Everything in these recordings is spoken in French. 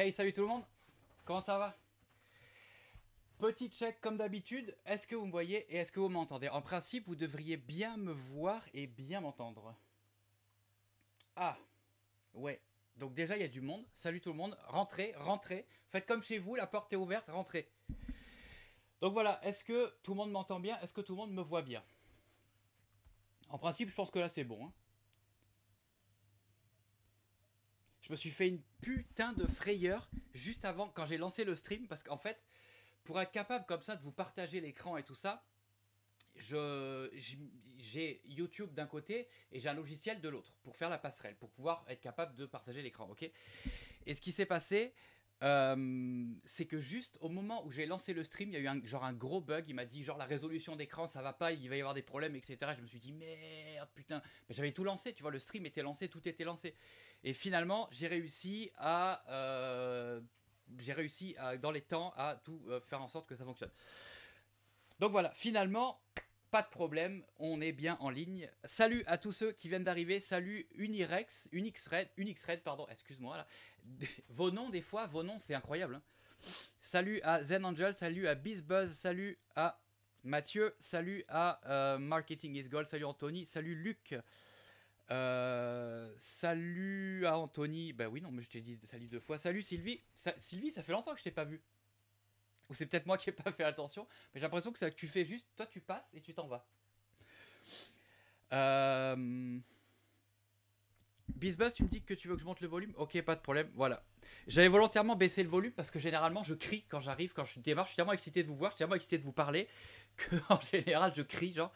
Hey, salut tout le monde Comment ça va Petit check comme d'habitude, est-ce que vous me voyez et est-ce que vous m'entendez En principe, vous devriez bien me voir et bien m'entendre. Ah Ouais. Donc déjà, il y a du monde. Salut tout le monde. Rentrez, rentrez. Faites comme chez vous, la porte est ouverte, rentrez. Donc voilà, est-ce que tout le monde m'entend bien Est-ce que tout le monde me voit bien En principe, je pense que là, c'est bon. Hein je me suis fait une putain de frayeur juste avant, quand j'ai lancé le stream, parce qu'en fait, pour être capable comme ça de vous partager l'écran et tout ça, j'ai YouTube d'un côté et j'ai un logiciel de l'autre pour faire la passerelle, pour pouvoir être capable de partager l'écran, ok Et ce qui s'est passé, euh, c'est que juste au moment où j'ai lancé le stream, il y a eu un, genre un gros bug. Il m'a dit genre la résolution d'écran ça va pas, il va y avoir des problèmes, etc. Je me suis dit merde putain, j'avais tout lancé, tu vois, le stream était lancé, tout était lancé. Et finalement j'ai réussi à euh, j'ai réussi dans les temps à tout euh, faire en sorte que ça fonctionne. Donc voilà, finalement pas de problème, on est bien en ligne. Salut à tous ceux qui viennent d'arriver. Salut Unirex, Unixred, Unixred, pardon, excuse-moi. Vos noms, des fois, vos noms, c'est incroyable. Hein. Salut à Zen Angel, salut à BizBuzz, salut à Mathieu, salut à euh, Marketing is Gold, salut Anthony, salut Luc. Euh, salut à Anthony, bah oui, non, mais je t'ai dit salut deux fois. Salut Sylvie, Sylvie, ça fait longtemps que je t'ai pas vu. Ou c'est peut-être moi qui n'ai pas fait attention, mais j'ai l'impression que, que tu fais juste, toi tu passes et tu t'en vas. Euh... Bizbuzz, tu me dis que tu veux que je monte le volume Ok, pas de problème, voilà. J'avais volontairement baissé le volume parce que généralement je crie quand j'arrive, quand je démarre, je suis tellement excité de vous voir, je suis tellement excité de vous parler, que en général je crie, genre.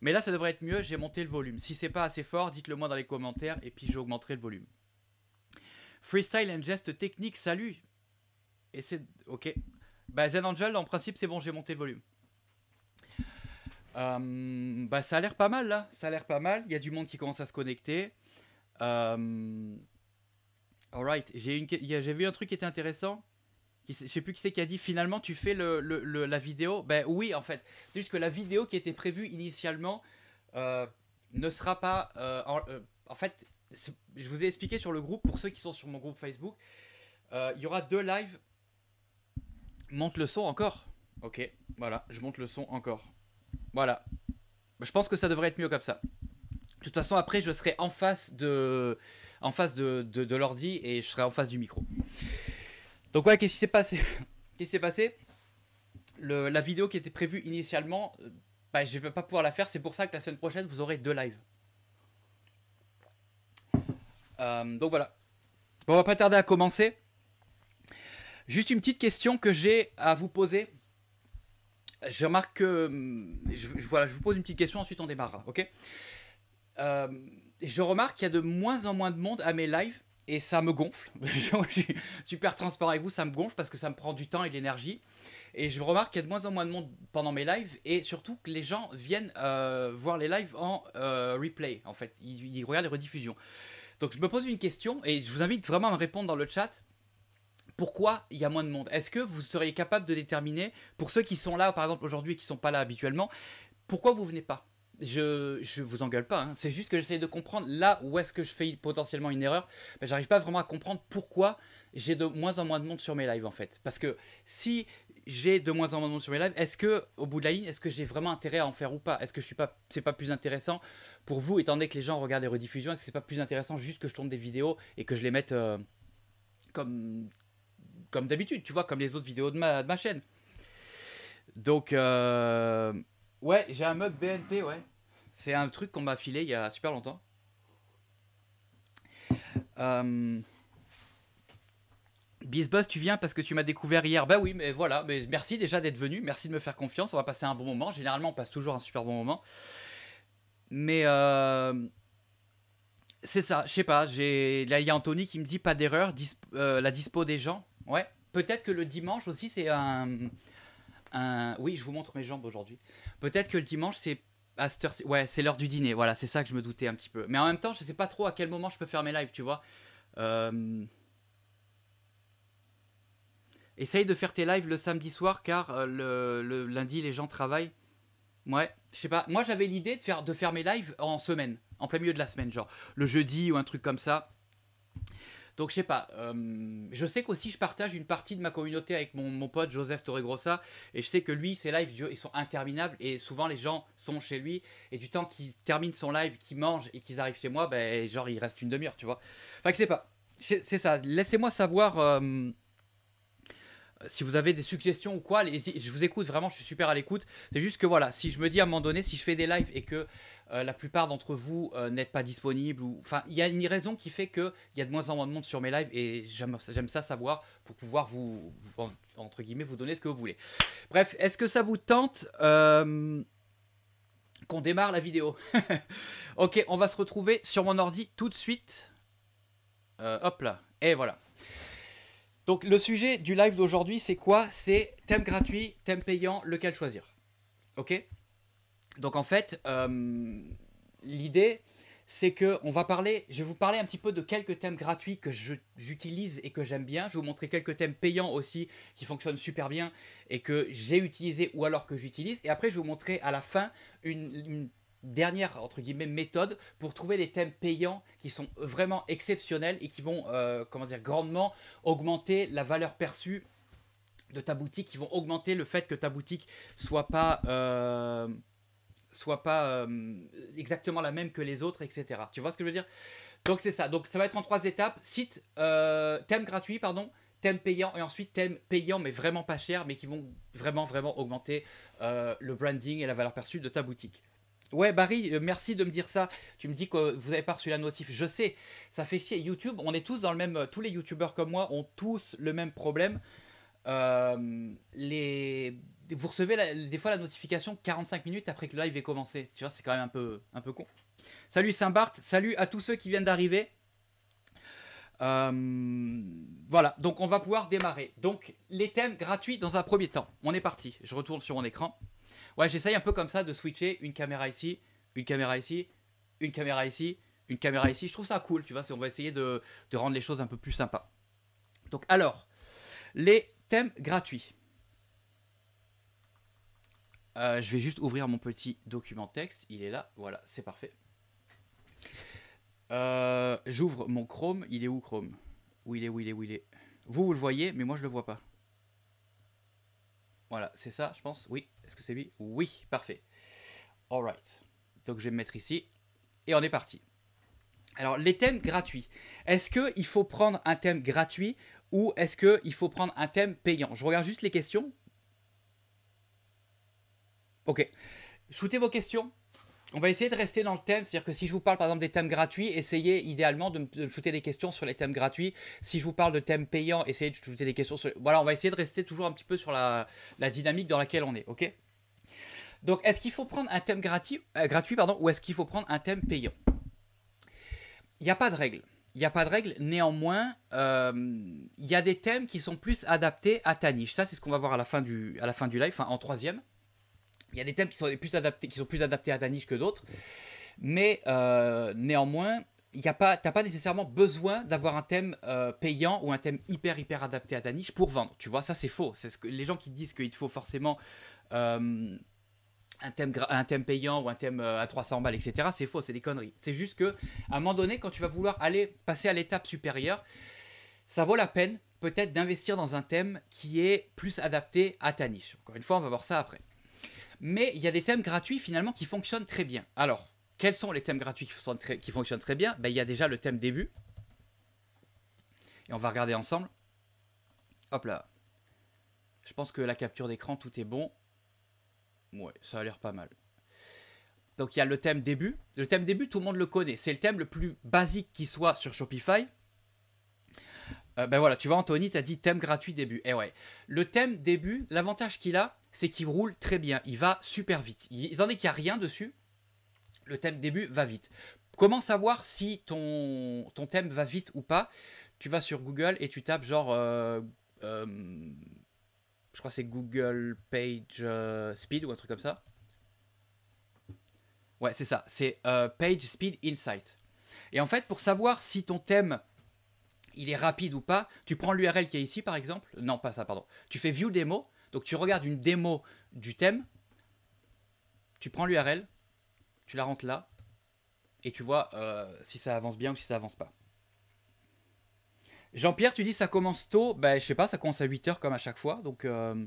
Mais là ça devrait être mieux, j'ai monté le volume. Si c'est pas assez fort, dites-le moi dans les commentaires et puis j'augmenterai le volume. Freestyle and geste technique, salut Et c'est... Ok. Ben, Zen Angel, en principe, c'est bon, j'ai monté le volume. Euh, bah, ça a l'air pas mal là, ça a l'air pas mal. Il y a du monde qui commence à se connecter. Euh... Alright, j'ai vu un truc qui était intéressant. Je sais plus qui c'est qui a dit finalement tu fais le, la vidéo. Ben oui, en fait. C'est juste que la vidéo qui était prévue initialement euh, ne sera pas. Euh, en, euh, en, fait, je vous ai expliqué sur le groupe, pour ceux qui sont sur mon groupe Facebook, il y aura deux lives Monte le son encore. Ok, voilà, je monte le son encore. Voilà. Bah, je pense que ça devrait être mieux comme ça. De toute façon, après, je serai en face de, en face de, l'ordi et je serai en face du micro. Donc, ouais, qu'est-ce qui s'est passé Qu'est-ce qui s'est passé La vidéo qui était prévue initialement, euh, bah, je ne vais pas pouvoir la faire. C'est pour ça que la semaine prochaine, vous aurez deux lives. Euh, donc, voilà. Bon, on va pas tarder à commencer. Juste une petite question que j'ai à vous poser. Je remarque que. Hum, je, voilà, je vous pose une petite question, ensuite on démarrera, ok euh, Je remarque qu'il y a de moins en moins de monde à mes lives et ça me gonfle. je suis super transparent avec vous, ça me gonfle parce que ça me prend du temps et de l'énergie. Et je remarque qu'il y a de moins en moins de monde pendant mes lives et surtout que les gens viennent euh, voir les lives en euh, replay, en fait. ils, regardent les rediffusions. Donc je me pose une question et je vous invite vraiment à me répondre dans le chat pourquoi il y a moins de monde Est-ce que vous seriez capable de déterminer, pour ceux qui sont là, par exemple, aujourd'hui et qui ne sont pas là habituellement, pourquoi vous venez pas je, je vous engueule pas, hein. c'est juste que j'essaie de comprendre là où est-ce que je fais potentiellement une erreur. Ben, J'arrive pas vraiment à comprendre pourquoi j'ai de moins en moins de monde sur mes lives en fait. Parce que si j'ai de moins en moins de monde sur mes lives, est-ce que au bout de la ligne, est-ce que j'ai vraiment intérêt à en faire ou pas Est-ce que je suis pas, c'est pas plus intéressant pour vous étant donné que les gens regardent les rediffusions Est-ce que c'est pas plus intéressant juste que je tourne des vidéos et que je les mette euh, comme comme d'habitude, tu vois, comme les autres vidéos de ma, chaîne. Donc, euh, ouais, j'ai un mug BNP, ouais. C'est un truc qu'on m'a filé il y a super longtemps. Euh, Bizbuzz, tu viens parce que tu m'as découvert hier. Bah oui, mais voilà. Mais merci déjà d'être venu. Merci de me faire confiance. On va passer un bon moment. Généralement, on passe toujours un super bon moment. Mais euh, c'est ça. Je sais pas. là, il y a Anthony qui me dit pas d'erreur. Euh, la dispo des gens. Ouais, peut-être que le dimanche aussi, c'est un, un, Oui, je vous montre mes jambes aujourd'hui. Peut-être que le dimanche, c'est. ouais, c'est l'heure du dîner, voilà, c'est ça que je me doutais un petit peu. Mais en même temps, je sais pas trop à quel moment je peux faire mes lives, tu vois. Euh, essaye de faire tes lives le samedi soir car euh, le, lundi les gens travaillent. Ouais, je sais pas. Moi j'avais l'idée de faire, de faire mes lives en semaine, en plein milieu de la semaine, genre le jeudi ou un truc comme ça. Donc je sais pas, euh, je sais qu'aussi je partage une partie de ma communauté avec mon, pote Joseph Torregrossa, et je sais que lui, ses lives, ils sont interminables, et souvent les gens sont chez lui, et du temps qu'il termine son live, qu'il mange et qu'ils arrivent chez moi, ben genre il reste une demi-heure, tu vois. Enfin, que c'est pas. C'est ça, laissez-moi savoir... Euh, si vous avez des suggestions ou quoi, je vous écoute vraiment, je suis super à l'écoute. C'est juste que voilà, si je me dis à un moment donné, si je fais des lives et que euh, la plupart d'entre vous euh, n'êtes pas disponibles, enfin, il y a une raison qui fait qu'il y a de moins en moins de monde sur mes lives et j'aime ça savoir pour pouvoir vous, entre guillemets, vous donner ce que vous voulez. Bref, est-ce que ça vous tente euh, qu'on démarre la vidéo Ok, on va se retrouver sur mon ordi tout de suite. hop là, et voilà. Donc le sujet du live d'aujourd'hui, c'est quoi C'est thème gratuit, thème payant, lequel choisir Ok Donc en fait, euh, l'idée, c'est que on va parler, je vais vous parler un petit peu de quelques thèmes gratuits que j'utilise et que j'aime bien. Je vais vous montrer quelques thèmes payants aussi qui fonctionnent super bien et que j'ai utilisé ou alors que j'utilise. Et après, je vais vous montrer à la fin une, une dernière entre guillemets méthode pour trouver des thèmes payants qui sont vraiment exceptionnels et qui vont euh, comment dire grandement augmenter la valeur perçue de ta boutique, qui vont augmenter le fait que ta boutique soit pas euh, soit pas euh, exactement la même que les autres, etc. Tu vois ce que je veux dire Donc c'est ça. Donc ça va être en trois étapes site, thème gratuit, pardon, thème payant et ensuite thème payant mais vraiment pas cher mais qui vont vraiment vraiment augmenter le branding et la valeur perçue de ta boutique. Ouais, Barry, euh, merci de me dire ça. Tu me dis que vous n'avez pas reçu la notif. Je sais, ça fait chier. YouTube, on est tous dans le même. Euh, tous les YouTubeurs comme moi ont tous le même problème. Euh, vous recevez des fois la notification 45 minutes après que le live est commencé. Tu vois, c'est quand même un peu, un peu con. Salut Saint-Barth, salut à tous ceux qui viennent d'arriver. voilà, donc on va pouvoir démarrer. Donc les thèmes gratuits dans un premier temps. On est parti, je retourne sur mon écran. Ouais, j'essaye un peu comme ça de switcher une caméra ici, une caméra ici, une caméra ici, une caméra ici. Je trouve ça cool, tu vois. On va essayer de, rendre les choses un peu plus sympas. Donc, alors, les thèmes gratuits. Euh, je vais juste ouvrir mon petit document texte. Il est là. Voilà, c'est parfait. Euh, j'ouvre mon Chrome. Il est où Chrome Où il est, où il est, où il est Vous, vous le voyez, mais moi, je le vois pas. Voilà, c'est ça, je pense. Oui. Est-ce que c'est lui Oui, parfait. Alright. Donc je vais me mettre ici. Et on est parti. Alors, les thèmes gratuits. Est-ce qu'il faut prendre un thème gratuit ou est-ce qu'il faut prendre un thème payant Je regarde juste les questions. Ok. Shootez vos questions. On va essayer de rester dans le thème, c'est-à-dire que si je vous parle par exemple des thèmes gratuits, essayez idéalement de me shooter des questions sur les thèmes gratuits. Si je vous parle de thèmes payants, essayez de shooter des questions sur... Voilà, on va essayer de rester toujours un petit peu sur la, dynamique dans laquelle on est, ok Donc, est-ce qu'il faut prendre un thème euh, gratuit, pardon, ou est-ce qu'il faut prendre un thème payant Il n'y a pas de règle. Il n'y a pas de règle. Néanmoins, euh, il y a des thèmes qui sont plus adaptés à ta niche. Ça, c'est ce qu'on va voir à la fin du, à la fin du live, enfin en troisième. Il y a des thèmes qui sont, les plus, adaptés, qui sont plus adaptés à ta niche que d'autres. Mais euh, néanmoins, tu n'as pas, nécessairement besoin d'avoir un thème euh, payant ou un thème hyper, hyper adapté à ta niche pour vendre. Tu vois, ça c'est faux. C'est ce que les gens qui disent qu'il te faut forcément... Euh, un thème, un thème payant ou un thème à 300 balles, etc. C'est faux, c'est des conneries. C'est juste que, à un moment donné, quand tu vas vouloir aller passer à l'étape supérieure, ça vaut la peine peut-être d'investir dans un thème qui est plus adapté à ta niche. Encore une fois, on va voir ça après. Mais il y a des thèmes gratuits finalement qui fonctionnent très bien. Alors, quels sont les thèmes gratuits qui, qui fonctionnent très bien ben, Il y a déjà le thème début. Et on va regarder ensemble. Hop là. Je pense que la capture d'écran, tout est bon. Ouais, ça a l'air pas mal. Donc il y a le thème début. Le thème début, tout le monde le connaît. C'est le thème le plus basique qui soit sur Shopify. Euh, ben voilà, tu vois, Anthony, t'as dit thème gratuit début. Eh ouais. Le thème début, l'avantage qu'il a, c'est qu'il roule très bien, il va super vite. Il, étant donné qu'il n'y a rien dessus, le thème début va vite. Comment savoir si ton, ton thème va vite ou pas Tu vas sur Google et tu tapes genre... Euh, euh, je crois que c'est Google Page euh, Speed ou un truc comme ça. Ouais, c'est ça. C'est Page Speed Insight. Et en fait, pour savoir si ton thème il est rapide ou pas, tu prends l'URL qui est ici par exemple. Non, pas ça, pardon. Tu fais View Demo donc tu regardes une démo du thème, tu prends l'URL, tu la rentres là, et tu vois euh, si ça avance bien ou si ça avance pas. Jean-Pierre, tu dis ça commence tôt. Ben, je sais pas, ça commence à 8h comme à chaque fois. Donc, euh,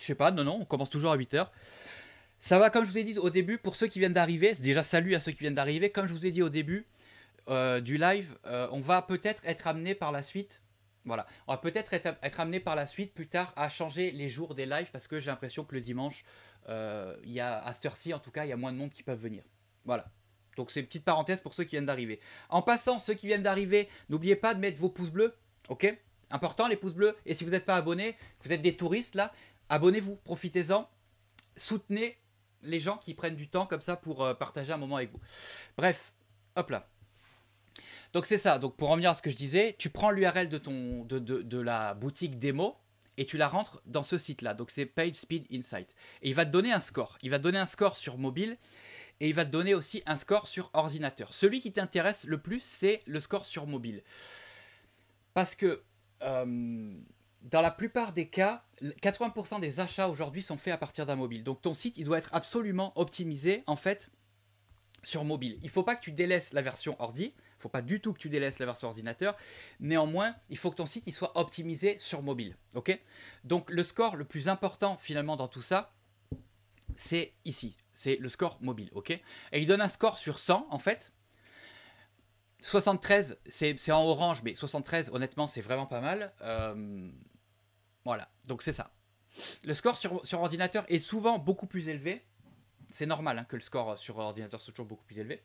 je sais pas, non, non, on commence toujours à 8h. Ça va, comme je vous ai dit au début, pour ceux qui viennent d'arriver, déjà salut à ceux qui viennent d'arriver. Comme je vous ai dit au début euh, du live, euh, on va peut être, être amené par la suite voilà. On va peut-être être, amené par la suite, plus tard, à changer les jours des lives parce que j'ai l'impression que le dimanche, euh, y a, à cette heure-ci, en tout cas, il y a moins de monde qui peuvent venir. Voilà. Donc c'est une petite parenthèse pour ceux qui viennent d'arriver. En passant, ceux qui viennent d'arriver, n'oubliez pas de mettre vos pouces bleus. Ok Important les pouces bleus. Et si vous n'êtes pas abonné, vous êtes des touristes là, abonnez-vous, profitez-en, soutenez les gens qui prennent du temps comme ça pour euh, partager un moment avec vous. Bref, hop là. Donc c'est ça, donc pour revenir à ce que je disais, tu prends l'URL de, de, la boutique démo et tu la rentres dans ce site-là. Donc c'est PageSpeed Speed Insight. Et il va te donner un score. Il va te donner un score sur mobile et il va te donner aussi un score sur ordinateur. Celui qui t'intéresse le plus, c'est le score sur mobile. Parce que euh, dans la plupart des cas, 80% des achats aujourd'hui sont faits à partir d'un mobile. Donc ton site, il doit être absolument optimisé en fait sur mobile. Il ne faut pas que tu délaisses la version ordi faut pas du tout que tu délaisses la version ordinateur. Néanmoins, il faut que ton site soit optimisé sur mobile. ok Donc le score le plus important finalement dans tout ça, c'est ici. C'est le score mobile. ok Et il donne un score sur 100 en fait. 73, c'est en orange, mais 73, honnêtement, c'est vraiment pas mal. Euh, voilà, donc c'est ça. Le score sur, ordinateur est souvent beaucoup plus élevé. C'est normal hein, que le score sur ordinateur soit toujours beaucoup plus élevé.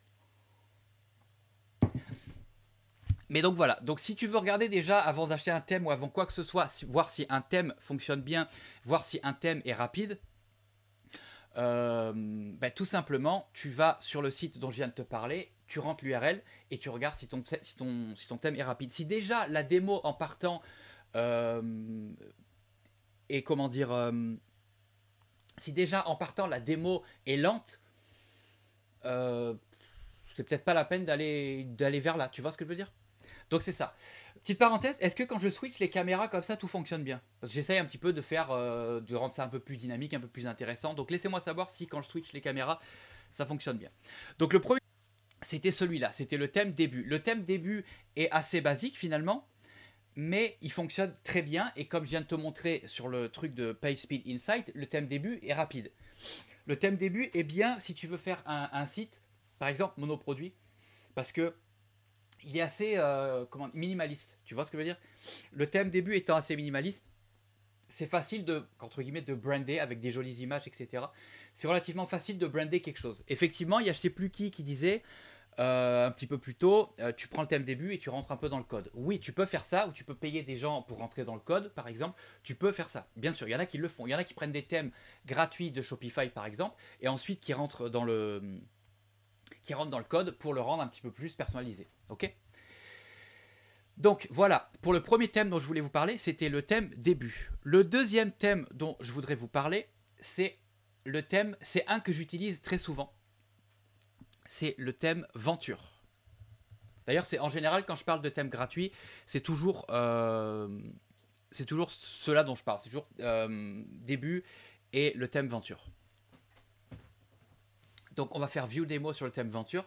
Mais donc voilà, donc si tu veux regarder déjà avant d'acheter un thème ou avant quoi que ce soit, voir si un thème fonctionne bien, voir si un thème est rapide, euh, bah, tout simplement, tu vas sur le site dont je viens de te parler, tu rentres l'URL et tu regardes si ton, thème est rapide. Si déjà la démo en partant euh, comment dire, euh, si déjà en partant la démo est lente, c'est peut-être pas la peine d'aller vers là. Tu vois ce que je veux dire donc c'est ça. Petite parenthèse, est-ce que quand je switch les caméras comme ça, tout fonctionne bien j'essaye un petit peu de faire, euh, de rendre ça un peu plus dynamique, un peu plus intéressant. Donc laissez-moi savoir si quand je switch les caméras, ça fonctionne bien. Donc le premier, c'était celui-là, c'était le thème début. Le thème début est assez basique finalement, mais il fonctionne très bien. Et comme je viens de te montrer sur le truc de PaySpeed Insight, le thème début est rapide. Le thème début est bien si tu veux faire un, un site, par exemple monoproduit, parce que il est assez euh, minimaliste. Tu vois ce que je veux dire Le thème début étant assez minimaliste, c'est facile de, entre guillemets, de brander avec des jolies images, etc. C'est relativement facile de brander quelque chose. Effectivement, il y a je sais plus qui qui disait euh, un petit peu plus tôt, euh, tu prends le thème début et tu rentres un peu dans le code. Oui, tu peux faire ça, ou tu peux payer des gens pour rentrer dans le code, par exemple. Tu peux faire ça. Bien sûr, il y en a qui le font. Il y en a qui prennent des thèmes gratuits de Shopify, par exemple, et ensuite qui rentrent dans le qui rentre dans le code pour le rendre un petit peu plus personnalisé. Ok donc voilà, pour le premier thème dont je voulais vous parler, c'était le thème début. Le deuxième thème dont je voudrais vous parler, c'est le thème, c'est un que j'utilise très souvent. C'est le thème venture. D'ailleurs, c'est en général quand je parle de thème gratuit, c'est toujours, euh, toujours cela dont je parle. C'est toujours euh, début et le thème venture. Donc on va faire view démo sur le thème Venture.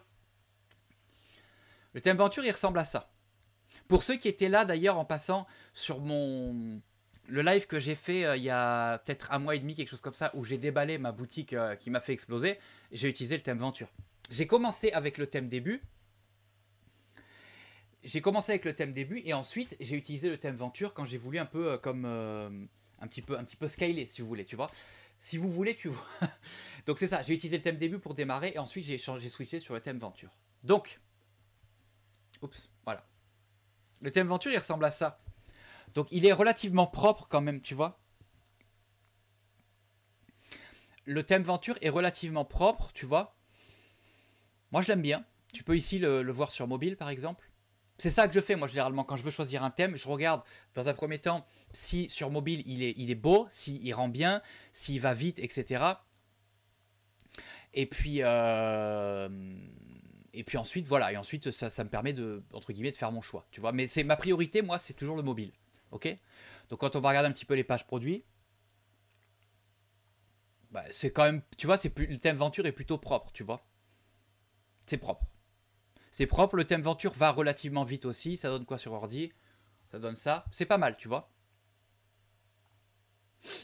Le thème Venture, il ressemble à ça. Pour ceux qui étaient là d'ailleurs en passant sur mon le live que j'ai fait euh, il y a peut-être un mois et demi, quelque chose comme ça, où j'ai déballé ma boutique euh, qui m'a fait exploser, j'ai utilisé le thème Venture. J'ai commencé avec le thème début. J'ai commencé avec le thème début et ensuite j'ai utilisé le thème Venture quand j'ai voulu un peu euh, comme un petit peu un petit peu scaler si vous voulez, tu vois. Si vous voulez, tu vois. Donc c'est ça, j'ai utilisé le thème début pour démarrer et ensuite j'ai changé, switché sur le thème Venture. Donc, oups, voilà. Le thème Venture, il ressemble à ça. Donc il est relativement propre quand même, tu vois. Le thème Venture est relativement propre, tu vois. Moi je l'aime bien. Tu peux ici le voir sur mobile par exemple. C'est ça que je fais moi généralement quand je veux choisir un thème, je regarde dans un premier temps si sur mobile il est, il est beau, s'il il rend bien, s'il va vite, etc. Et puis, euh, et puis ensuite, voilà. Et ensuite, ça, me permet de, entre guillemets, de faire mon choix. Tu vois. Mais c'est ma priorité, moi, c'est toujours le mobile. Ok. Donc quand on va regarder un petit peu les pages produits, bah, c'est quand même, tu vois, c'est plus le thème Venture est plutôt propre, tu vois. C'est propre. C'est propre, le thème Venture va relativement vite aussi. Ça donne quoi sur ordi Ça donne ça. C'est pas mal, tu vois.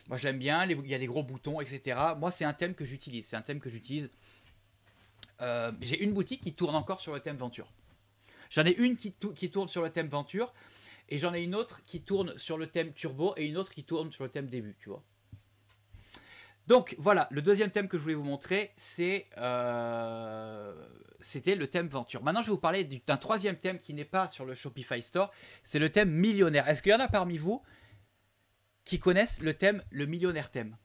Moi, je l'aime bien. Il y a des gros boutons, etc. Moi, c'est un thème que j'utilise. C'est un thème que j'utilise. Euh, j'ai une boutique qui tourne encore sur le thème Venture. J'en ai une qui, qui, tourne sur le thème Venture. Et j'en ai une autre qui tourne sur le thème Turbo. Et une autre qui tourne sur le thème Début, tu vois. Donc voilà, le deuxième thème que je voulais vous montrer, euh, c'était le thème venture. Maintenant, je vais vous parler d'un troisième thème qui n'est pas sur le Shopify Store, c'est le thème millionnaire. Est-ce qu'il y en a parmi vous qui connaissent le thème, le millionnaire thème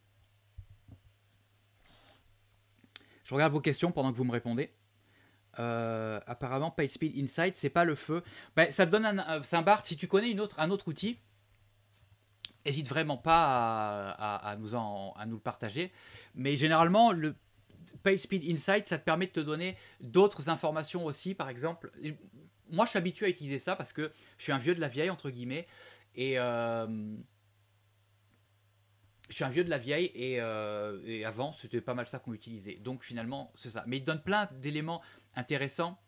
Je regarde vos questions pendant que vous me répondez. Euh, apparemment, apparemment, Speed Insight, c'est pas le feu. Ben, ça te donne un, un, bar. Si tu connais une autre, un autre outil, hésite vraiment pas à, nous le partager. Mais généralement, le Speed Insight, ça te permet de te donner d'autres informations aussi, par exemple. Moi, je suis habitué à utiliser ça parce que je suis un vieux de la vieille, entre guillemets. Et. Euh, je suis un vieux de la vieille euh, et, avant c'était pas mal ça qu'on utilisait. Donc finalement c'est ça. Mais il donne plein d'éléments intéressants.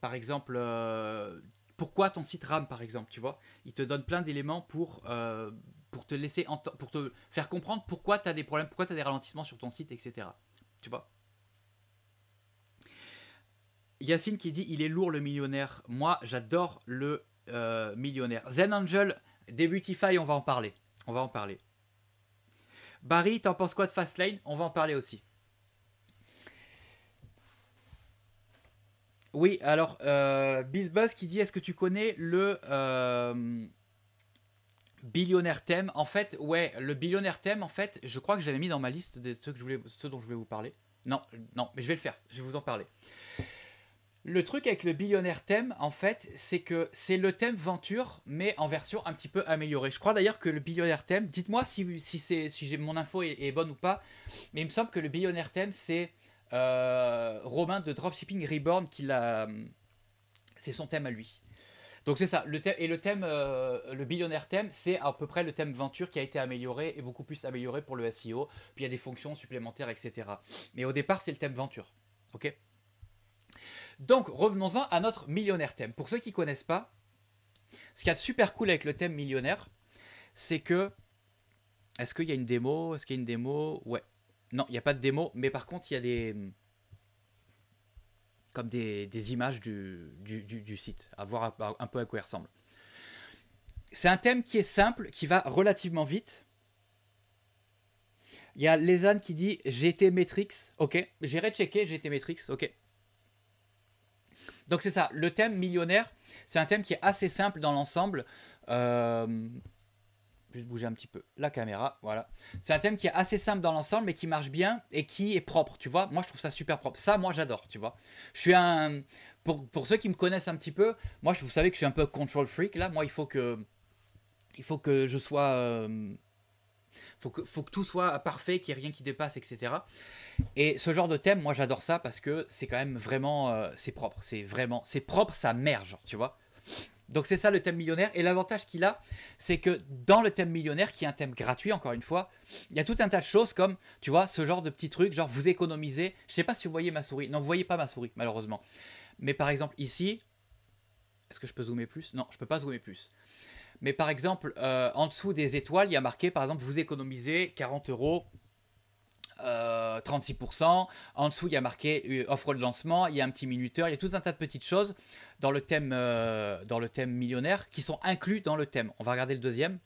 Par exemple, euh, pourquoi ton site RAM, par exemple, tu vois. Il te donne plein d'éléments pour, euh, pour te laisser pour te faire comprendre pourquoi tu as des problèmes, pourquoi tu as des ralentissements sur ton site, etc. Tu vois Yacine qui dit il est lourd le millionnaire. Moi, j'adore le euh, millionnaire. Zen Angel, Debutify, on va en parler. On va en parler. Barry, t'en penses quoi de Fastlane On va en parler aussi. Oui, alors, euh, Bizbuzz qui dit est-ce que tu connais le euh, thème En fait, ouais, le Billionaire thème, en fait, je crois que j'avais mis dans ma liste de ceux, que je voulais, dont je voulais vous parler. Non, non, mais je vais le faire, je vais vous en parler. Le truc avec le billionnaire thème, en fait, c'est que c'est le thème Venture, mais en version un petit peu améliorée. Je crois d'ailleurs que le Billionaire thème, dites-moi si, si, si mon info est, bonne ou pas, mais il me semble que le Billionaire thème, c'est euh, Romain de Dropshipping Reborn qui euh, C'est son thème à lui. Donc c'est ça. Le thème, et le thème, euh, le billionnaire thème, c'est à peu près le thème Venture qui a été amélioré et beaucoup plus amélioré pour le SEO. Puis il y a des fonctions supplémentaires, etc. Mais au départ, c'est le thème Venture. Ok Donc revenons-en à notre millionnaire thème. Pour ceux qui connaissent pas, ce qui est a de super cool avec le thème millionnaire, c'est que. Est-ce qu'il y a une démo Est-ce qu'il y a une démo Ouais. Non, il n'y a pas de démo, mais par contre, il y a des. comme des, images du, site, à voir un peu à quoi il ressemble. C'est un thème qui est simple, qui va relativement vite. Il y a Lézanne qui dit GT Matrix. Ok, j'irai checker GT Matrix. Ok. Donc c'est ça, le thème millionnaire, c'est un thème qui est assez simple dans l'ensemble. Euh, Juste bouger un petit peu la caméra, voilà. C'est un thème qui est assez simple dans l'ensemble, mais qui marche bien et qui est propre, tu vois. Moi, je trouve ça super propre. Ça, moi, j'adore, tu vois. Je suis un... Pour, pour, ceux qui me connaissent un petit peu, moi, vous savez que je suis un peu control freak, là. Moi, il faut que... Il faut que je sois... Euh, faut que, faut que tout soit parfait, qu'il n'y ait rien qui dépasse, etc. Et ce genre de thème, moi j'adore ça parce que c'est quand même vraiment, euh, c'est propre, c'est vraiment, c'est propre, ça merge, tu vois. Donc c'est ça le thème millionnaire. Et l'avantage qu'il a, c'est que dans le thème millionnaire, qui est un thème gratuit encore une fois, il y a tout un tas de choses comme, tu vois, ce genre de petits trucs, genre vous économisez. Je sais pas si vous voyez ma souris. Non, vous voyez pas ma souris, malheureusement. Mais par exemple ici, est-ce que je peux zoomer plus Non, je ne peux pas zoomer plus. Mais par exemple, euh, en dessous des étoiles, il y a marqué, par exemple, vous économisez 40 euros 36%. Euh, en dessous, il y a marqué euh, offre de lancement, il y a un petit minuteur, il y a tout un tas de petites choses dans le thème, euh, dans le thème millionnaire qui sont inclus dans le thème. On va regarder le deuxième.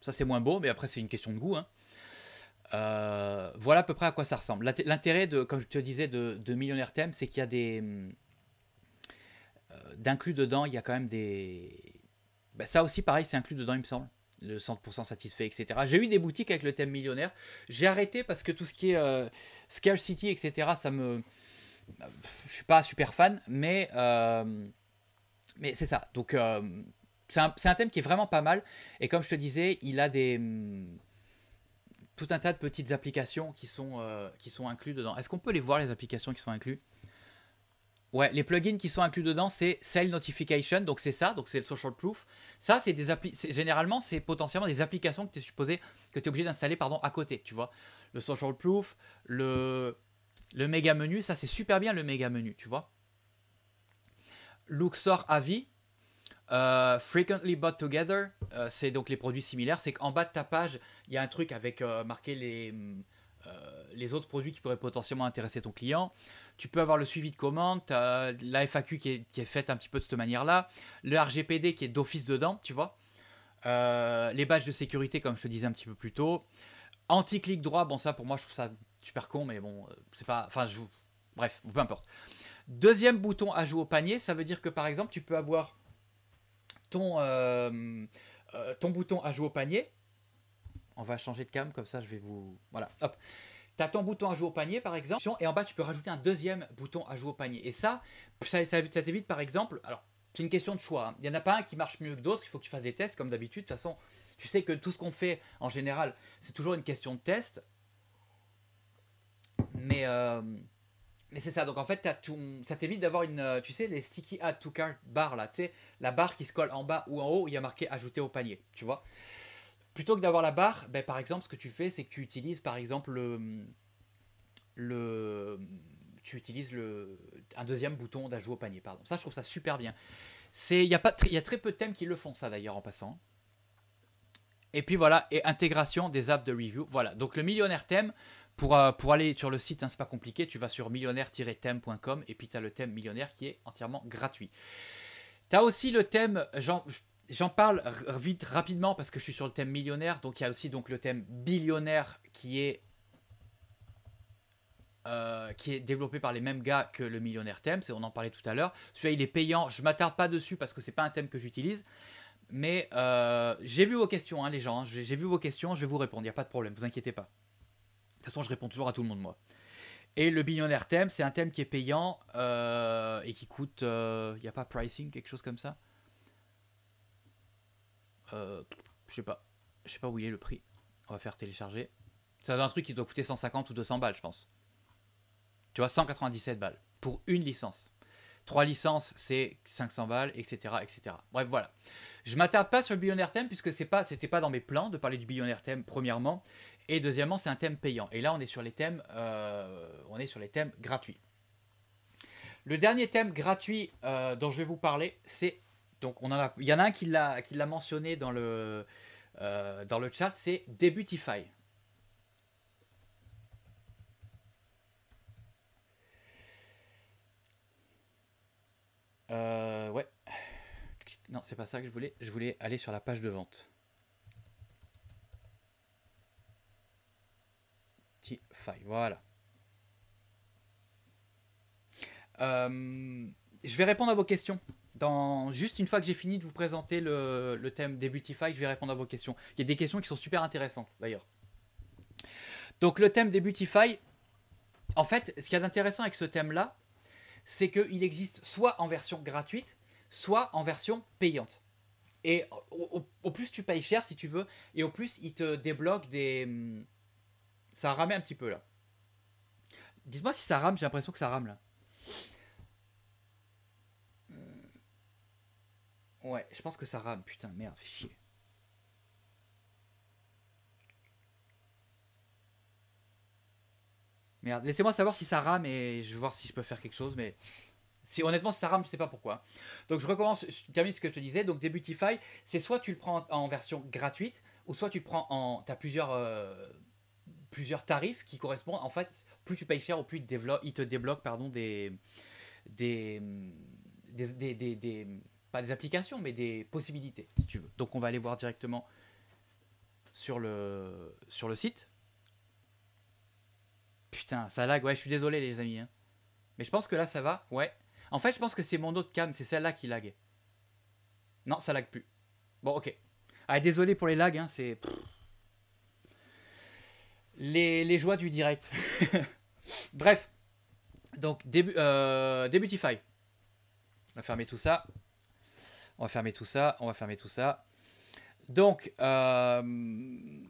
Ça, c'est moins beau, mais après, c'est une question de goût. Hein. voilà à peu près à quoi ça ressemble. L'intérêt, de, comme je te disais, de, Millionnaire Thème, c'est qu'il y a des... D'inclus dedans, il y a quand même des... Bah, ça aussi, pareil, c'est inclus dedans, il me semble le 100% satisfait, etc. J'ai eu des boutiques avec le thème millionnaire. J'ai arrêté parce que tout ce qui est euh, scarcity, etc., ça me. Bah, je suis pas super fan, mais. Euh, mais c'est ça. Donc, euh, c'est un, un, thème qui est vraiment pas mal. Et comme je te disais, il a des. Tout un tas de petites applications qui sont, euh, qui sont incluses dedans. Est-ce qu'on peut les voir, les applications qui sont incluses Ouais, les plugins qui sont inclus dedans, c'est Sale Notification, donc c'est ça, donc c'est le social proof. Ça, c'est des généralement, c'est potentiellement des applications que tu es supposé, que tu es obligé d'installer, pardon, à côté, tu vois. Le social proof, le, le méga menu, ça c'est super bien le méga menu, tu vois. Luxor Avis, euh, Frequently Bought Together, euh, c'est donc les produits similaires, c'est qu'en bas de ta page, il y a un truc avec euh, marqué les euh, les autres produits qui pourraient potentiellement intéresser ton client. Tu peux avoir le suivi de commande, la FAQ qui est, faite un petit peu de cette manière-là, le RGPD qui est d'office dedans, tu vois, euh, les badges de sécurité comme je te disais un petit peu plus tôt, anti-clic droit, bon ça pour moi je trouve ça super con, mais bon, euh, c'est pas, enfin je vous, bref, peu importe. Deuxième bouton à jouer au panier, ça veut dire que par exemple tu peux avoir ton, bouton à ton bouton au panier on va changer de cam, comme ça je vais vous... Voilà, hop as ton bouton à jouer au panier par exemple, et en bas tu peux rajouter un deuxième bouton à jouer au panier. Et ça, ça, ça, ça t'évite par exemple, alors c'est une question de choix, hein. il n'y en a pas un qui marche mieux que d'autres, il faut que tu fasses des tests comme d'habitude, de toute façon tu sais que tout ce qu'on fait en général c'est toujours une question de test, mais, euh, mais c'est ça, donc en fait as ça t'évite d'avoir une, euh, tu sais, les sticky add to cart bar là, tu sais, la barre qui se colle en bas ou en haut, il y a marqué ajouter au panier, tu vois. Plutôt que d'avoir la barre, ben, par exemple, ce que tu fais, c'est que tu utilises par exemple le, tu utilises le, un deuxième bouton d'ajout au panier. Pardon. Ça, je trouve ça super bien. Il y, a y a très peu de thèmes qui le font, ça d'ailleurs, en passant. Et puis voilà, et intégration des apps de review. Voilà, donc le millionnaire thème, pour, euh, pour aller sur le site, hein, c'est pas compliqué, tu vas sur millionnaire-thème.com et puis tu as le thème millionnaire qui est entièrement gratuit. Tu as aussi le thème, J'en parle vite, rapidement, parce que je suis sur le thème millionnaire, donc il y a aussi donc, le thème billionnaire qui est, euh, qui est développé par les mêmes gars que le millionnaire thème, on en parlait tout à l'heure. Celui-là, il est payant, je m'attarde pas dessus parce que c'est pas un thème que j'utilise, mais euh, j'ai vu vos questions, hein, les gens, hein. j'ai vu vos questions, je vais vous répondre, il n'y a pas de problème, vous inquiétez pas. De toute façon, je réponds toujours à tout le monde, moi. Et le billionnaire thème, c'est un thème qui est payant euh, et qui coûte. Il n'y a pas pricing, quelque chose comme ça euh, je sais pas. Je sais pas où il est le prix. On va faire télécharger. Ça doit un truc qui doit coûter 150 ou 200 balles, je pense. Tu vois, 197 balles pour une licence. Trois licences, c'est 500 balles, etc., etc. Bref, voilà. Je m'attarde pas sur le billionaire thème puisque c'est pas, c'était pas dans mes plans de parler du billionaire thème premièrement, et deuxièmement, c'est un thème payant. Et là, on est sur les thèmes, euh, on est sur les thèmes gratuits. Le dernier thème gratuit euh, dont je vais vous parler, c'est donc on a, il y en a un qui l'a, qui l'a mentionné dans le, euh, dans le chat, c'est Debutify. Euh, ouais. Non, c'est pas ça que je voulais. Je voulais aller sur la page de vente. Debutify, voilà. Euh, je vais répondre à vos questions. Dans, juste une fois que j'ai fini de vous présenter le, thème des Beautify, je vais répondre à vos questions. Il y a des questions qui sont super intéressantes d'ailleurs. Donc le thème des Beautify, en fait, ce qu'il y a d'intéressant avec ce thème-là, c'est qu'il existe soit en version gratuite, soit en version payante. Et au, plus tu payes cher si tu veux, et au plus il te débloque des... Ça rame un petit peu là. dis moi si ça rame, j'ai l'impression que ça rame là. Ouais, je pense que ça rame. Putain, merde, fais chier. Merde, laissez-moi savoir si ça rame et je vais voir si je peux faire quelque chose, mais... Si, honnêtement, si ça rame, je sais pas pourquoi. Donc je recommence, je termine ce que je te disais. Donc Debutify, c'est soit tu le prends en version gratuite, ou soit tu le prends en... T'as plusieurs... Euh, plusieurs tarifs qui correspondent en fait plus tu payes cher au plus il te débloque, des des, des, des, des pas des applications, mais des possibilités, si tu veux. Donc on va aller voir directement sur le, sur le site. Putain, ça lag, ouais, je suis désolé les amis. Hein. Mais je pense que là ça va, ouais. En fait, je pense que c'est mon autre cam, c'est celle-là qui lag. Non, ça lag plus. Bon, ok. Ah, désolé pour les lags, hein. c'est... Les, joies du direct. Bref. Donc, début, euh, Debutify. On va fermer tout ça. On va fermer tout ça, on va fermer tout ça. Donc, euh,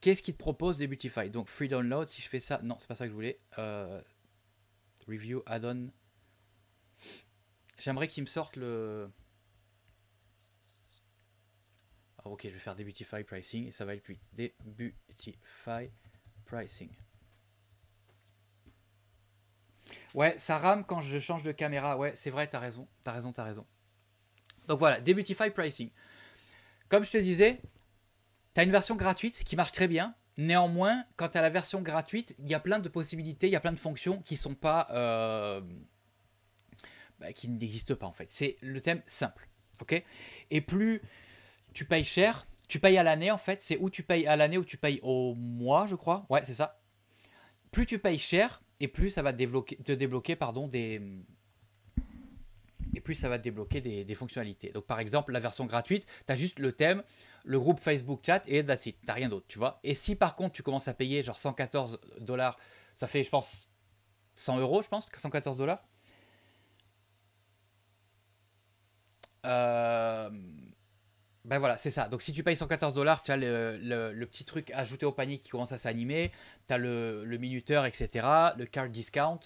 qu'est-ce qu'il te propose des Beautify Donc, free download, si je fais ça, non, c'est pas ça que je voulais. Euh, review, add-on. J'aimerais qu'il me sorte le. Ah, ok, je vais faire Beautify Pricing et ça va être plus Beautify Pricing. Ouais, ça rame quand je change de caméra. Ouais, c'est vrai, t'as raison. T'as raison, t'as raison. Donc voilà, Debutify Pricing. Comme je te disais, tu as une version gratuite qui marche très bien. Néanmoins, quant à la version gratuite, il y a plein de possibilités, il y a plein de fonctions qui sont pas. Euh, bah, qui n'existent pas en fait. C'est le thème simple. Et plus tu payes cher, tu payes à l'année en fait, c'est où tu payes à l'année ou tu payes au mois, je crois. Ouais, c'est ça. Plus tu payes cher, et plus ça va te débloquer pardon, des, et puis ça va débloquer des, fonctionnalités. Donc par exemple, la version gratuite, tu as juste le thème, le groupe Facebook chat et that's it, t'as rien d'autre, tu vois. Et si par contre tu commences à payer genre 114 dollars, ça fait je pense 100 euros, je pense, 114 dollars. Euh, ben voilà, c'est ça. Donc si tu payes 114 dollars, tu as le, petit truc ajouté au panier qui commence à s'animer, tu as le, minuteur, etc., le card discount,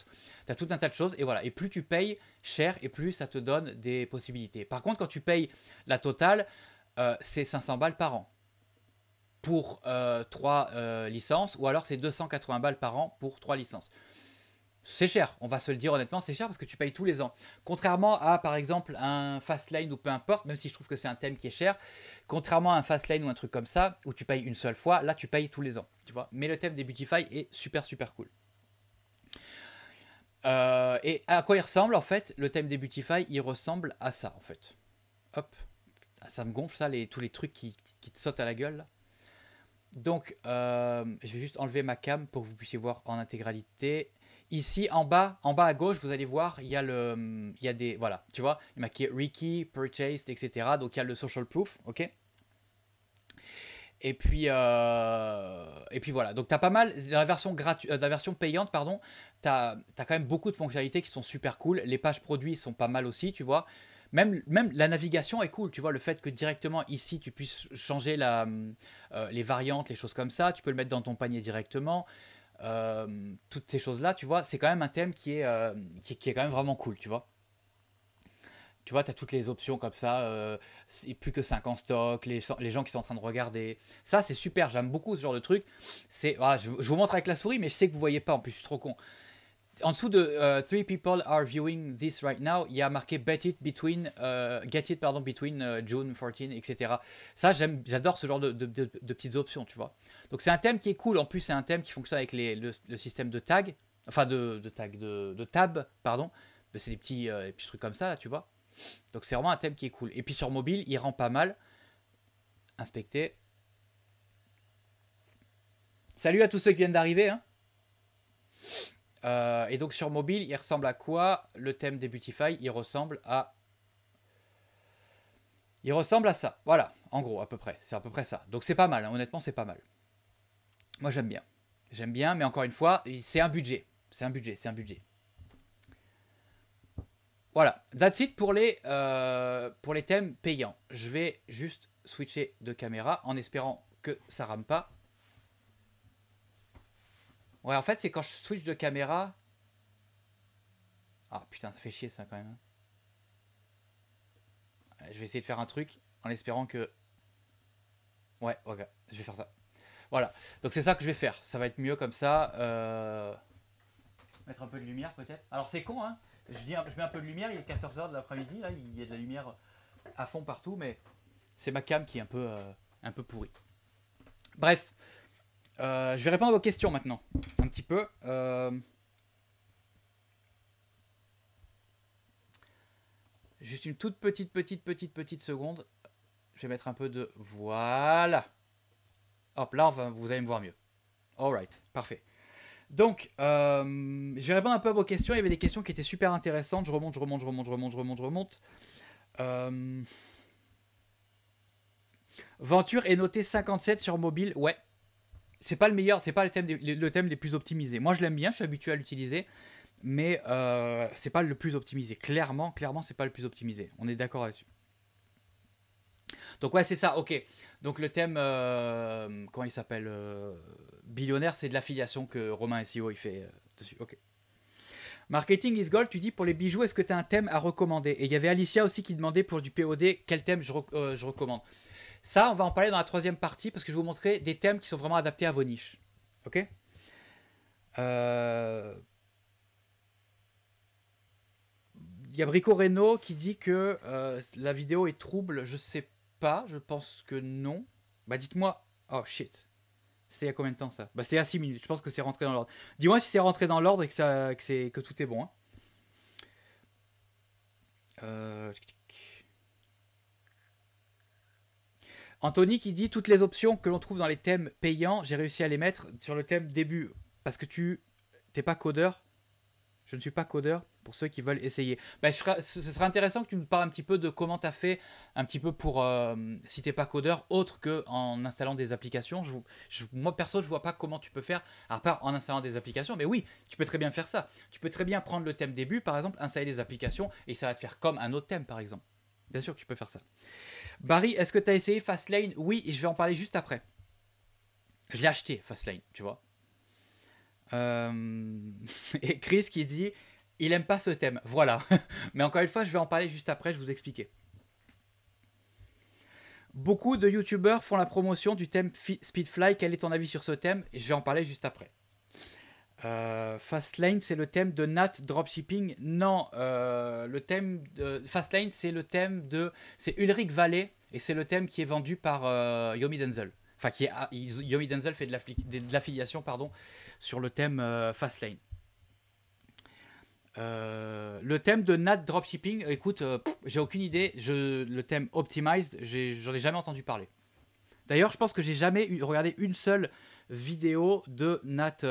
tu as tout un tas de choses. Et voilà, et plus tu payes cher, et plus ça te donne des possibilités. Par contre, quand tu payes la totale, euh, c'est 500 balles par an pour 3 euh, euh, licences, ou alors c'est 280 balles par an pour 3 licences c'est cher, on va se le dire honnêtement, c'est cher parce que tu payes tous les ans. Contrairement à par exemple un Fastlane ou peu importe, même si je trouve que c'est un thème qui est cher, contrairement à un Fastlane ou un truc comme ça, où tu payes une seule fois, là tu payes tous les ans, tu vois. Mais le thème des Beautify est super super cool. Euh, et à quoi il ressemble en fait Le thème des Beautify, il ressemble à ça en fait. Hop, ah, ça me gonfle ça, les, tous les trucs qui, te sautent à la gueule Donc, euh, je vais juste enlever ma cam pour que vous puissiez voir en intégralité. Ici, en bas, en bas à gauche, vous allez voir, il y a le, il y a des, voilà, tu vois, il a marqué Ricky, Purchased, etc. Donc il y a le social proof, ok. Et puis, euh, et puis voilà. Donc, tu as pas mal. Dans la version, gratuite, euh, la version payante, pardon, tu as, quand même beaucoup de fonctionnalités qui sont super cool. Les pages produits sont pas mal aussi, tu vois. Même, même la navigation est cool, tu vois. Le fait que directement ici, tu puisses changer la, euh, les variantes, les choses comme ça. Tu peux le mettre dans ton panier directement. Euh, toutes ces choses-là, tu vois, c'est quand même un thème qui est, euh, qui, est quand même vraiment cool, tu vois. Tu vois, tu as toutes les options comme ça, euh, plus que 5 en stock, les, les, gens qui sont en train de regarder. Ça, c'est super, j'aime beaucoup ce genre de truc. C'est, ah, je, vous montre avec la souris, mais je sais que vous voyez pas, en plus, je suis trop con. En dessous de 3 euh, people are viewing this right now, il y a marqué bet it between, get it pardon, between June 14, etc. Ça, j'aime, j'adore ce genre de petites options, tu vois. Donc c'est un thème qui est cool. En plus, c'est un thème qui fonctionne avec le, système de tag, enfin de, de de, de, tab, pardon. C'est euh, des petits, trucs comme ça, là, tu vois. Donc c'est vraiment un thème qui est cool. Et puis sur mobile, il rend pas mal. Inspecter. Salut à tous ceux qui viennent d'arriver. Hein. Euh, et donc sur mobile, il ressemble à quoi Le thème des Beautify, il ressemble à... Il ressemble à ça. Voilà, en gros, à peu près. C'est à peu près ça. Donc c'est pas mal, hein. honnêtement, c'est pas mal. Moi, j'aime bien. J'aime bien, mais encore une fois, c'est un budget. C'est un budget, c'est un budget. Voilà, that's it pour les, euh, pour les thèmes payants. Je vais juste switcher de caméra en espérant que ça rame pas. Ouais, en fait, c'est quand je switch de caméra... Ah putain, ça fait chier ça quand même. Hein. Je vais essayer de faire un truc en espérant que... Ouais, ok, je vais faire ça. Voilà, donc c'est ça que je vais faire. Ça va être mieux comme ça. Euh. Mettre un peu de lumière peut-être. Alors c'est con, hein je, je mets un peu de lumière, il est 14h de l'après-midi, là, il y a de la lumière euh, à fond partout, mais c'est ma cam qui est un peu, euh, un peu pourrie. Bref, je vais répondre à vos questions maintenant, un petit peu. Juste une toute petite, petite, petite, petite seconde. Je vais mettre un peu de... Voilà Hop, là, vous allez me voir mieux. Alright, parfait. Donc, euh, je vais un peu à vos questions. Il y avait des questions qui étaient super intéressantes. Je remonte, je remonte, je remonte, je remonte, je remonte, je remonte. Euh, Venture est noté 57 sur mobile. Ouais. C'est pas le meilleur, c'est pas le thème, le thème plus optimisés. Moi, je l'aime bien, je suis habitué à l'utiliser. Mais euh, c'est pas le plus optimisé. Clairement, clairement, c'est pas le plus optimisé. On est d'accord là-dessus. Donc ouais, c'est ça, ok. Donc le thème, euh, comment il s'appelle euh, Billionnaire, c'est de l'affiliation que Romain SEO il fait euh, dessus, ok. Marketing is gold, tu dis pour les bijoux, est-ce que tu as un thème à recommander Et il y avait Alicia aussi qui demandait pour du POD quel thème je, recommande. Ça, on va en parler dans la troisième partie parce que je vais vous montrer des thèmes qui sont vraiment adaptés à vos niches. Ok Il y a Brico Reno qui dit que la vidéo est trouble. Je sais pas pas, je pense que non. Bah dites-moi. Oh shit. C'était il y a combien de temps ça Bah c'était à 6 minutes, je pense que c'est rentré dans l'ordre. Dis-moi si c'est rentré dans l'ordre et que, ça, que, c'est, que tout est bon. Hein. Euh, Anthony qui dit toutes les options que l'on trouve dans les thèmes payants, j'ai réussi à les mettre sur le thème début. Parce que tu t'es pas codeur, je ne suis pas codeur pour ceux qui veulent essayer. Bah, ce serait intéressant que tu nous parles un petit peu de comment tu as fait, un petit peu pour, euh, si tu pas codeur, autre que en installant des applications. Je, moi, perso, je vois pas comment tu peux faire, à part en installant des applications. Mais oui, tu peux très bien faire ça. Tu peux très bien prendre le thème début, par exemple, installer des applications, et ça va te faire comme un autre thème, par exemple. Bien sûr que tu peux faire ça. Barry, est-ce que tu as essayé Fastlane Oui, je vais en parler juste après. Je l'ai acheté, Fastlane, tu vois. Euh, et Chris qui dit il aime pas ce thème. Voilà. Mais encore une fois, je vais en parler juste après, je vais vous expliquer. Beaucoup de youtubeurs font la promotion du thème Speedfly. Quel est ton avis sur ce thème Je vais en parler juste après. Euh, Fastlane, c'est le thème de Nat Dropshipping. Non, euh, le thème de Fastlane, c'est le thème de. C'est Ulrich Vallée et c'est le thème qui est vendu par Yomi Denzel. Enfin, qui ah, Yomi Denzel fait de l'affiliation pardon, sur le thème euh, Fastlane. Euh, le thème de Nat Dropshipping, écoute, euh, j'ai aucune idée. Je, le thème Optimized, j'en ai, jamais entendu parler. D'ailleurs, je pense que j'ai jamais regardé une seule vidéo de Nat,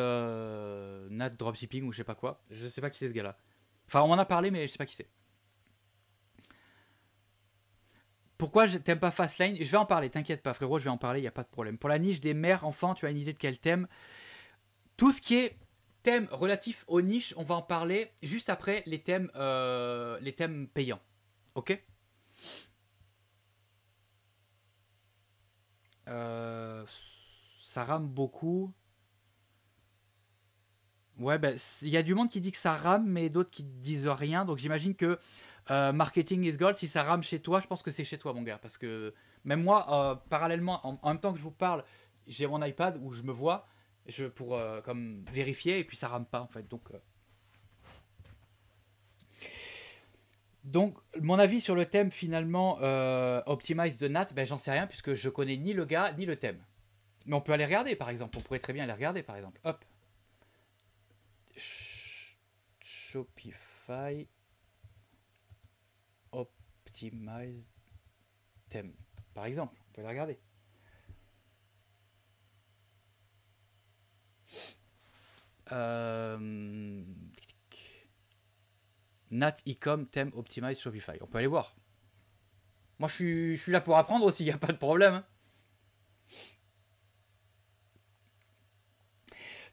Nat Dropshipping ou je sais pas quoi. Je sais pas qui c'est ce gars-là. Enfin, on en a parlé, mais je sais pas qui c'est. Pourquoi t'aime pas Fastlane Je vais en parler, t'inquiète pas frérot, je vais en parler, il n'y a pas de problème. Pour la niche des mères, enfants, tu as une idée de quel thème Tout ce qui est thème relatif aux niches, on va en parler juste après les thèmes, euh, les thèmes payants. Ok euh, Ça rame beaucoup. Ouais, ben, il y a du monde qui dit que ça rame, mais d'autres qui disent rien. Donc j'imagine que euh, marketing is gold, si ça rame chez toi, je pense que c'est chez toi, mon gars. Parce que même moi, euh, parallèlement, en, même temps que je vous parle, j'ai mon iPad où je me vois je, pour euh, comme vérifier et puis ça rame pas en fait. Donc, donc mon avis sur le thème finalement Optimize de Nat, ben, j'en sais rien puisque je connais ni le gars ni le thème. Mais on peut aller regarder par exemple, on pourrait très bien aller regarder par exemple. Hop. Shopify. Optimize Theme. Par exemple, on peut aller regarder. Euh... Nat Ecom Theme Optimize Shopify. On peut aller voir. Moi, je suis, je suis là pour apprendre aussi, il n'y a pas de problème. Hein.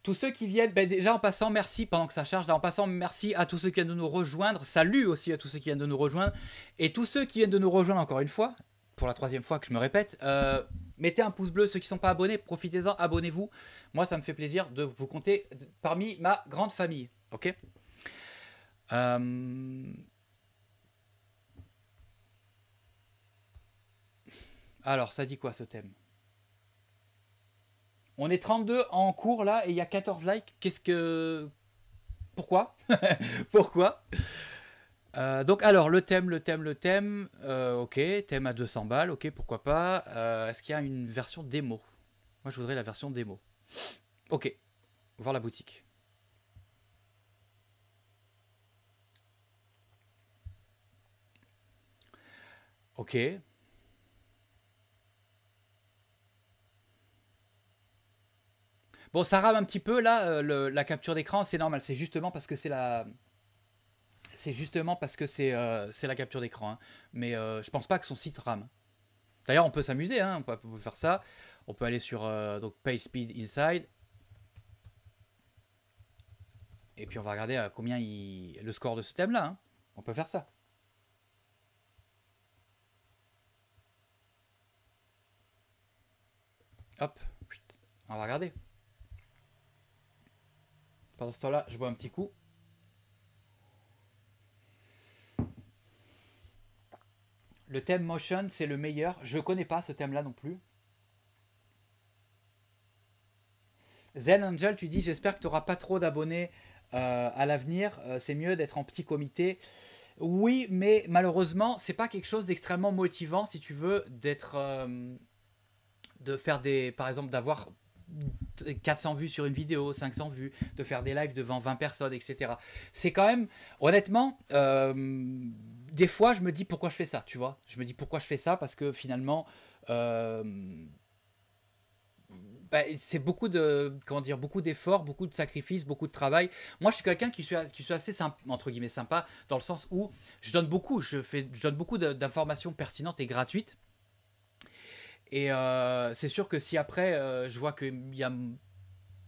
Tous ceux qui viennent, ben, déjà en passant, merci pendant que ça charge, là en passant, merci à tous ceux qui viennent de nous rejoindre. Salut aussi à tous ceux qui viennent de nous rejoindre. Et tous ceux qui viennent de nous rejoindre encore une fois, pour la troisième fois que je me répète, euh, mettez un pouce bleu. Ceux qui ne sont pas abonnés, profitez-en, abonnez-vous. Moi, ça me fait plaisir de vous compter parmi ma grande famille. Ok euh, Alors, ça dit quoi ce thème on est 32 en cours là et il y a 14 likes. Qu'est-ce que. Pourquoi Pourquoi euh, donc alors le thème, le thème, le thème, euh, ok, thème à 200 balles, ok, pourquoi pas. Euh, est-ce qu'il y a une version démo Moi je voudrais la version démo. Ok, voir la boutique. Ok, Bon, ça rame un petit peu là, euh, la capture d'écran, c'est normal, c'est justement parce que c'est la... C'est justement parce que c'est euh, la capture d'écran. Hein. Mais euh, je pense pas que son site rame. D'ailleurs, on peut s'amuser, hein. on, peut, faire ça. On peut aller sur euh, donc speed Inside. Et puis on va regarder combien il... le score de ce thème-là. Hein. On peut faire ça. Hop, on va regarder. Pendant ce temps-là, je bois un petit coup. Le thème motion, c'est le meilleur. Je connais pas ce thème-là non plus. Zen Angel, tu dis j'espère que tu n'auras pas trop d'abonnés euh, à l'avenir. Euh, c'est mieux d'être en petit comité. Oui, mais malheureusement, c'est pas quelque chose d'extrêmement motivant si tu veux d'être, euh, de faire des, par exemple, d'avoir 400 vues sur une vidéo, 500 vues, de faire des lives devant 20 personnes, etc. C'est quand même, honnêtement, euh, des fois, je me dis pourquoi je fais ça, tu vois. Je me dis pourquoi je fais ça parce que finalement, euh, bah, c'est beaucoup de comment dire beaucoup d'efforts, beaucoup de sacrifices, beaucoup de travail. Moi, je suis quelqu'un qui suis qui assez sympa, entre guillemets sympa dans le sens où je donne beaucoup, je fais je donne beaucoup d'informations pertinentes et gratuites. Et euh, c'est sûr que si après, euh, je vois qu'il y a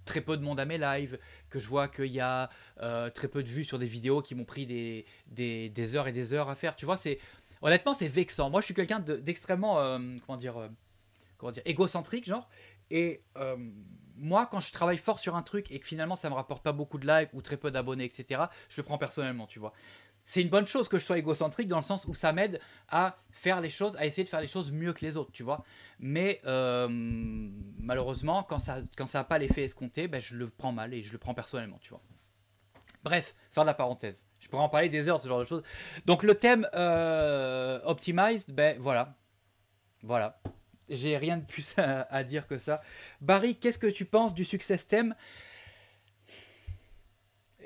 très peu de monde à mes lives, que je vois qu'il y a euh, très peu de vues sur des vidéos qui m'ont pris des, heures et des heures à faire. Tu vois, c'est honnêtement, c'est vexant. Moi, je suis quelqu'un d'extrêmement, comment dire, comment dire, égocentrique, genre. Et moi, quand je travaille fort sur un truc et que finalement ça me rapporte pas beaucoup de likes ou très peu d'abonnés, etc., je le prends personnellement, tu vois c'est une bonne chose que je sois égocentrique dans le sens où ça m'aide à faire les choses, à essayer de faire les choses mieux que les autres, tu vois. Mais euh, malheureusement, quand ça quand ça n'a pas l'effet escompté, ben, je le prends mal et je le prends personnellement, tu vois. Bref, faire de la parenthèse. Je pourrais en parler des heures, ce genre de choses. Donc le thème euh, optimized, ben voilà. Voilà. J'ai rien de plus à, dire que ça. Barry, qu'est-ce que tu penses du success thème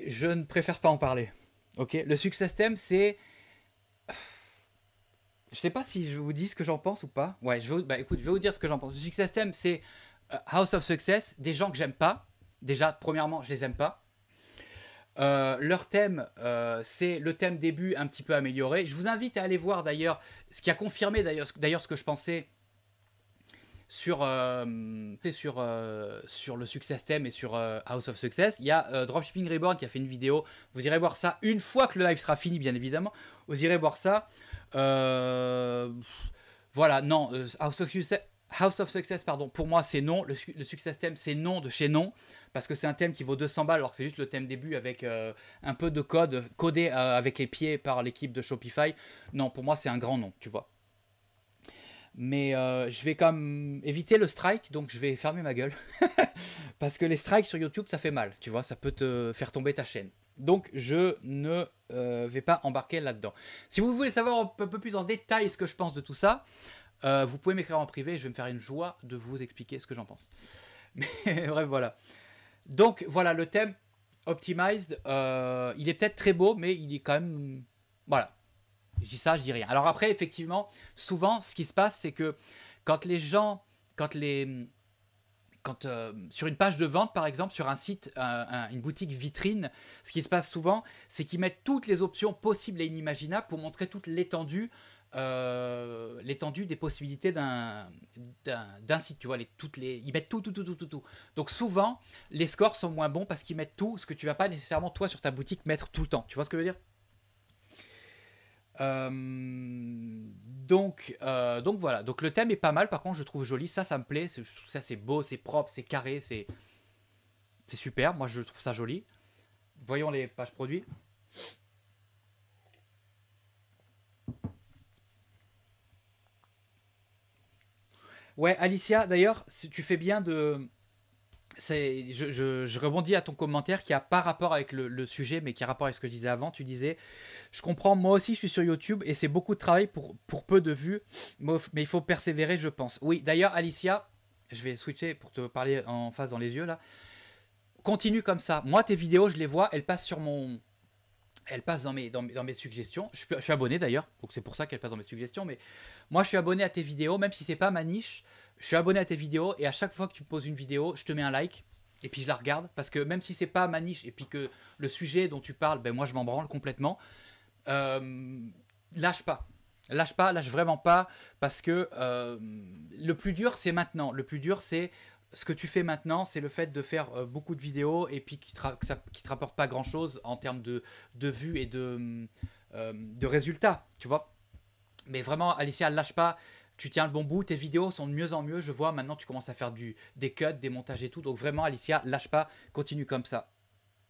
Je ne préfère pas en parler. Ok, le success thème, c'est. Je sais pas si je vous dis ce que j'en pense ou pas. Ouais, je vais, bah, écoute, je vais vous dire ce que j'en pense. Le success thème, c'est euh, House of Success, des gens que j'aime pas. Déjà, premièrement, je les aime pas. Euh, leur thème, euh, c'est le thème début un petit peu amélioré. Je vous invite à aller voir d'ailleurs ce qui a confirmé d'ailleurs ce que je pensais sur, euh, sur, euh, sur le Success Theme et sur euh, House of Success. Il y a Dropshipping Reborn qui a fait une vidéo. Vous irez voir ça une fois que le live sera fini, bien évidemment. Vous irez voir ça. voilà, non, House of Success. House of Success, pardon, pour moi c'est non. Le, le Success Theme c'est non de chez non. Parce que c'est un thème qui vaut 200 balles alors que c'est juste le thème début avec un peu de code codé avec les pieds par l'équipe de Shopify. Non, pour moi c'est un grand non, tu vois. Mais euh, je vais quand même éviter le strike, donc je vais fermer ma gueule. Parce que les strikes sur YouTube, ça fait mal, tu vois, ça peut te faire tomber ta chaîne. Donc je ne euh, vais pas embarquer là-dedans. Si vous voulez savoir un peu plus en détail ce que je pense de tout ça, euh, vous pouvez m'écrire en privé, je vais me faire une joie de vous expliquer ce que j'en pense. Mais bref, voilà. Donc voilà, le thème Optimized, il est peut-être très beau, mais il est quand même... Voilà, je dis ça, je dis rien. Alors après, effectivement, souvent, ce qui se passe, c'est que quand les gens, quand les, quand, euh, sur une page de vente, par exemple, sur un site, euh, une boutique vitrine, ce qui se passe souvent, c'est qu'ils mettent toutes les options possibles et inimaginables pour montrer toute l'étendue. Euh, l'étendue des possibilités d'un site, tu vois, les, toutes les, ils mettent tout, tout, tout, tout, tout, tout. Donc souvent, les scores sont moins bons parce qu'ils mettent tout ce que tu vas pas nécessairement toi sur ta boutique mettre tout le temps. Tu vois ce que je veux dire euh, donc, euh, donc voilà. Donc le thème est pas mal. Par contre, je trouve joli. Ça, ça me plaît. Ça, c'est beau, c'est propre, c'est carré, c'est c'est super. Moi, je trouve ça joli. Voyons les pages produits. Ouais, Alicia, d'ailleurs, tu fais bien de, c'est, je, rebondis à ton commentaire qui a pas rapport avec le, sujet, mais qui a rapport avec ce que je disais avant. Tu disais, je comprends, moi aussi je suis sur YouTube et c'est beaucoup de travail pour, peu de vues, mais il faut persévérer, je pense. Oui, d'ailleurs, Alicia, je vais switcher pour te parler en face dans les yeux là. Continue comme ça. Moi, tes vidéos, je les vois, elles passent sur mon. Elles passent dans mes, dans mes, suggestions. Je, suis abonné d'ailleurs, donc c'est pour ça qu'elles passent dans mes suggestions. Mais moi, je suis abonné à tes vidéos, même si c'est pas ma niche je suis abonné à tes vidéos et à chaque fois que tu poses une vidéo, je te mets un like et puis je la regarde parce que même si c'est pas ma niche et puis que le sujet dont tu parles, ben moi je m'en branle complètement. Euh, lâche pas. Lâche pas, lâche vraiment pas, parce que euh, le plus dur c'est maintenant. Le plus dur c'est ce que tu fais maintenant, c'est le fait de faire euh, beaucoup de vidéos et puis qui ne qui te rapporte pas grand chose en termes de, de vues et de, de résultats, tu vois. Mais vraiment, Alicia, lâche pas tu tiens le bon bout, tes vidéos sont de mieux en mieux, je vois, maintenant tu commences à faire du, des cuts, des montages et tout, donc vraiment Alicia, lâche pas, continue comme ça.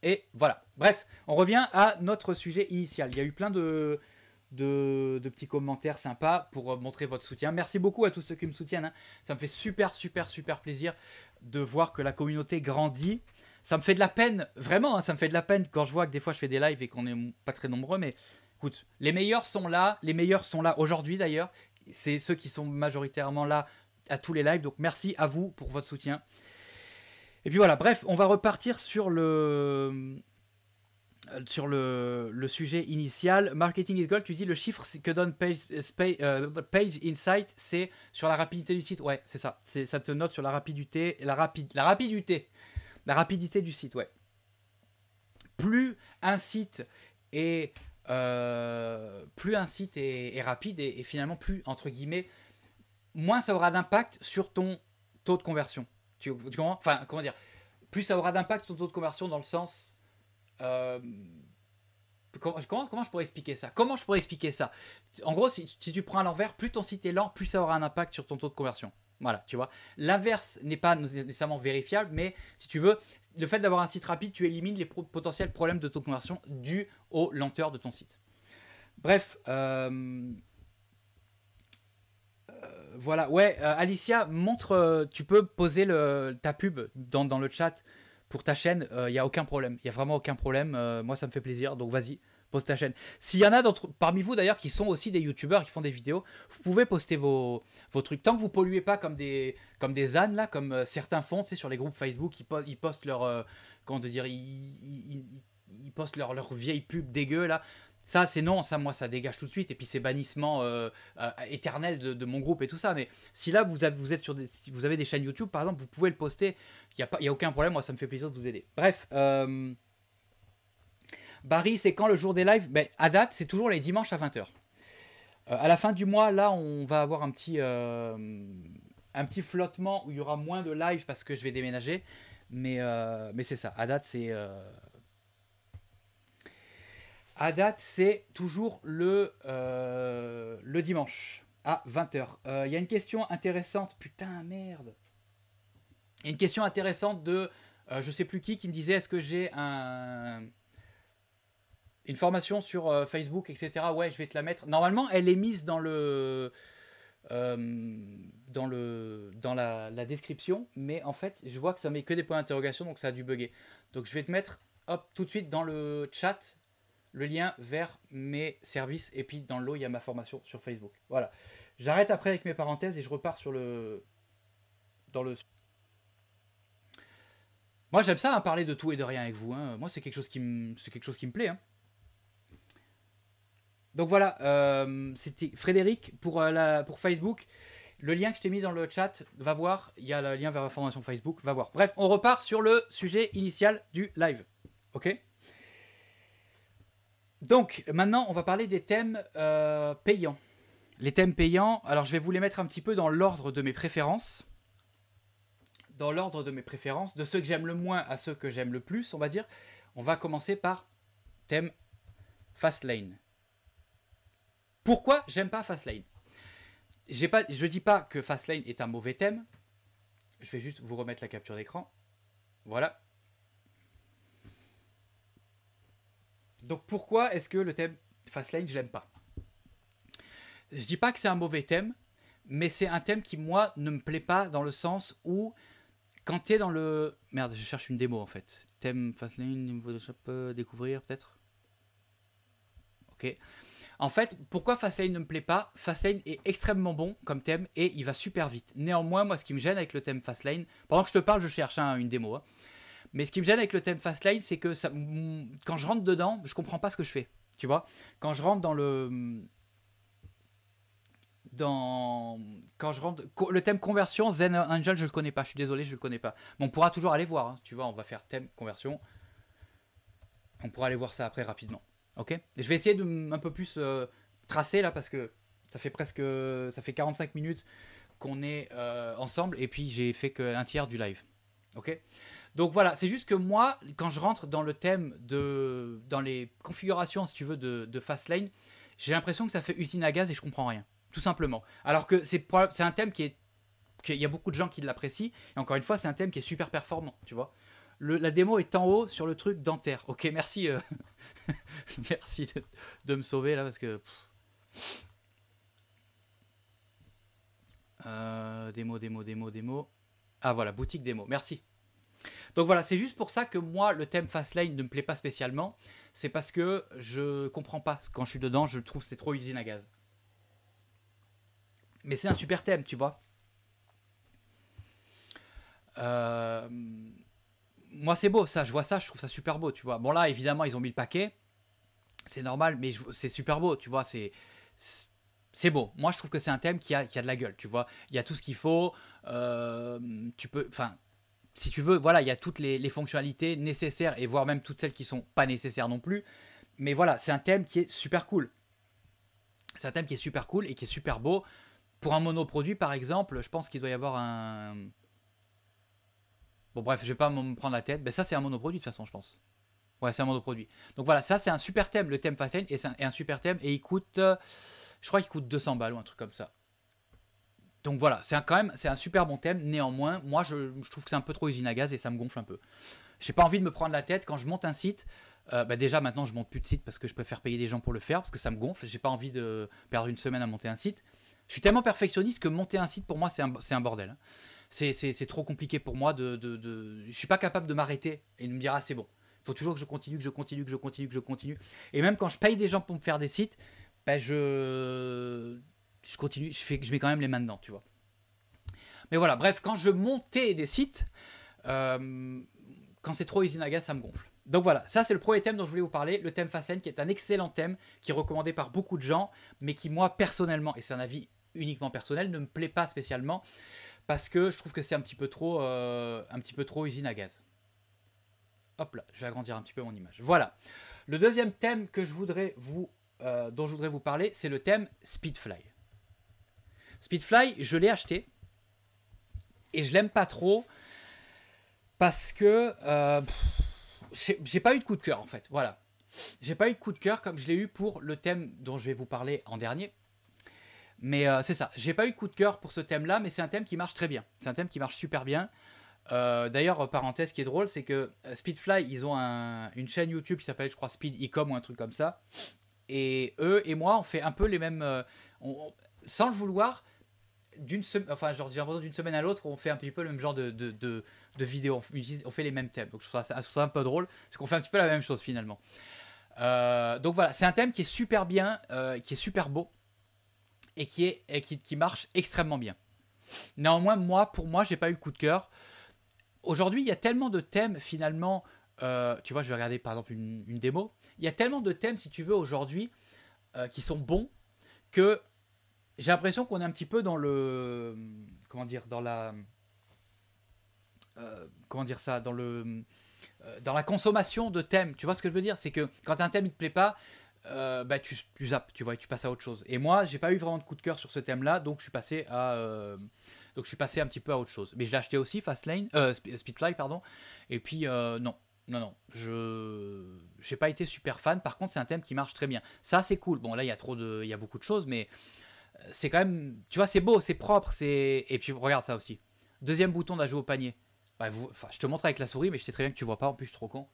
Et voilà, bref, on revient à notre sujet initial, il y a eu plein de, de, petits commentaires sympas pour euh, montrer votre soutien. Merci beaucoup à tous ceux qui me soutiennent. Hein. Ça me fait super, super, super plaisir de voir que la communauté grandit. Ça me fait de la peine, vraiment, hein, ça me fait de la peine quand je vois que des fois je fais des lives et qu'on n'est pas très nombreux, mais écoute, les meilleurs sont là, les meilleurs sont là aujourd'hui d'ailleurs, c'est ceux qui sont majoritairement là à tous les lives. Donc merci à vous pour votre soutien. Et puis voilà, bref, on va repartir sur le euh, sur le, sujet initial. Marketing is gold, tu dis le chiffre que donne euh, euh, Page, Insight, c'est sur la rapidité du site. Ouais, c'est ça. ça te note sur la rapidité, la rapide, la rapidité, la rapidité du site. Ouais. Plus un site est euh, plus un site est, rapide et, finalement plus, entre guillemets, moins ça aura d'impact sur ton taux de conversion. Tu, comprends Enfin, comment dire Plus ça aura d'impact sur ton taux de conversion dans le sens... Euh, comment, je pourrais expliquer ça Comment je pourrais expliquer ça En gros, si, si tu prends à l'envers, plus ton site est lent, plus ça aura un impact sur ton taux de conversion. Voilà, tu vois. L'inverse n'est pas nécessairement vérifiable, mais si tu veux, le fait d'avoir un site rapide, tu élimines les potentiels problèmes de conversion dus aux lenteurs de ton site. Bref, euh, euh, voilà. Ouais, euh, Alicia, montre. tu peux poser le, ta pub dans, dans, le chat pour ta chaîne. Il n'y a aucun problème. Il n'y a vraiment aucun problème. moi, ça me fait plaisir. Donc, vas-y, Poste ta chaîne. S'il y en a parmi vous d'ailleurs qui sont aussi des youtubeurs qui font des vidéos, vous pouvez poster vos, vos trucs. Tant que vous polluez pas comme des, comme des ânes, là, comme euh, certains font, tu sais, sur les groupes Facebook, ils, ils postent leur. Euh, comment dire ils, postent leur, vieille pub dégueu, là. Ça, c'est non, ça, moi, ça dégage tout de suite. Et puis, c'est bannissement euh, éternel de, mon groupe et tout ça. Mais si là, vous avez, vous êtes sur des, si vous avez des chaînes YouTube, par exemple, vous pouvez le poster. Il n'y a, pas, a aucun problème. Moi, ça me fait plaisir de vous aider. Bref. Euh Barry, c'est quand le jour des lives ben, À date, c'est toujours les dimanches à 20h. Euh, à la fin du mois, là, on va avoir un petit, euh, un petit flottement où il y aura moins de lives parce que je vais déménager. Mais, euh, mais c'est ça. À date, c'est. À date, c'est toujours le, le dimanche à 20h. Il y a une question intéressante. Putain, merde. Il y a une question intéressante de je sais plus qui qui me disait est-ce que j'ai un une formation sur euh, Facebook, etc. Ouais, je vais te la mettre. Normalement, elle est mise dans le. Euh, dans, le, dans la, description, mais en fait, je vois que ça met que des points d'interrogation, donc ça a dû bugger. Donc je vais te mettre, hop, tout de suite dans le chat, le lien vers mes services, et puis dans l'eau, il y a ma formation sur Facebook. Voilà. J'arrête après avec mes parenthèses et je repars sur le... dans le... Moi, j'aime ça, hein, parler de tout et de rien avec vous. Hein. Moi, c'est quelque chose qui me, c'est quelque chose qui me plaît. Hein. Donc voilà, euh, c'était Frédéric pour, euh, la, pour Facebook. Le lien que je t'ai mis dans le chat, va voir. Il y a le lien vers la formation Facebook, va voir. Bref, on repart sur le sujet initial du live. Ok Donc maintenant, on va parler des thèmes euh, payants. Les thèmes payants, alors je vais vous les mettre un petit peu dans l'ordre de mes préférences. Dans l'ordre de mes préférences, de ceux que j'aime le moins à ceux que j'aime le plus, on va dire. On va commencer par thème Fastlane. Pourquoi j'aime pas Fastlane pas, Je dis pas que Fastlane est un mauvais thème. Je vais juste vous remettre la capture d'écran. Voilà. Donc pourquoi est-ce que le thème Fastlane, je l'aime pas Je dis pas que c'est un mauvais thème, mais c'est un thème qui, moi, ne me plaît pas dans le sens où, quand tu es dans le... Merde, je cherche une démo, en fait. Thème Fastlane, niveau de euh, découvrir, peut-être Ok. En fait, pourquoi Fastlane ne me plaît pas Fastlane est extrêmement bon comme thème et il va super vite. Néanmoins, moi, ce qui me gêne avec le thème Fastlane, pendant que je te parle, je cherche hein, une démo. Hein. Mais ce qui me gêne avec le thème Fastlane, c'est que ça, mm, quand je rentre dedans, je comprends pas ce que je fais. Tu vois Quand je rentre dans le. Mm, dans. Quand je rentre. Le thème conversion, Zen Angel, je le connais pas. Je suis désolé, je le connais pas. Mais on pourra toujours aller voir. Hein, tu vois, on va faire thème conversion. On pourra aller voir ça après rapidement. Ok. Je vais essayer de un peu plus euh, tracer là parce que ça fait presque ça fait 45 minutes qu'on est euh, ensemble et puis j'ai fait qu'un tiers du live. Ok. Donc voilà, c'est juste que moi, quand je rentre dans le thème de dans les configurations, si tu veux, de, de Fastlane, j'ai l'impression que ça fait usine à gaz et je comprends rien, tout simplement. Alors que c'est c'est un thème qui est qu'il y a beaucoup de gens qui l'apprécient et encore une fois, c'est un thème qui est super performant, tu vois la démo est en haut sur le truc dentaire. Ok, merci, euh, merci de, me sauver là parce que. Euh, démo, démo, démo, démo. Ah voilà, boutique démo. Merci. Donc voilà, c'est juste pour ça que moi, le thème Fastlane ne me plaît pas spécialement. C'est parce que je comprends pas. Quand je suis dedans, je trouve c'est trop usine à gaz. Mais c'est un super thème, tu vois. Euh, moi, c'est beau, ça, je vois ça, je trouve ça super beau, tu vois. Bon, là, évidemment, ils ont mis le paquet, c'est normal, mais c'est super beau, tu vois, c'est. C'est beau. Moi, je trouve que c'est un thème qui a, de la gueule, tu vois. Il y a tout ce qu'il faut. Euh, tu peux. Enfin, si tu veux, voilà, il y a toutes les, fonctionnalités nécessaires et voire même toutes celles qui sont pas nécessaires non plus. Mais voilà, c'est un thème qui est super cool. C'est un thème qui est super cool et qui est super beau. Pour un monoproduit, par exemple, je pense qu'il doit y avoir un, Bon, bref, je vais pas me prendre la tête. mais ben, ça, c'est un monoproduit de toute façon, je pense. Ouais, c'est un monoproduit. Donc voilà, ça, c'est un super thème, le thème Fastlane, et c'est un, super thème, et il coûte. Euh, je crois qu'il coûte 200 balles ou un truc comme ça. Donc voilà, c'est quand même un super bon thème. Néanmoins, moi, je, trouve que c'est un peu trop usine à gaz et ça me gonfle un peu. J'ai pas envie de me prendre la tête quand je monte un site. Euh, ben, déjà maintenant je monte plus de site parce que je préfère payer des gens pour le faire parce que ça me gonfle. J'ai pas envie de perdre une semaine à monter un site. Je suis tellement perfectionniste que monter un site pour moi c'est un, un, bordel. Hein c'est trop compliqué pour moi de, de, Je suis pas capable de m'arrêter et de me dire, ah, c'est bon. il Faut toujours que je continue, que je continue, que je continue, que je continue. Et même quand je paye des gens pour me faire des sites, ben je, je continue, je, fais, je mets quand même les mains dedans, tu vois. Mais voilà, bref, quand je montais des sites, euh, quand c'est trop Isinaga, ça me gonfle. Donc voilà, ça c'est le premier thème dont je voulais vous parler, le thème Fasen, qui est un excellent thème, qui est recommandé par beaucoup de gens, mais qui moi personnellement, et c'est un avis uniquement personnel, ne me plaît pas spécialement parce que je trouve que c'est un petit peu trop, euh, un petit peu trop usine à gaz. Hop là, je vais agrandir un petit peu mon image. Voilà. Le deuxième thème que je voudrais vous, euh, dont je voudrais vous parler, c'est le thème Speedfly. Speedfly, je l'ai acheté et je l'aime pas trop parce que euh, j'ai pas eu de coup de cœur en fait. Voilà, j'ai pas eu de coup de cœur comme je l'ai eu pour le thème dont je vais vous parler en dernier, mais euh, c'est ça. J'ai pas eu coup de cœur pour ce thème-là, mais c'est un thème qui marche très bien. C'est un thème qui marche super bien. Euh, d'ailleurs, euh, parenthèse qui est drôle, c'est que Speedfly, ils ont une chaîne YouTube qui s'appelle, je crois, Speed Ecom ou un truc comme ça. Et eux et moi, on fait un peu les mêmes. sans le vouloir, d'une semaine, enfin, genre, d'une semaine à l'autre, on fait un petit peu le même genre de, de, de, vidéos. On, fait les mêmes thèmes. Donc, je trouve ça, un peu drôle, C'est qu'on fait un petit peu la même chose finalement. donc voilà, c'est un thème qui est super bien, qui est super beau et qui, est, qui, marche extrêmement bien. Néanmoins, moi, pour moi, j'ai pas eu le coup de cœur. Aujourd'hui, il y a tellement de thèmes finalement. Euh, tu vois, je vais regarder par exemple une, démo. Il y a tellement de thèmes, si tu veux, aujourd'hui, euh, qui sont bons que j'ai l'impression qu'on est un petit peu dans le. Comment dire Dans la. Euh, comment dire ça Dans le. Dans la consommation de thèmes. Tu vois ce que je veux dire C'est que quand un thème il te plaît pas, euh, bah, tu, tu, tu vois, tu passes à autre chose. Et moi, j'ai pas eu vraiment de coup de cœur sur ce thème-là, donc je suis passé à, euh, donc je suis passé un petit peu à autre chose. Mais je l'ai acheté aussi, Fastlane, euh, euh Speedfly, pardon. Et puis non, non, non, je, j'ai pas été super fan. Par contre, c'est un thème qui marche très bien. Ça, c'est cool. Bon, là, il y a trop de, il y a beaucoup de choses, mais c'est quand même, tu vois, c'est beau, c'est propre, c'est, et puis regarde ça aussi. Deuxième bouton d'ajout au panier. Bah, vous... je te montre avec la souris, mais je sais très bien que tu vois pas. En plus, je suis trop con.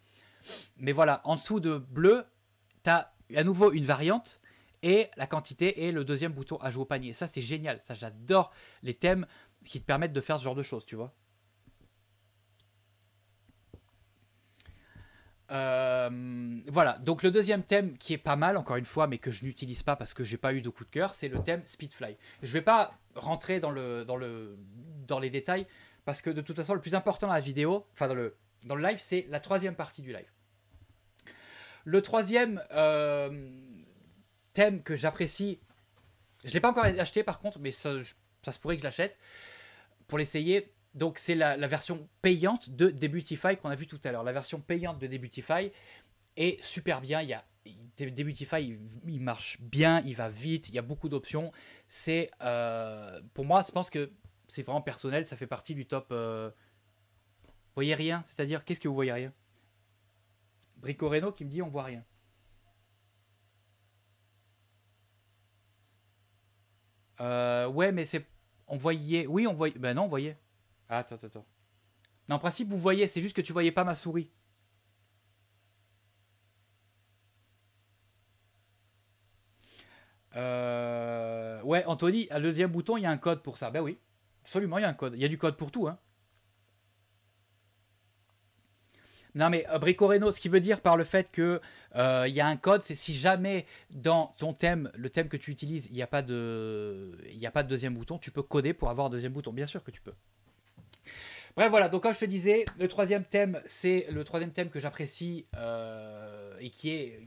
Mais voilà, en dessous de bleu, t'as à nouveau une variante et la quantité et le deuxième bouton à jouer au panier. Ça, c'est génial. Ça, j'adore les thèmes qui te permettent de faire ce genre de choses, tu vois. Euh, voilà, donc le deuxième thème qui est pas mal, encore une fois, mais que je n'utilise pas parce que j'ai pas eu de coup de cœur, c'est le thème Speedfly. Je vais pas rentrer dans, le, dans, le, dans les détails parce que de toute façon, le plus important dans la vidéo, enfin dans le, dans le live, c'est la troisième partie du live. Le troisième euh, thème que j'apprécie, je ne l'ai pas encore acheté par contre, mais ça, se pourrait que je l'achète pour l'essayer. Donc c'est la, version payante de Debutify qu'on a vu tout à l'heure. La version payante de Debutify est super bien. Il y a Debutify, il, marche bien, il va vite, il y a beaucoup d'options. C'est euh, pour moi, je pense que c'est vraiment personnel. Ça fait partie du top. Euh, vous voyez rien, c'est-à-dire qu'est-ce que vous voyez rien Rico Reno qui me dit on voit rien. Euh, ouais, mais c'est. On voyait. Oui, on voyait. Ben non, on voyait. Ah, attends, attends, attends. Non, en principe, vous voyez, c'est juste que tu voyais pas ma souris. Euh... Ouais, Anthony, le deuxième bouton, il y a un code pour ça. Ben oui, absolument, il y a un code. Il y a du code pour tout. Hein. Non, mais euh, Brico Reno, ce qui veut dire par le fait que euh, il y a un code, c'est si jamais dans ton thème, le thème que tu utilises, il n'y a, pas de... y a pas de deuxième bouton, tu peux coder pour avoir un deuxième bouton. Bien sûr que tu peux. Bref, voilà. Donc, comme je te disais, le troisième thème, c'est le troisième thème que j'apprécie euh, et qui est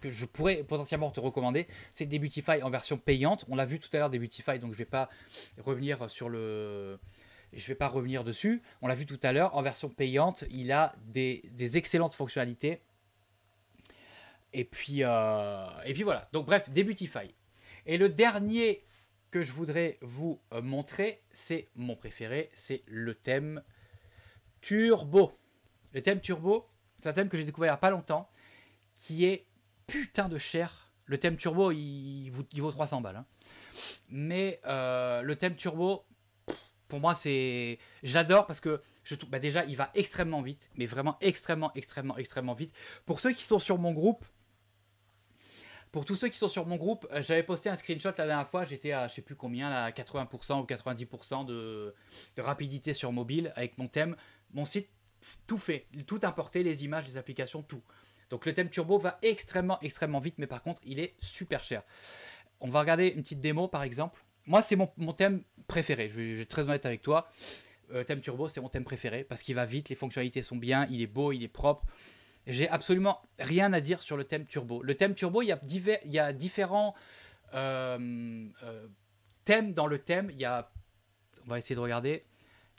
que je pourrais potentiellement te recommander, c'est des beautify en version payante. On l'a vu tout à l'heure des beautify. donc je ne vais pas revenir sur le je ne vais pas revenir dessus. On l'a vu tout à l'heure, en version payante, il a des, excellentes fonctionnalités. Et puis, euh, et puis voilà. Donc bref, Debutify. Et le dernier que je voudrais vous euh, montrer, c'est mon préféré, c'est le thème Turbo. Le thème Turbo, c'est un thème que j'ai découvert il n'y a pas longtemps, qui est putain de cher. Le thème Turbo, il, vaut 300 balles. Hein. Mais euh, le thème Turbo, pour moi, c'est. J'adore parce que bah, déjà, il va extrêmement vite, mais vraiment extrêmement, extrêmement, extrêmement vite. Pour ceux qui sont sur mon groupe, pour tous ceux qui sont sur mon groupe, euh, j'avais posté un screenshot la dernière fois, j'étais à je sais plus combien, là, 80% ou 90% de, de, rapidité sur mobile avec mon thème. Mon site, tout fait, tout importé, les images, les applications, tout. Donc le thème turbo va extrêmement, extrêmement vite, mais par contre, il est super cher. On va regarder une petite démo par exemple. Moi, c'est mon, thème préféré. Je, vais être très honnête avec toi. Euh, thème turbo, c'est mon thème préféré parce qu'il va vite, les fonctionnalités sont bien, il est beau, il est propre. J'ai absolument rien à dire sur le thème turbo. Le thème turbo, il y a, il y différents euh, euh, thèmes dans le thème. Il y a, on va essayer de regarder.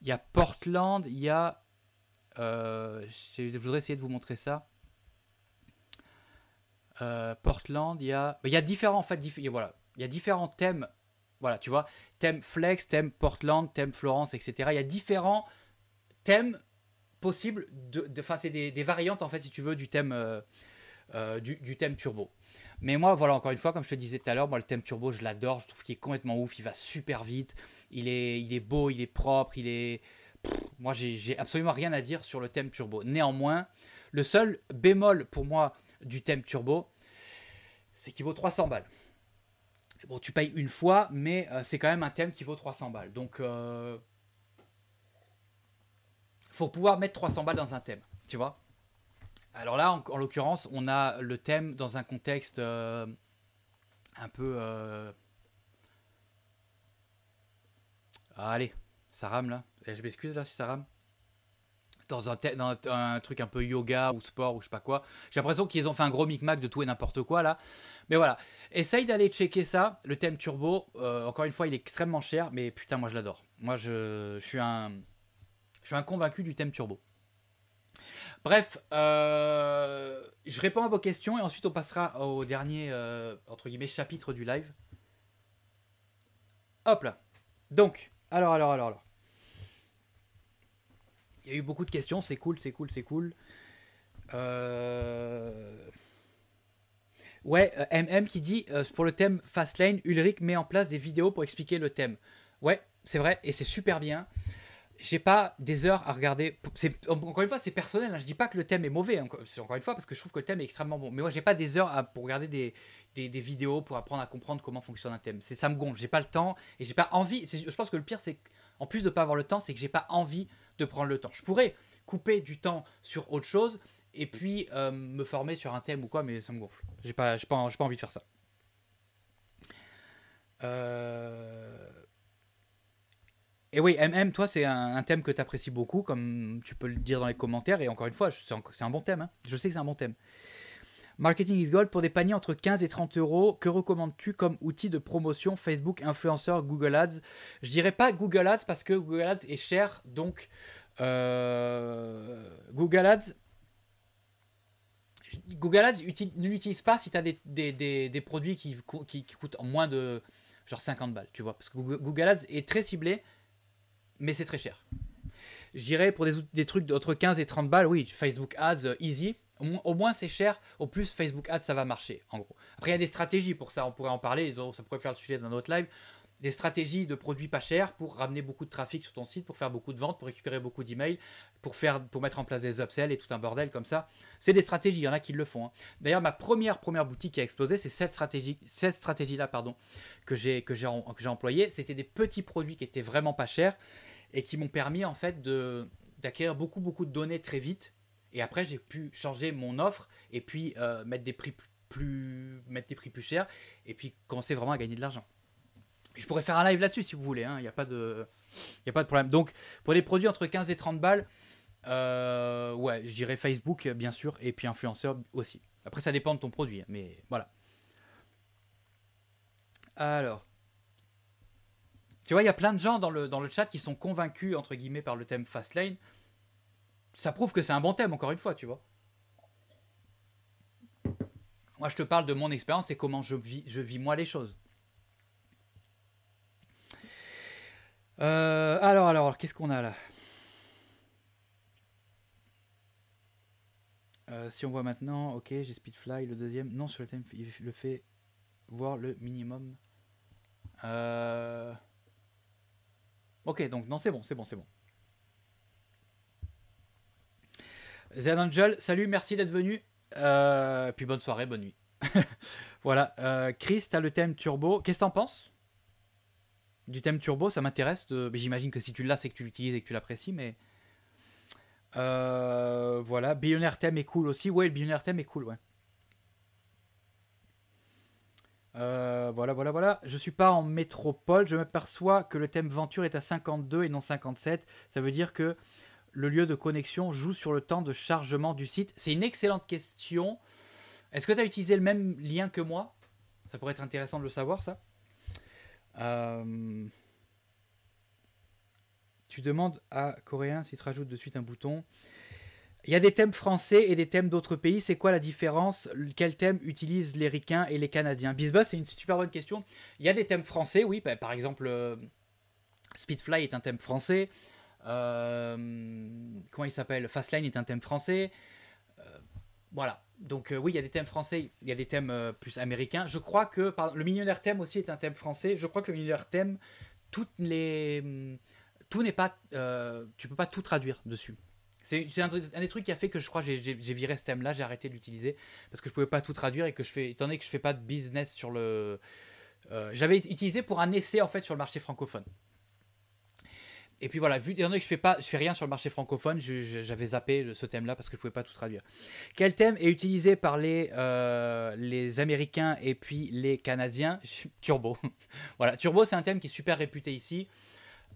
Il y a Portland, il y a. je voudrais essayer de vous montrer ça. Portland, il y a, il y a différents, en fait, voilà, il y a différents thèmes voilà, tu vois, thème Flex, thème Portland, thème Florence, etc. Il y a différents thèmes possibles, de, c'est des, variantes en fait, si tu veux, du thème, euh, euh, du, thème turbo. Mais moi, voilà, encore une fois, comme je te disais tout à l'heure, moi, le thème turbo, je l'adore, je trouve qu'il est complètement ouf, il va super vite, il est, il est beau, il est propre, il est. moi, j'ai absolument rien à dire sur le thème turbo. Néanmoins, le seul bémol pour moi du thème turbo, c'est qu'il vaut 300 balles. Bon, tu payes une fois, mais euh, c'est quand même un thème qui vaut 300 balles. Donc, euh, faut pouvoir mettre 300 balles dans un thème, tu vois. Alors là, en, l'occurrence, on a le thème dans un contexte euh, un peu. Ah, allez, ça rame là. Eh, je m'excuse là si ça rame dans un, truc un peu yoga ou sport ou je sais pas quoi. J'ai l'impression qu'ils ont fait un gros micmac de tout et n'importe quoi là. Mais voilà, essaye d'aller checker ça. Le thème turbo, euh, encore une fois, il est extrêmement cher, mais putain, moi je l'adore. Moi je, suis un, je suis un convaincu du thème turbo. Bref, euh, je réponds à vos questions et ensuite on passera au dernier euh, entre guillemets chapitre du live. Hop là. Donc, alors, alors, alors, alors. Il y a eu beaucoup de questions, c'est cool, c'est cool, c'est cool. Euh, ouais, MM qui dit euh, pour le thème Fastlane, Ulrich met en place des vidéos pour expliquer le thème. Ouais, c'est vrai et c'est super bien. J'ai pas des heures à regarder. Encore une fois, c'est personnel. Hein. Je dis pas que le thème est mauvais. Hein, encore une fois, parce que je trouve que le thème est extrêmement bon. Mais moi, j'ai pas des heures pour regarder des, vidéos pour apprendre à comprendre comment fonctionne un thème. ça me gonfle. J'ai pas le temps et j'ai pas envie. Je pense que le pire, c'est en plus de pas avoir le temps, c'est que j'ai pas envie de prendre le temps. Je pourrais couper du temps sur autre chose et puis euh, me former sur un thème ou quoi, mais ça me gonfle. J'ai pas, j'ai pas, pas, envie de faire ça. Euh, et oui, MM, toi, c'est un, thème que tu apprécies beaucoup, comme tu peux le dire dans les commentaires. Et encore une fois, c'est un, bon thème. Hein. Je sais que c'est un bon thème. Marketing is Gold pour des paniers entre 15 et 30 euros. Que recommandes-tu comme outil de promotion Facebook, influenceur, Google Ads Je dirais pas Google Ads parce que Google Ads est cher. Donc, euh, Google Ads. Google Ads ne l'utilise pas si tu as des, des, des, produits qui, qui, coûtent moins de genre 50 balles, tu vois. Parce que Google Ads est très ciblé, mais c'est très cher. J'irais pour des, des trucs d'entre 15 et 30 balles, oui, Facebook Ads, euh, Easy, au moins c'est cher, au plus Facebook Ads ça va marcher en gros. Après il y a des stratégies pour ça, on pourrait en parler, ça pourrait faire le sujet d'un autre live. Des stratégies de produits pas chers pour ramener beaucoup de trafic sur ton site, pour faire beaucoup de ventes, pour récupérer beaucoup d'emails, pour pour mettre en place des upsells et tout un bordel comme ça. C'est des stratégies, il y en a qui le font. Hein. D'ailleurs ma première première boutique qui a explosé, c'est cette stratégie, cette stratégie là pardon que j'ai que employée. C'était des petits produits qui étaient vraiment pas chers et qui m'ont permis en fait d'acquérir beaucoup beaucoup de données très vite et après, j'ai pu changer mon offre et puis euh, mettre, des prix plus, mettre des prix plus chers et puis commencer vraiment à gagner de l'argent. Je pourrais faire un live là-dessus si vous voulez, hein. il n'y a, pas de, a pas de problème. Donc, pour les produits entre 15 et 30 balles, euh, ouais, je dirais Facebook, bien sûr, et puis influenceur aussi. Après, ça dépend de ton produit, mais voilà. Alors. Tu vois, il y a plein de gens dans le, dans le chat qui sont convaincus, entre guillemets, par le thème Fastlane ça prouve que c'est un bon thème, encore une fois, tu vois. Moi, je te parle de mon expérience et comment je vis, je vis moi les choses. Euh, alors, alors, qu'est-ce qu'on a là euh, Si on voit maintenant, ok, j'ai Speedfly, le deuxième. Non, sur le thème, il le fait voir le minimum. Euh, ok, donc non, c'est bon, c'est bon, c'est bon. Zen Angel, salut, merci d'être venu. Euh, puis bonne soirée, bonne nuit. voilà. Euh, Chris, t'as le thème turbo. Qu'est-ce que t'en penses Du thème turbo, ça m'intéresse. J'imagine que si tu l'as, c'est que tu l'utilises et que tu l'apprécies, mais. Euh, voilà. Billionaire thème est cool aussi. Ouais, le billionaire thème est cool, ouais. voilà, voilà, voilà. Je suis pas en métropole. Je m'aperçois que le thème Venture est à 52 et non 57. Ça veut dire que le lieu de connexion joue sur le temps de chargement du site C'est une excellente question. Est-ce que tu as utilisé le même lien que moi Ça pourrait être intéressant de le savoir, ça. Euh, tu demandes à Coréen s'il te rajoute de suite un bouton. Il y a des thèmes français et des thèmes d'autres pays. C'est quoi la différence Quel thème utilisent les Ricains et les Canadiens Bisba, c'est une super bonne question. Il y a des thèmes français, oui. Bah, par exemple, euh, Speedfly est un thème français. Euh, comment il s'appelle Fastlane est un thème français. Euh, voilà. Donc euh, oui, il y a des thèmes français, il y a des thèmes plus américains. Je crois que le millionnaire thème aussi est un thème français. Je crois que le millionnaire thème, toutes les, hmm, tout n'est pas, tu peux pas tout traduire dessus. C'est un, des trucs qui a fait que je crois j'ai viré ce thème-là, j'ai arrêté de l'utiliser parce que je pouvais pas tout traduire et que je fais, étant donné que je fais pas de business sur le, j'avais utilisé pour un essai en fait sur le marché francophone. Et puis voilà, vu que je fais pas, je fais rien sur le marché francophone, j'avais zappé ce thème-là parce que je pouvais pas tout traduire. Quel thème est utilisé par les, euh, les Américains et puis les Canadiens Turbo. voilà, Turbo, c'est un thème qui est super réputé ici.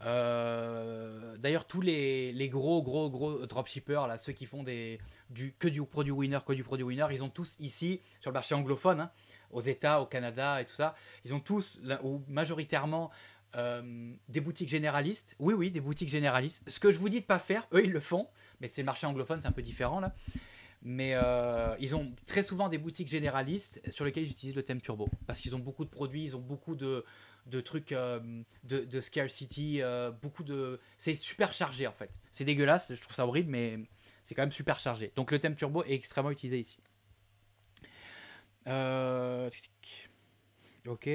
Euh, d'ailleurs, tous les, les, gros, gros, gros dropshippers, là, ceux qui font des, du, que du produit winner, que du produit winner, ils ont tous ici, sur le marché anglophone, hein, aux États, au Canada et tout ça, ils ont tous, ou majoritairement, euh, des boutiques généralistes. Oui, oui, des boutiques généralistes. Ce que je vous dis de pas faire, eux, ils le font, mais c'est le marché anglophone, c'est un peu différent là. Mais euh, ils ont très souvent des boutiques généralistes sur lesquelles ils utilisent le thème turbo. Parce qu'ils ont beaucoup de produits, ils ont beaucoup de, trucs euh, de, de, scarcity, beaucoup de. C'est super chargé en fait. C'est dégueulasse, je trouve ça horrible, mais c'est quand même super chargé. Donc le thème turbo est extrêmement utilisé ici. Ok.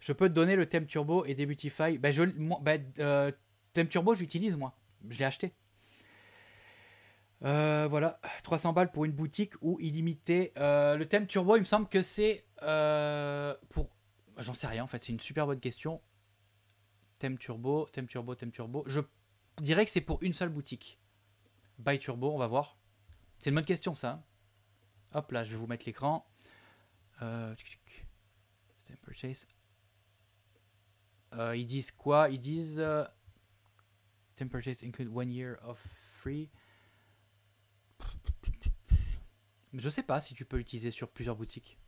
Je peux te donner le thème turbo et Debutify. Bah, je, bah, euh, thème turbo, j'utilise moi. Je l'ai acheté. Euh, voilà, 300 balles pour une boutique ou illimité. Euh, le thème turbo, il me semble que c'est euh, pour. J'en sais rien en fait, c'est une super bonne question. Thème turbo, thème turbo, thème turbo. Je dirais que c'est pour une seule boutique. Buy turbo, on va voir. C'est une bonne question ça. Hein. Hop là, je vais vous mettre l'écran. Euh, purchase. Euh, ils disent quoi Ils disent euh, Temperatures include one year of free. Je sais pas si tu peux l'utiliser sur plusieurs boutiques.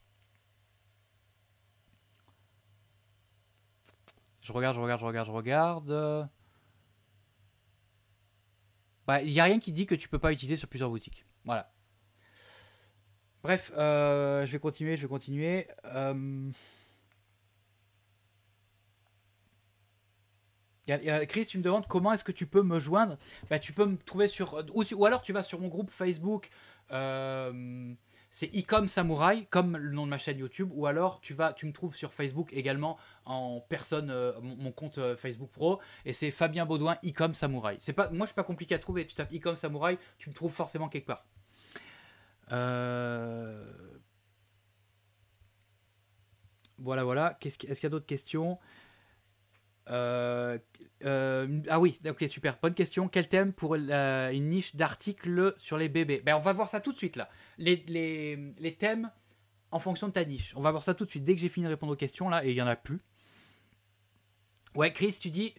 Je regarde, je regarde, je regarde, je regarde. Bah, il n'y a rien qui dit que tu peux pas l'utiliser sur plusieurs boutiques. Voilà. Bref, euh, je vais continuer, je vais continuer. Euh... Chris, tu me demandes comment est-ce que tu peux me joindre bah, Tu peux me trouver sur. Euh, ou, alors tu vas sur mon groupe Facebook. Euh, c'est Icom Samurai, comme le nom de ma chaîne YouTube, ou alors tu vas, tu me trouves sur Facebook également en personne, euh, mon, compte Facebook Pro, et c'est Fabien Baudouin Icom Samurai. C'est pas, moi je suis pas compliqué à trouver. Tu tapes Icom Samurai, tu me trouves forcément quelque part. Voilà, voilà. Est-ce qu'il y a d'autres questions euh, euh, ah oui, ok, super. Bonne question. Quel thème pour une niche d'articles sur les bébés ben, On va voir ça tout de suite là. Les, thèmes en fonction de ta niche. On va voir ça tout de suite dès que j'ai fini de répondre aux questions là, et il n'y en a plus. Ouais, Chris, tu dis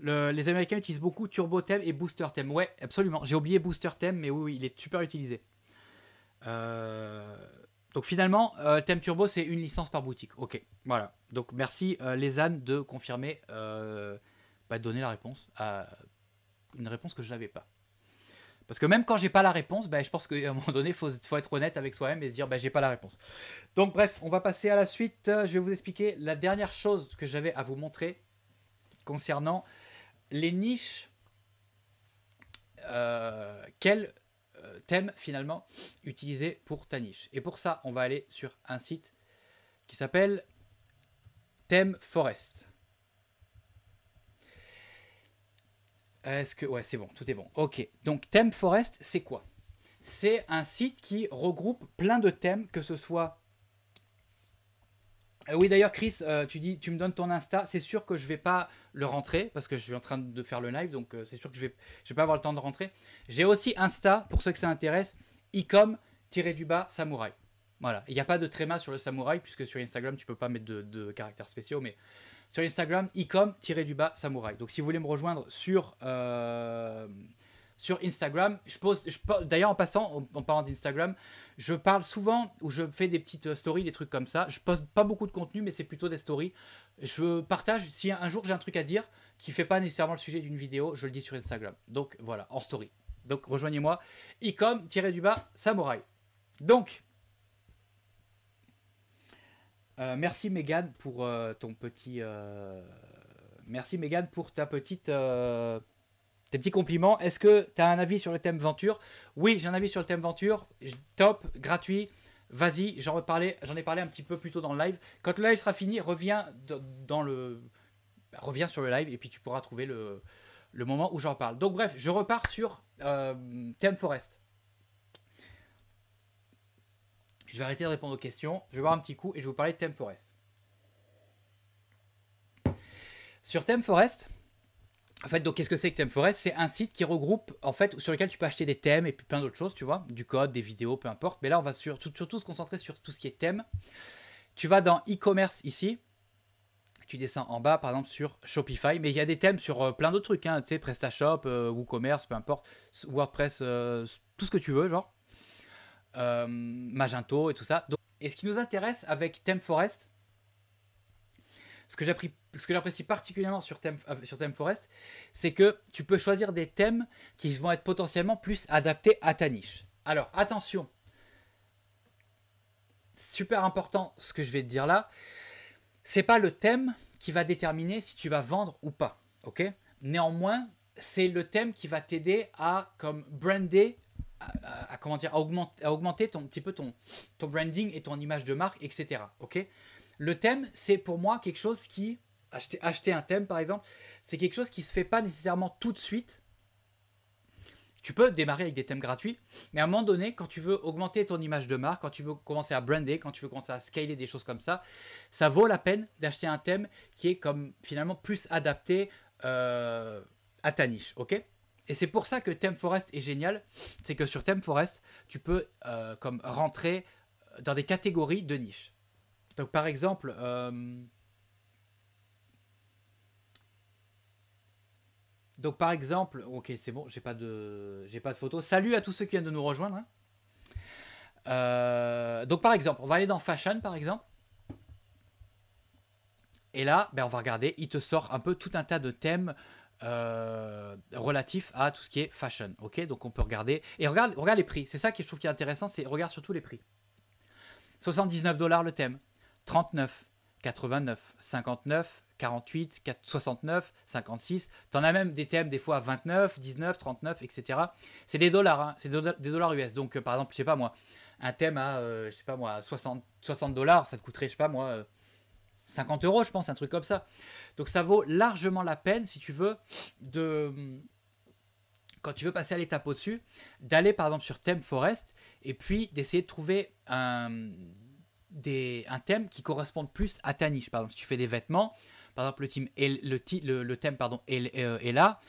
les Américains utilisent beaucoup Turbo Thème et Booster Thème. Ouais, absolument. J'ai oublié Booster Thème, mais oui, oui, il est super utilisé. Euh. Donc finalement, euh, Thème Turbo, c'est une licence par boutique. Ok, voilà. Donc merci euh, les de confirmer, euh, bah, de donner la réponse à une réponse que je n'avais pas. Parce que même quand j'ai pas la réponse, bah, je pense qu'à un moment donné, il faut, être honnête avec soi-même et se dire, bah, j'ai pas la réponse. Donc bref, on va passer à la suite. Euh, je vais vous expliquer la dernière chose que j'avais à vous montrer concernant les niches. quelles euh, thème finalement utilisé pour ta niche. Et pour ça, on va aller sur un site qui s'appelle Thème Forest. Est-ce que... Ouais, c'est bon, tout est bon. Ok, donc Thème Forest, c'est quoi C'est un site qui regroupe plein de thèmes, que ce soit euh, oui, d'ailleurs, Chris, euh, tu dis, tu me donnes ton Insta. C'est sûr que je vais pas le rentrer parce que je suis en train de faire le live, donc euh, c'est sûr que je vais, je vais pas avoir le temps de rentrer. J'ai aussi Insta pour ceux que ça intéresse. Icom tiré du bas samouraï. Voilà. Il n'y a pas de tréma sur le samouraï puisque sur Instagram tu peux pas mettre de, caractères spéciaux, mais sur Instagram icom tiré du bas samouraï. Donc si vous voulez me rejoindre sur sur Instagram. Je pose, je, d'ailleurs en passant, en, parlant d'Instagram, je parle souvent ou je fais des petites euh, stories, des trucs comme ça. Je poste pas beaucoup de contenu, mais c'est plutôt des stories. Je partage. Si un jour j'ai un truc à dire qui fait pas nécessairement le sujet d'une vidéo, je le dis sur Instagram. Donc voilà, en story. Donc rejoignez-moi. Icom tiré du bas samouraï. Donc euh, merci Megan pour euh, ton petit. Merci Megan pour ta petite petit compliment Est-ce que tu as un avis sur le thème Venture Oui, j'ai un avis sur le thème Venture. Top, gratuit. Vas-y, j'en j'en ai parlé un petit peu plus tôt dans le live. Quand le live sera fini, reviens dans le, bah, reviens sur le live et puis tu pourras trouver le, moment où j'en parle. Donc bref, je repars sur euh, Thème Forest. Je vais arrêter de répondre aux questions. Je vais voir un petit coup et je vais vous parler de Thème Forest. Sur Thème Forest, en fait, donc, qu'est-ce que c'est que Thème Forest C'est un site qui regroupe, en fait, sur lequel tu peux acheter des thèmes et puis plein d'autres choses, tu vois, du code, des vidéos, peu importe. Mais là, on va surtout, surtout se concentrer sur tout ce qui est thème. Tu vas dans e-commerce ici. Tu descends en bas, par exemple, sur Shopify. Mais il y a des thèmes sur euh, plein d'autres trucs, hein, tu sais, PrestaShop, euh, WooCommerce, peu importe, WordPress, euh, tout ce que tu veux, genre. Magento et tout ça. Donc, et ce qui nous intéresse avec thème Forest, ce que j'ai appris ce que j'apprécie particulièrement sur Thème, euh, sur Thème Forest, c'est que tu peux choisir des thèmes qui vont être potentiellement plus adaptés à ta niche. Alors attention, super important ce que je vais te dire là, c'est pas le thème qui va déterminer si tu vas vendre ou pas, ok Néanmoins, c'est le thème qui va t'aider à comme brander à, comment dire, augmenter, à augmenter ton, petit peu ton, ton branding et ton image de marque, etc. Ok Le thème, c'est pour moi quelque chose qui acheter, un thème par exemple, c'est quelque chose qui se fait pas nécessairement tout de suite. Tu peux démarrer avec des thèmes gratuits, mais à un moment donné, quand tu veux augmenter ton image de marque, quand tu veux commencer à brander, quand tu veux commencer à scaler des choses comme ça, ça vaut la peine d'acheter un thème qui est comme finalement plus adapté euh, à ta niche, ok Et c'est pour ça que Theme Forest est génial, c'est que sur Theme Forest, tu peux euh, comme rentrer dans des catégories de niches. Donc par exemple, euh, Donc par exemple, ok c'est bon, j'ai pas de, j'ai pas de photo. Salut à tous ceux qui viennent de nous rejoindre. Hein. Euh, donc par exemple, on va aller dans Fashion par exemple. Et là, ben, on va regarder, il te sort un peu tout un tas de thèmes euh, relatifs à tout ce qui est fashion. Ok, donc on peut regarder. Et regarde, regarde les prix. C'est ça qui je trouve qui est intéressant, c'est regarde surtout les prix. 79 dollars le thème, 39, 89, 59, 48, 69, 56. T'en as même des thèmes, des fois à 29, 19, 39, etc. C'est des dollars, hein. c'est des dollars US. Donc, euh, par exemple, je sais pas moi, un thème à, euh, je sais pas moi, 60, dollars, ça te coûterait, je sais pas moi, 50 euh, euros, je pense, un truc comme ça. Donc, ça vaut largement la peine, si tu veux, de. Quand tu veux passer à l'étape au-dessus, d'aller par exemple sur Thème Forest et puis d'essayer de trouver un, un thème qui corresponde plus à ta niche. Par exemple, si tu fais des vêtements, par exemple, le, thème est là euh,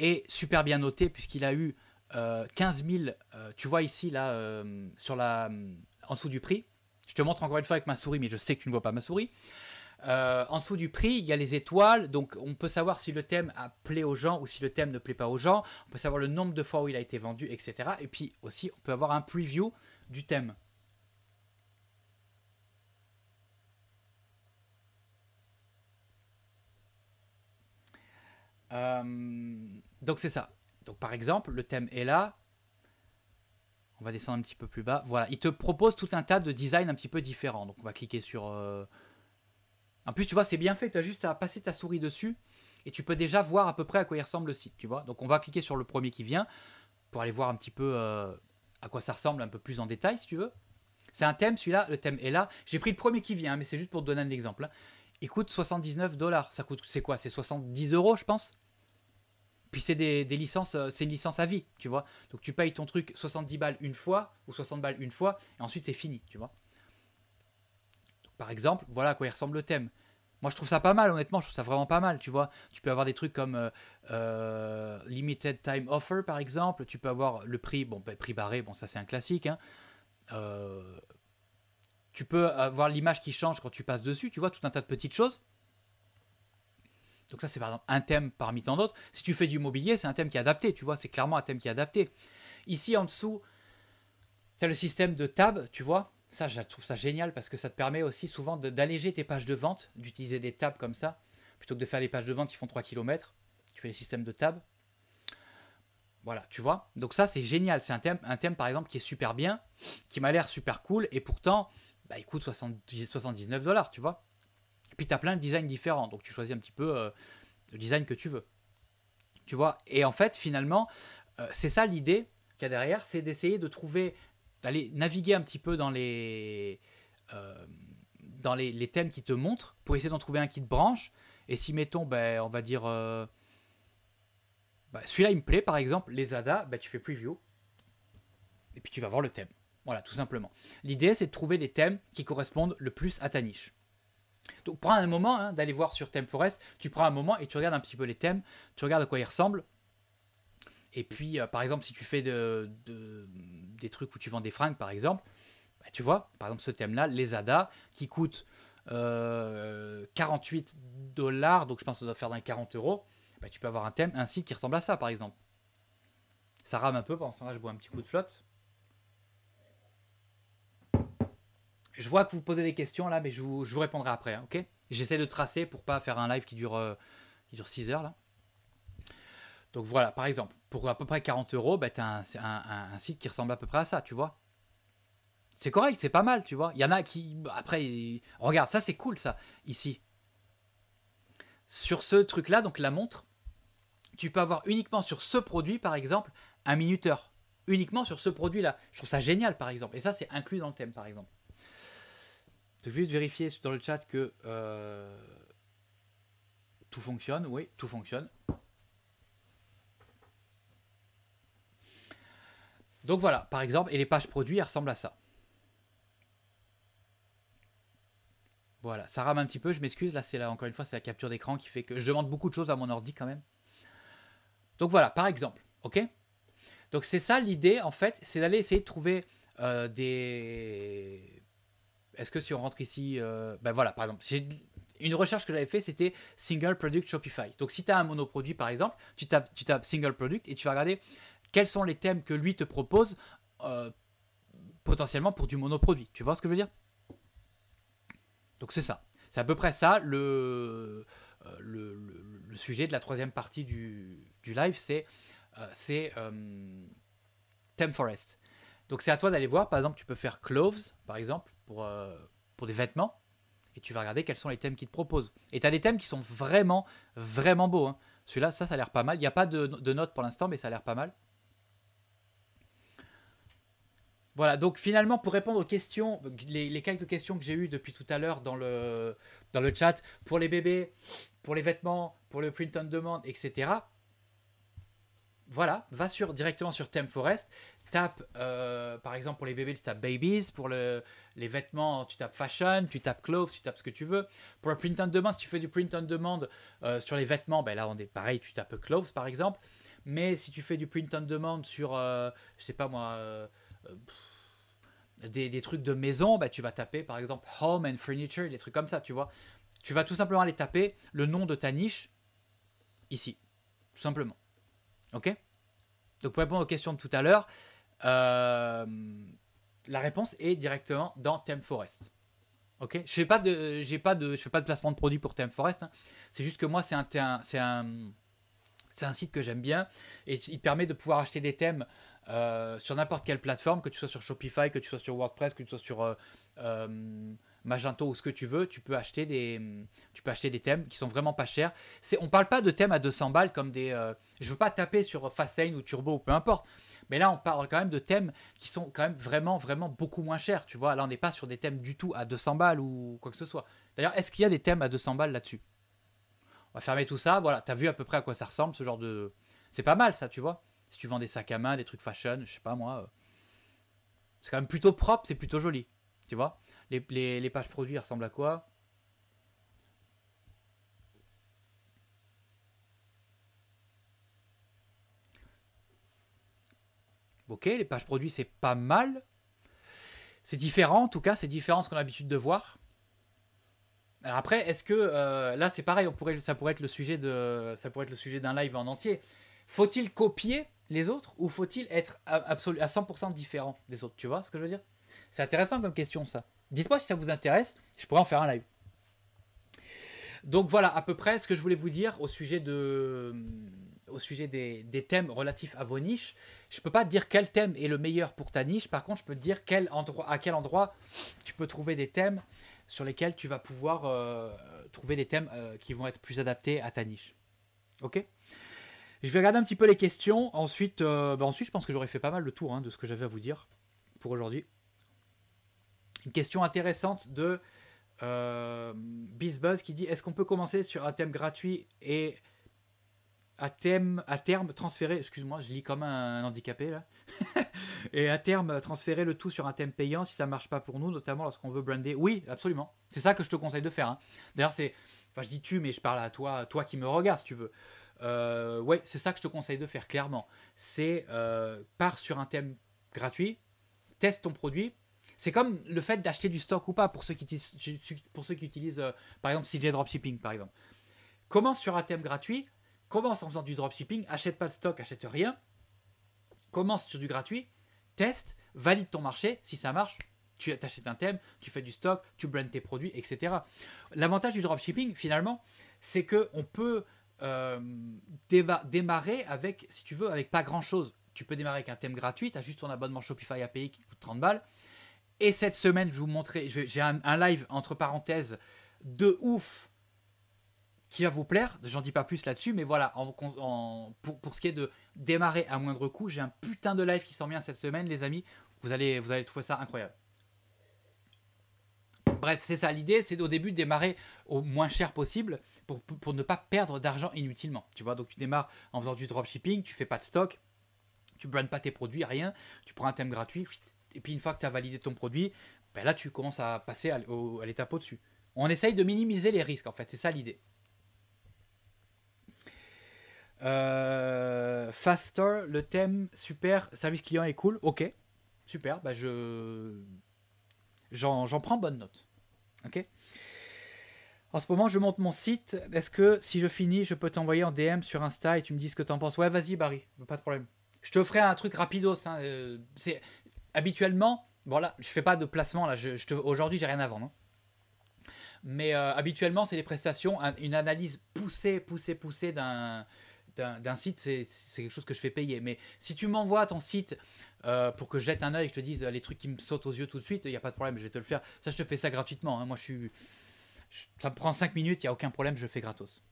est super bien noté puisqu'il a eu 15 euh, 000, euh, tu vois ici, là, sur la, en dessous du prix. Je te montre encore une fois avec ma souris, mais je sais que tu ne vois pas ma souris. en dessous du prix, il y a les étoiles, donc on peut savoir si le thème a plaît aux gens ou si le thème ne plaît pas aux gens. On peut savoir le nombre de fois où il a été vendu, etc. Et puis aussi, on peut avoir un preview du thème. Euh, donc c'est ça. Donc par exemple, le thème est là. On va descendre un petit peu plus bas. Voilà, il te propose tout un tas de designs un petit peu différents. Donc on va cliquer sur... Euh, en plus, tu vois, c'est bien fait. Tu as juste à passer ta souris dessus et tu peux déjà voir à peu près à quoi il ressemble le site, tu vois. Donc on va cliquer sur le premier qui vient pour aller voir un petit peu euh, à quoi ça ressemble un peu plus en détail, si tu veux. C'est un thème, celui-là, le thème est là. J'ai pris le premier qui vient, hein, mais c'est juste pour te donner un exemple. Il coûte 79 dollars. Ça coûte, c'est quoi C'est 70 euros, je pense puis c'est des, licences, euh, c'est une licence à vie, tu vois. Donc tu payes ton truc 70 balles une fois ou 60 balles une fois, et ensuite c'est fini, tu vois. par exemple, voilà à quoi il ressemble le thème. Moi je trouve ça pas mal, honnêtement, je trouve ça vraiment pas mal, tu vois. Tu peux avoir des trucs comme euh, euh, Limited Time Offer par exemple, tu peux avoir le prix, bon, ben, prix barré, bon, ça c'est un classique, hein. tu peux avoir l'image qui change quand tu passes dessus, tu vois, tout un tas de petites choses. Donc ça, c'est par exemple un thème parmi tant d'autres. Si tu fais du mobilier, c'est un thème qui est adapté, tu vois, c'est clairement un thème qui est adapté. Ici, en dessous, tu as le système de tab, tu vois. Ça, je trouve ça génial parce que ça te permet aussi souvent d'alléger tes pages de vente, d'utiliser des tabs comme ça. Plutôt que de faire les pages de vente qui font 3 km, tu fais les systèmes de tabs. Voilà, tu vois. Donc ça, c'est génial. C'est un thème, un thème, par exemple, qui est super bien, qui m'a l'air super cool, et pourtant, bah, il coûte 79 dollars, tu vois. Puis tu as plein de designs différents, donc tu choisis un petit peu euh, le design que tu veux. Tu vois Et en fait, finalement, euh, c'est ça l'idée qu'il y a derrière, c'est d'essayer de trouver, d'aller naviguer un petit peu dans les, euh, dans les, thèmes qui te montrent pour essayer d'en trouver un qui te branche. Et si, mettons, ben, on va dire, ben, celui-là, il me plaît, par exemple, les ADA, ben, tu fais preview, et puis tu vas voir le thème. Voilà, tout simplement. L'idée, c'est de trouver les thèmes qui correspondent le plus à ta niche. Donc prends un moment hein, d'aller voir sur Theme Forest, tu prends un moment et tu regardes un petit peu les thèmes, tu regardes à quoi ils ressemblent. Et puis, euh, par exemple, si tu fais de, des trucs où tu vends des fringues, par exemple, bah, tu vois, par exemple, ce thème-là, les ADA, qui coûte 48 euh, dollars, donc je pense que ça doit faire dans les 40 euros, bah, tu peux avoir un thème, ainsi qui ressemble à ça, par exemple. Ça rame un peu, pendant ce temps-là, je bois un petit coup de flotte. Je vois que vous posez des questions là, mais je vous, répondrai après, hein, ok J'essaie de tracer pour pas faire un live qui dure, euh, dure 6 heures là. Donc voilà, par exemple, pour à peu près 40 euros, bah, tu as un, site qui ressemble à peu près à ça, tu vois. C'est correct, c'est pas mal, tu vois. Il y en a qui, après, regarde, ça c'est cool ça, ici. Sur ce truc-là, donc la montre, tu peux avoir uniquement sur ce produit, par exemple, un minuteur. Uniquement sur ce produit-là. Je trouve ça génial, par exemple. Et ça, c'est inclus dans le thème, par exemple juste vérifier dans le chat que euh, tout fonctionne. Oui, tout fonctionne. Donc voilà, par exemple, et les pages produits, ressemblent à ça. Voilà, ça rame un petit peu, je m'excuse. Là, c'est là, encore une fois, c'est la capture d'écran qui fait que je demande beaucoup de choses à mon ordi quand même. Donc voilà, par exemple, ok Donc c'est ça l'idée, en fait, c'est d'aller essayer de trouver euh, des est-ce que si on rentre ici, euh, ben voilà, par exemple, une recherche que j'avais fait, c'était single product Shopify. Donc si tu as un monoproduit par exemple, tu tapes, tu tapes single product et tu vas regarder quels sont les thèmes que lui te propose euh, potentiellement pour du monoproduit. Tu vois ce que je veux dire Donc c'est ça. C'est à peu près ça le, euh, le, sujet de la troisième partie du, live, c'est c'est Theme Forest. Donc c'est à toi d'aller voir. Par exemple, tu peux faire clothes, par exemple, pour, euh, pour des vêtements. Et tu vas regarder quels sont les thèmes qu'ils te proposent. Et tu as des thèmes qui sont vraiment, vraiment beaux. Hein. Celui-là, ça, ça a l'air pas mal. Il n'y a pas de, de notes pour l'instant, mais ça a l'air pas mal. Voilà, donc finalement, pour répondre aux questions, les, quelques questions que j'ai eues depuis tout à l'heure dans le, dans le chat, pour les bébés, pour les vêtements, pour le print on demand, etc. Voilà, va sur, directement sur Theme Forest tapes, euh, par exemple pour les bébés, tu tapes babies, pour le, les vêtements, tu tapes fashion, tu tapes clothes, tu tapes ce que tu veux. Pour le print on demand, si tu fais du print on demand euh, sur les vêtements, ben là on est pareil, tu tapes clothes par exemple. Mais si tu fais du print on demand sur, euh, je sais pas moi, des, des, trucs de maison, ben tu vas taper par exemple home and furniture, des trucs comme ça, tu vois. Tu vas tout simplement aller taper le nom de ta niche ici, tout simplement. Ok donc pour répondre aux questions de tout à l'heure, euh, la réponse est directement dans Theme Forest. Ok, je fais pas de, j'ai pas de, je fais pas de placement de produit pour Theme Forest. Hein. C'est juste que moi, c'est un, c'est un, site que j'aime bien et il permet de pouvoir acheter des thèmes euh, sur n'importe quelle plateforme, que tu sois sur Shopify, que tu sois sur WordPress, que tu sois sur euh, Magento ou ce que tu veux, tu peux acheter des, tu peux acheter des thèmes qui sont vraiment pas chers. C'est, on parle pas de thèmes à 200 balles comme des, je veux pas taper sur Fastlane ou Turbo ou peu importe. Mais là, on parle quand même de thèmes qui sont quand même vraiment, vraiment beaucoup moins chers. Tu vois, là, on n'est pas sur des thèmes du tout à 200 balles ou quoi que ce soit. D'ailleurs, est-ce qu'il y a des thèmes à 200 balles là-dessus On va fermer tout ça. Voilà, t'as vu à peu près à quoi ça ressemble, ce genre de. C'est pas mal, ça, tu vois. Si tu vends des sacs à main, des trucs fashion, je sais pas moi. Euh, c'est quand même plutôt propre, c'est plutôt joli. Tu vois les, les pages produits ressemblent à quoi Ok, les pages produits, c'est pas mal. C'est différent, en tout cas, c'est différent de ce qu'on a l'habitude de voir. Alors après, est-ce que euh, là, c'est pareil, on pourrait, ça pourrait être le sujet de, ça pourrait être le sujet d'un live en entier. Faut-il copier les autres ou faut-il être à 100% différent des autres Tu vois ce que je veux dire C'est intéressant comme question, ça. Dites-moi si ça vous intéresse, je pourrais en faire un live. Donc voilà à peu près ce que je voulais vous dire au sujet de, au sujet des, thèmes relatifs à vos niches, je ne peux pas dire quel thème est le meilleur pour ta niche. Par contre, je peux te dire quel à quel endroit tu peux trouver des thèmes sur lesquels tu vas pouvoir euh, trouver des thèmes euh, qui vont être plus adaptés à ta niche. Ok Je vais regarder un petit peu les questions. Ensuite, euh, bah ensuite je pense que j'aurais fait pas mal le tour hein, de ce que j'avais à vous dire pour aujourd'hui. Une question intéressante de BizBuzz qui dit Est-ce qu'on peut commencer sur un thème gratuit et à, à terme transférer, excuse-moi, je lis comme un handicapé là, et à terme transférer le tout sur un thème payant si ça marche pas pour nous, notamment lorsqu'on veut brander. Oui, absolument. C'est ça que je te conseille de faire. Hein. D'ailleurs, c'est, enfin, je dis tu, mais je parle à toi, toi qui me regardes, si tu veux. Euh, ouais, c'est ça que je te conseille de faire clairement. C'est euh, sur un thème gratuit, teste ton produit. C'est comme le fait d'acheter du stock ou pas pour ceux qui, pour ceux qui utilisent, euh, par exemple, CJ Dropshipping, par exemple. Commence sur un thème gratuit, commence en faisant du dropshipping, achète pas de stock, achète rien, commence sur du gratuit, teste, valide ton marché, si ça marche, tu achètes un thème, tu fais du stock, tu brandes tes produits, etc. L'avantage du dropshipping, finalement, c'est que on peut euh, démarrer avec, si tu veux, avec pas grand-chose. Tu peux démarrer avec un thème gratuit, tu as juste ton abonnement Shopify API qui coûte 30 balles. Et cette semaine, je vais vous montrer, j'ai un, live entre parenthèses de ouf qui va vous plaire. J'en dis pas plus là-dessus, mais voilà, en, pour, ce qui est de démarrer à moindre coût, j'ai un putain de live qui s'en vient cette semaine, les amis. Vous allez, vous allez trouver ça incroyable. Bref, c'est ça l'idée, c'est au début de démarrer au moins cher possible pour, ne pas perdre d'argent inutilement. Tu vois, donc tu démarres en faisant du dropshipping, tu fais pas de stock, tu brandes pas tes produits, rien, tu prends un thème gratuit, et puis une fois que tu as validé ton produit, ben là tu commences à passer à l'étape au-dessus. On essaye de minimiser les risques en fait, c'est ça l'idée. Euh, faster, le thème, super, service client est cool, ok, super, bah je j'en prends bonne note. Ok En ce moment, je monte mon site. Est-ce que si je finis, je peux t'envoyer en DM sur Insta et tu me dis ce que t'en penses Ouais, vas-y, Barry, pas de problème. Je te ferai un truc rapidos. Hein, euh, c'est habituellement, bon là, je fais pas de placement là. Je, te... Aujourd'hui, j'ai rien à vendre. Hein. Mais euh, habituellement, c'est des prestations, une analyse poussée, poussée, poussée d'un d'un site, c'est quelque chose que je fais payer. Mais si tu m'envoies ton site euh, pour que je jette un œil, je te dise euh, les trucs qui me sautent aux yeux tout de suite, il n'y a pas de problème, je vais te le faire. Ça, je te fais ça gratuitement. Hein. Moi, je suis. ça me prend 5 minutes, il n'y a aucun problème, je le fais gratos.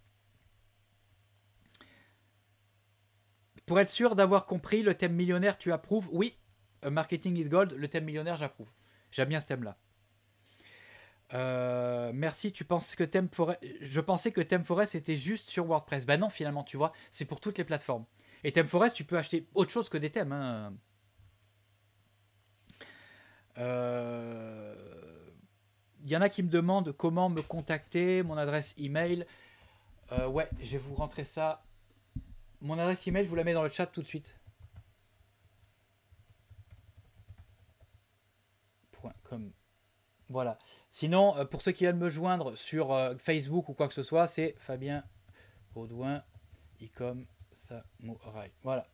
Pour être sûr d'avoir compris, le thème millionnaire, tu approuves Oui, euh, Marketing is Gold, le thème millionnaire, j'approuve. J'aime bien ce thème-là. Euh, merci, tu penses que Thème Je pensais que Thème Forest était juste sur WordPress. Bah ben non, finalement, tu vois, c'est pour toutes les plateformes. Et Thème Forest, tu peux acheter autre chose que des thèmes. Il hein. euh, y en a qui me demandent comment me contacter, mon adresse email. Euh, ouais, je vais vous rentrer ça. Mon adresse email, je vous la mets dans le chat tout de suite. .com. Voilà. Sinon, euh, pour ceux qui veulent me joindre sur euh, Facebook ou quoi que ce soit, c'est Fabien Baudouin, Icom Samurai. Voilà.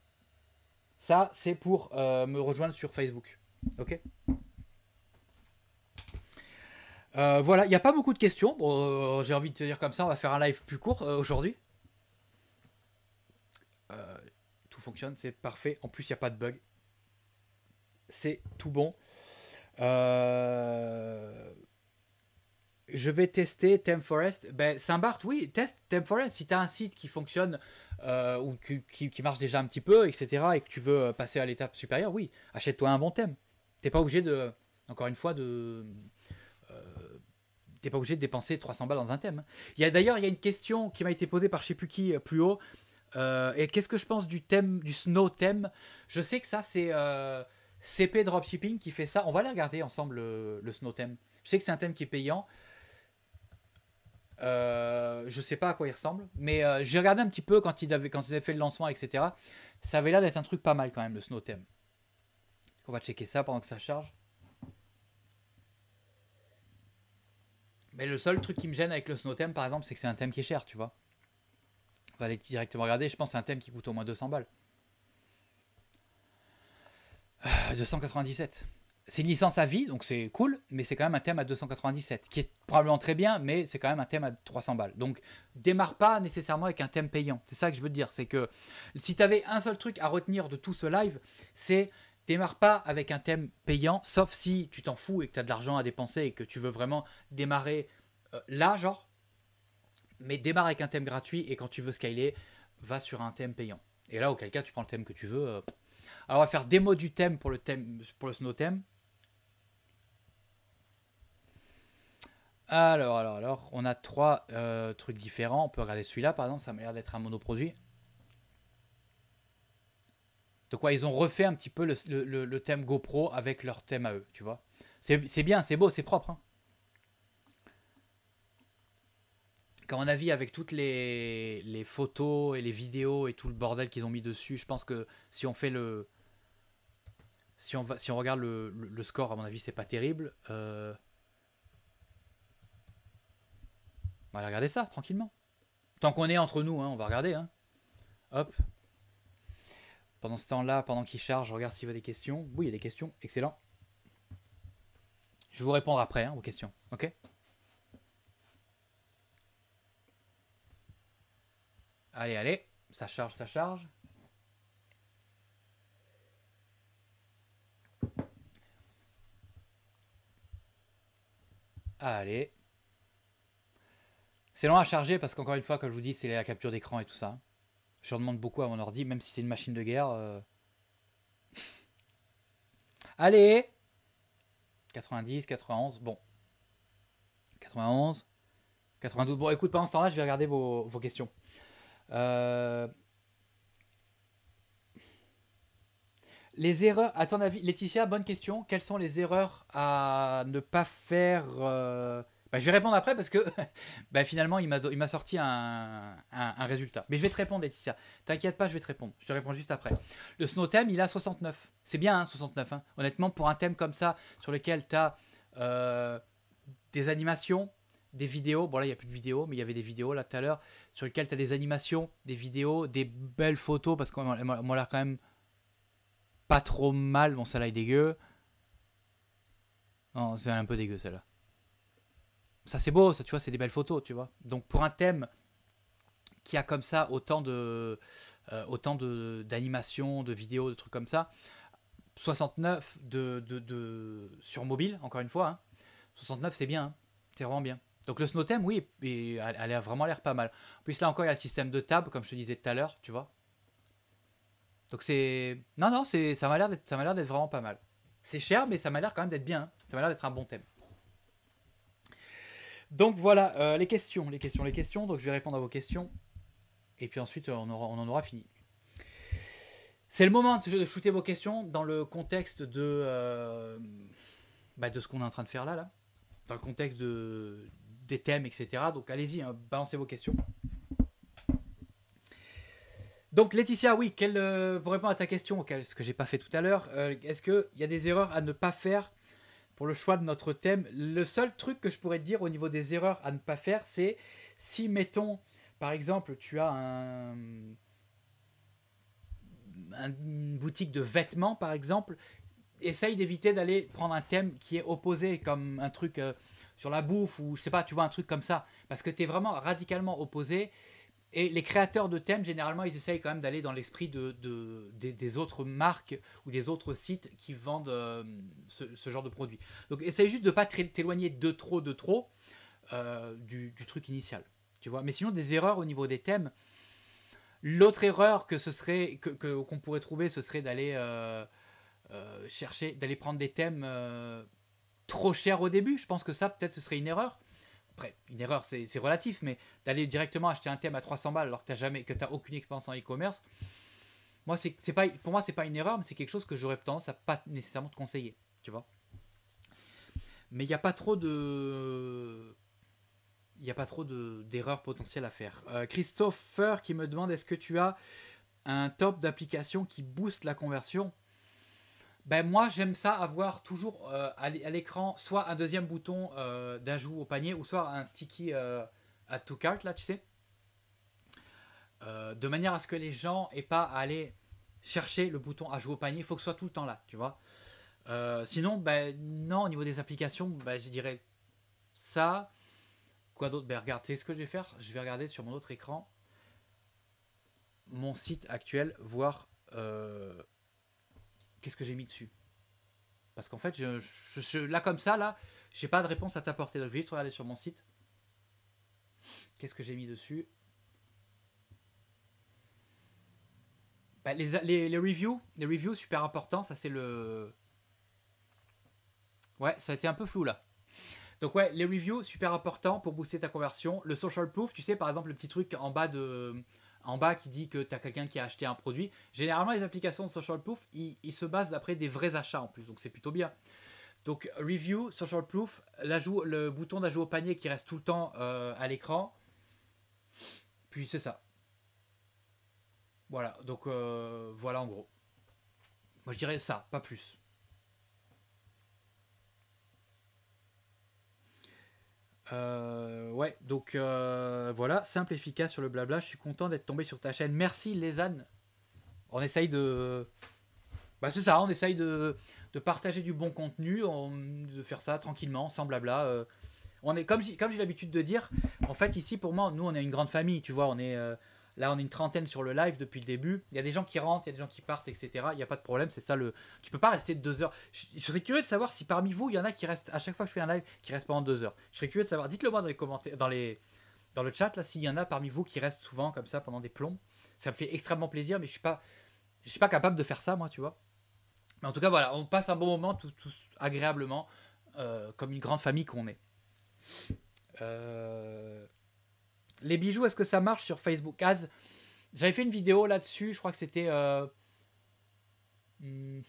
Ça, c'est pour euh, me rejoindre sur Facebook. Ok voilà, il n'y a pas beaucoup de questions. Bon, J'ai envie de te dire comme ça, on va faire un live plus court aujourd'hui. tout fonctionne, c'est parfait. En plus, il n'y a pas de bug. C'est tout bon. Euh je vais tester ThemeForest. Ben, Saint-Barth, oui, teste ThemeForest. Si tu as un site qui fonctionne euh, ou qui, qui, marche déjà un petit peu, etc., et que tu veux euh, passer à l'étape supérieure, oui, achète-toi un bon thème. T'es pas obligé de, encore une fois, de. Euh, t'es pas obligé de dépenser 300 balles dans un thème. Il d'ailleurs, il y a une question qui m'a été posée par je sais plus qui plus haut. et qu'est-ce que je pense du thème, du snow thème Je sais que ça, c'est CP Dropshipping qui fait ça. On va aller regarder ensemble le, le snow thème. Je sais que c'est un thème qui est payant. Euh, je sais pas à quoi il ressemble, mais euh, j'ai regardé un petit peu quand il avait fait le lancement, etc. Ça avait l'air d'être un truc pas mal quand même, le Snow Theme. On va checker ça pendant que ça charge. Mais le seul truc qui me gêne avec le Snow Theme, par exemple, c'est que c'est un thème qui est cher, tu vois. On va aller directement regarder, je pense c'est un thème qui coûte au moins 200 balles. 297. Euh, c'est une licence à vie, donc c'est cool, mais c'est quand même un thème à 297, qui est probablement très bien, mais c'est quand même un thème à 300 balles. Donc démarre pas nécessairement avec un thème payant. C'est ça que je veux te dire, c'est que si tu avais un seul truc à retenir de tout ce live, c'est démarre pas avec un thème payant, sauf si tu t'en fous et que tu as de l'argent à dépenser et que tu veux vraiment démarrer euh, là, genre. Mais démarre avec un thème gratuit et quand tu veux scaler, va sur un thème payant. Et là, auquel cas, tu prends le thème que tu veux. Euh, Alors, on va faire démo du thème pour le, thème, pour le snow thème. Alors, alors, alors, on a trois euh, trucs différents. On peut regarder celui-là, par exemple, ça m'a l'air d'être un monoproduit. De quoi ils ont refait un petit peu le, thème GoPro avec leur thème à eux, tu vois. C'est bien, c'est beau, c'est propre. Quand on a vu avec toutes les, photos et les vidéos et tout le bordel qu'ils ont mis dessus, je pense que si on fait le. Si on, va, si on regarde le, le score, à mon avis, c'est pas terrible. Euh, On va regarder ça tranquillement. Tant qu'on est entre nous, hein, on va regarder. Hein. Hop. Pendant ce temps-là, pendant qu'il charge, je regarde s'il y a des questions. Oui, il y a des questions. Excellent. Je vais vous répondre après hein, vos questions. Ok Allez, allez. Ça charge, ça charge. Allez. C'est long à charger parce qu'encore une fois, comme je vous dis, c'est la capture d'écran et tout ça. Je demande beaucoup à mon ordi, même si c'est une machine de guerre. Euh. Allez 90, 91, bon. 91, 92. Bon, écoute, pendant ce temps-là, je vais regarder vos, questions. Euh, les erreurs, à ton avis, Laetitia, bonne question. Quelles sont les erreurs à ne pas faire euh, bah, je vais répondre après parce que bah, finalement, il m'a sorti un, un, résultat. Mais je vais te répondre, Laetitia. T'inquiète pas, je vais te répondre. Je te réponds juste après. Le Snow theme, il a 69. C'est bien, 69. Hein, hein. Honnêtement, pour un thème comme ça, sur lequel tu as euh, des animations, des vidéos. Bon, là, il n'y a plus de vidéos, mais il y avait des vidéos là tout à l'heure, sur lequel tu as des animations, des vidéos, des belles photos, parce qu'on moi l'air quand même pas trop mal. Bon, celle-là est dégueu. Non, c'est un peu dégueu celle-là ça c'est beau, ça, tu vois, c'est des belles photos, tu vois. Donc pour un thème qui a comme ça autant de euh, autant de d'animations, de vidéos, de trucs comme ça, 69 sur mobile, encore une fois, 69 hein. c'est bien, hein. c'est vraiment bien. Donc le Snow Theme, oui, et, elle a vraiment l'air pas mal. En plus là encore, il y a le système de table, comme je te disais tout à l'heure, tu vois. Donc c'est... Non, non, ça m'a l'air d'être vraiment pas mal. C'est cher, mais ça m'a l'air quand même d'être bien. Hein. Ça m'a l'air d'être un bon thème. Donc voilà, euh, les questions, les questions, les questions. Donc je vais répondre à vos questions. Et puis ensuite, euh, on, en aura fini. C'est le moment de, shooter vos questions dans le contexte de, euh, bah, de ce qu'on est en train de faire là, là. Dans le contexte de, des thèmes, etc. Donc allez-y, hein, balancez vos questions. Donc Laetitia, oui, quelle, pour répondre à ta question, ce que j'ai pas fait tout à l'heure, est-ce qu'il y a des erreurs à ne pas faire pour le choix de notre thème. Le seul truc que je pourrais te dire au niveau des erreurs à ne pas faire, c'est si, mettons, par exemple, tu as un, une boutique de vêtements, par exemple, essaye d'éviter d'aller prendre un thème qui est opposé, comme un truc euh, sur la bouffe ou je sais pas, tu vois, un truc comme ça. Parce que tu es vraiment radicalement opposé et les créateurs de thèmes, généralement, ils essayent quand même d'aller dans l'esprit de, des autres marques ou des autres sites qui vendent euh, ce, genre de produit. Donc, essaye juste de ne pas t'éloigner de trop, de trop euh, du, truc initial. Tu vois Mais sinon, des erreurs au niveau des thèmes. L'autre erreur que ce serait que qu'on pourrait trouver, ce serait d'aller euh, chercher, d'aller prendre des thèmes trop chers au début. Je pense que ça, peut-être, ce serait une erreur après, une erreur, c'est relatif, mais d'aller directement acheter un thème à 300 balles alors que tu jamais, que t'as aucune expérience en e-commerce, moi, c'est pas, pour moi, c'est pas une erreur, mais c'est quelque chose que j'aurais tendance à pas nécessairement te conseiller, tu vois. Mais il n'y a pas trop de, il n'y a pas trop d'erreurs potentielles à faire. Euh, Christopher qui me demande est-ce que tu as un top d'applications qui booste la conversion ben moi j'aime ça avoir toujours euh, à l'écran soit un deuxième bouton euh, d'ajout au panier ou soit un sticky euh, à to cart là tu sais euh, de manière à ce que les gens aient pas à aller chercher le bouton ajout au panier il faut que ce soit tout le temps là tu vois sinon ben non au niveau des applications ben, je dirais ça quoi d'autre ben regarde ce que je vais faire je vais regarder sur mon autre écran mon site actuel voir qu'est-ce que j'ai mis dessus Parce qu'en fait, là comme ça, là, j'ai pas de réponse à t'apporter. Donc je vais juste regarder sur mon site. Qu'est-ce que j'ai mis dessus bah, les, les, reviews, les reviews super important. ça c'est le. Ouais, ça a été un peu flou là. Donc ouais, les reviews super important pour booster ta conversion. Le social proof, tu sais par exemple le petit truc en bas de en bas qui dit que tu as quelqu'un qui a acheté un produit. Généralement, les applications de Social Proof, ils, se basent d'après des vrais achats en plus, donc c'est plutôt bien. Donc, Review, Social Proof, le bouton d'ajout au panier qui reste tout le temps euh, à l'écran. Puis c'est ça. Voilà, donc euh, voilà en gros. Moi je dirais ça, pas plus. Euh, ouais, donc euh, voilà, simple, efficace sur le blabla. Je suis content d'être tombé sur ta chaîne. Merci, lesannes On essaye de. Bah, c'est ça, on essaye de, partager du bon contenu, de faire ça tranquillement, sans blabla. Euh. on est, comme, comme j'ai l'habitude de dire, en fait, ici, pour moi, nous, on est une grande famille, tu vois, on est. Là, on est une trentaine sur le live depuis le début. Il y a des gens qui rentrent, il y a des gens qui partent, etc. Il n'y a pas de problème. C'est ça le. Tu peux pas rester deux heures. Je, serais curieux de savoir si parmi vous, il y en a qui restent à chaque fois que je fais un live, qui restent pendant deux heures. Je serais curieux de savoir. Dites-le moi dans les commentaires, dans les, dans le chat là, s'il y en a parmi vous qui restent souvent comme ça pendant des plombs. Ça me fait extrêmement plaisir, mais je suis pas, je suis pas capable de faire ça, moi, tu vois. Mais en tout cas, voilà, on passe un bon moment, tous agréablement, euh, comme une grande famille qu'on est. Euh les bijoux, est-ce que ça marche sur Facebook Ads J'avais fait une vidéo là-dessus, je crois que c'était... Euh, hmm,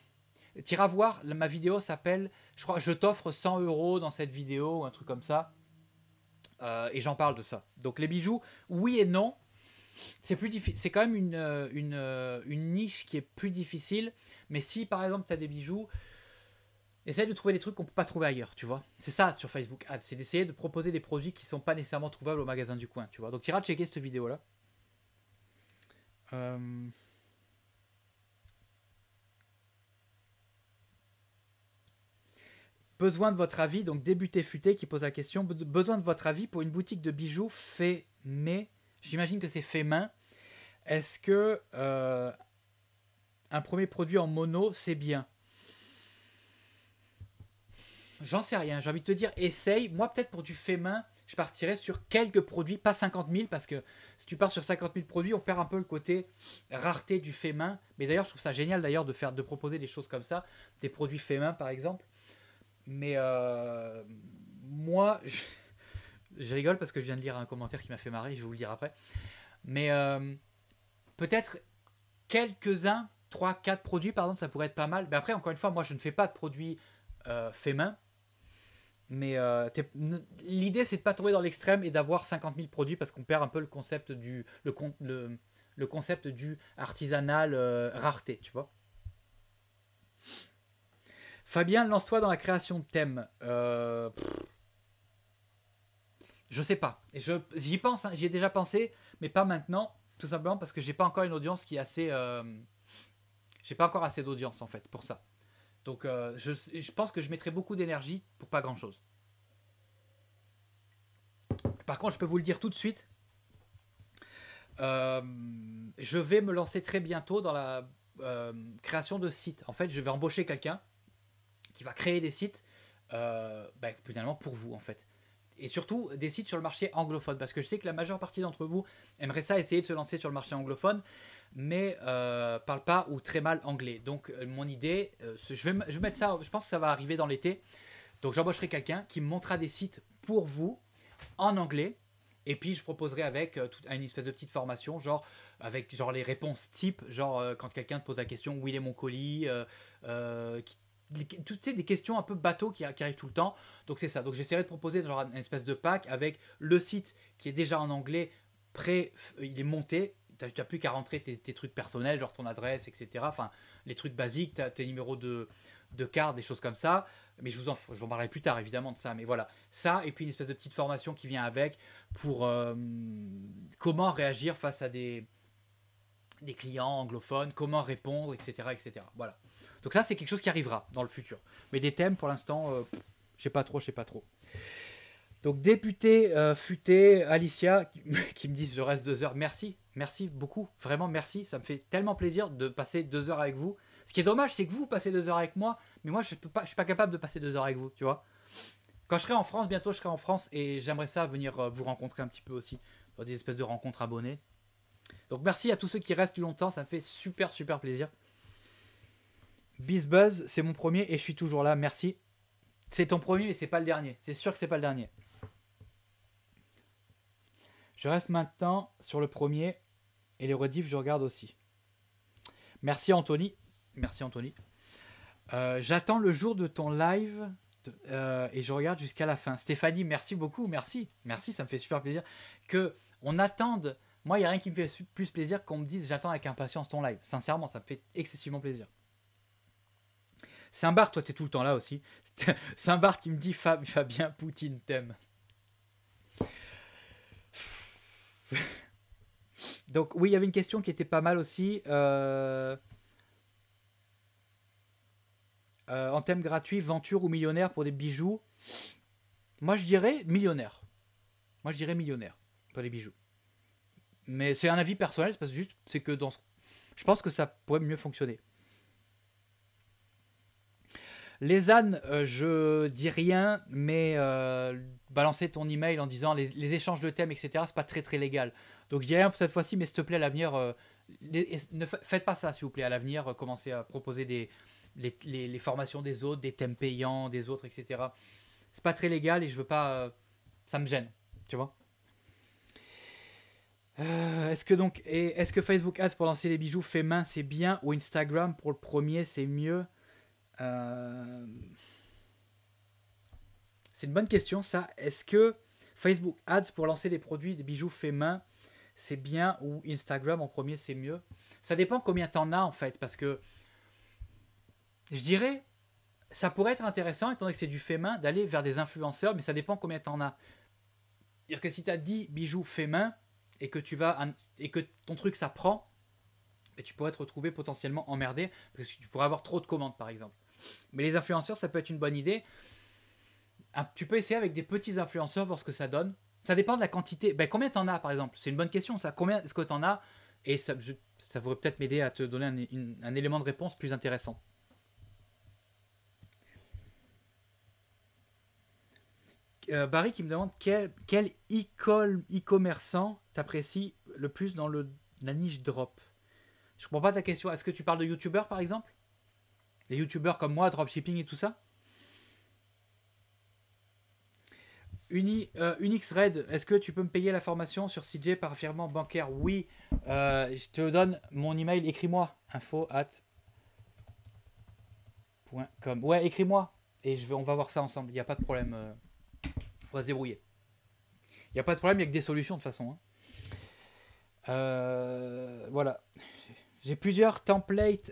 Tire à voir, ma vidéo s'appelle, je crois, je t'offre 100 euros dans cette vidéo, ou un truc comme ça. Euh, et j'en parle de ça. Donc les bijoux, oui et non, c'est plus difficile. C'est quand même une, euh, une, euh, une, niche qui est plus difficile. Mais si par exemple tu as des bijoux, essaye de trouver des trucs qu'on peut pas trouver ailleurs, tu vois. C'est ça sur Facebook Ads, c'est d'essayer de proposer des produits qui sont pas nécessairement trouvables au magasin du coin, tu vois. Donc iras checker cette vidéo là. Euh, besoin de votre avis, donc débuté futé qui pose la question. besoin de votre avis pour une boutique de bijoux fait mais J'imagine que c'est fait main. Est-ce que euh, un premier produit en mono c'est bien J'en sais rien, j'ai envie de te dire, essaye. Moi, peut-être pour du fait main, je partirais sur quelques produits, pas 50 000, parce que si tu pars sur 50 000 produits, on perd un peu le côté rareté du fait main. Mais d'ailleurs, je trouve ça génial d'ailleurs de, faire, de proposer des choses comme ça, des produits fait main par exemple. Mais euh, moi, je, rigole parce que je viens de lire un commentaire qui m'a fait marrer, je vais vous le dire après. Mais euh, peut-être quelques-uns, 3-4 produits par exemple, ça pourrait être pas mal. Mais après, encore une fois, moi je ne fais pas de produits euh, fait main. Mais euh, l'idée, c'est de pas tomber dans l'extrême et d'avoir 50 000 produits parce qu'on perd un peu le concept du, le, le, concept du artisanal euh, rareté, tu vois. Fabien, lance-toi dans la création de thèmes. Euh, je sais pas. J'y pense, hein. j'y ai déjà pensé, mais pas maintenant, tout simplement parce que j'ai pas encore une audience qui est assez. Euh, j'ai pas encore assez d'audience en fait pour ça. Donc euh, je, pense que je mettrai beaucoup d'énergie pour pas grand-chose. Par contre, je peux vous le dire tout de suite, euh, je vais me lancer très bientôt dans la euh, création de sites. En fait, je vais embaucher quelqu'un qui va créer des sites bah, finalement pour vous en fait. Et surtout des sites sur le marché anglophone, parce que je sais que la majeure partie d'entre vous aimerait ça essayer de se lancer sur le marché anglophone mais euh, parle pas ou très mal anglais. Donc euh, mon idée, euh, je, vais, je vais mettre ça, je pense que ça va arriver dans l'été. Donc j'embaucherai quelqu'un qui me montrera des sites pour vous en anglais. Et puis je proposerai avec une espèce de petite formation, genre avec genre les réponses type, genre quand quelqu'un te pose la question où il est mon colis, toutes tu des questions un peu bateau qui, arrivent tout le temps. Donc c'est ça. Donc j'essaierai de proposer genre une espèce de pack avec le site qui est déjà en anglais, prêt, il est monté, tu n'as plus qu'à rentrer tes, trucs personnels, genre ton adresse, etc. Enfin, les trucs basiques, tes numéros de, de carte, des choses comme ça. Mais je vous en, je vous parlerai plus tard, évidemment, de ça. Mais voilà, ça, et puis une espèce de petite formation qui vient avec pour euh, comment réagir face à des, des clients anglophones, comment répondre, etc. etc. Voilà. Donc ça, c'est quelque chose qui arrivera dans le futur. Mais des thèmes, pour l'instant, euh, je sais pas trop, je sais pas trop. Donc député euh, futé Alicia qui me disent « je reste deux heures. Merci, merci beaucoup. Vraiment, merci. Ça me fait tellement plaisir de passer deux heures avec vous. Ce qui est dommage, c'est que vous passez deux heures avec moi, mais moi, je ne pas, suis pas capable de passer deux heures avec vous, tu vois. Quand je serai en France, bientôt, je serai en France et j'aimerais ça venir euh, vous rencontrer un petit peu aussi, dans des espèces de rencontres abonnées. Donc, merci à tous ceux qui restent longtemps. Ça me fait super, super plaisir. buzz, c'est mon premier et je suis toujours là. Merci. C'est ton premier, mais c'est pas le dernier. C'est sûr que c'est pas le dernier. Je reste maintenant sur le premier et les rediffs, je regarde aussi. Merci Anthony. Merci Anthony. Euh, j'attends le jour de ton live euh, et je regarde jusqu'à la fin. Stéphanie, merci beaucoup, merci, merci, ça me fait super plaisir que on attende. Moi, il n'y a rien qui me fait plus plaisir qu'on me dise j'attends avec impatience ton live. Sincèrement, ça me fait excessivement plaisir. Saint toi, bar, toi, t'es tout le temps là aussi. Saint qui me dit Fabien Poutine t'aime. Donc oui, il y avait une question qui était pas mal aussi. Euh, euh, en thème gratuit, venture ou millionnaire pour des bijoux Moi, je dirais millionnaire. Moi, je dirais millionnaire pour les bijoux. Mais c'est un avis personnel, c'est juste c'est que dans ce... je pense que ça pourrait mieux fonctionner. Les ânes, euh, je dis rien, mais euh, balancer ton email en disant les, échanges de thèmes, etc., c'est pas très très légal. Donc je dis rien pour cette fois-ci, mais s'il te plaît, à l'avenir, euh, ne faites pas ça, s'il vous plaît. À l'avenir, commencez à proposer des, les, formations des autres, des thèmes payants des autres, etc. C'est pas très légal et je veux pas. ça me gêne, tu vois. est-ce que donc, est-ce que Facebook Ads pour lancer les bijoux fait main, c'est bien, ou Instagram pour le premier, c'est mieux euh, c'est une bonne question ça. Est-ce que Facebook Ads pour lancer des produits, des bijoux faits main, c'est bien ou Instagram en premier c'est mieux Ça dépend combien t'en as en fait parce que je dirais ça pourrait être intéressant étant donné que c'est du fait main d'aller vers des influenceurs mais ça dépend combien t'en as. C'est-à-dire que si t'as as 10 bijoux faits main et que tu vas et que ton truc ça prend, ben, tu pourrais te retrouver potentiellement emmerdé parce que tu pourrais avoir trop de commandes par exemple. Mais les influenceurs, ça peut être une bonne idée. Ah, tu peux essayer avec des petits influenceurs, voir ce que ça donne. Ça dépend de la quantité. Ben, combien t'en as, par exemple C'est une bonne question, ça. Combien est-ce que t'en as Et ça, pourrait peut-être m'aider à te donner un, élément de réponse plus intéressant. Euh, Barry qui me demande quel, e-commerçant t'apprécie t'apprécies le plus dans le, la niche drop. Je comprends pas ta question. Est-ce que tu parles de youtubeurs par exemple les youtubeurs comme moi, dropshipping et tout ça Uni, euh, Unix Red, est-ce que tu peux me payer la formation sur CJ par virement bancaire Oui, euh, je te donne mon email, écris-moi. Info at .com. Ouais, écris-moi et je vais, on va voir ça ensemble. Il n'y a pas de problème. Euh, on va se débrouiller. Il n'y a pas de problème, il n'y a que des solutions de toute façon. Hein. voilà. J'ai plusieurs templates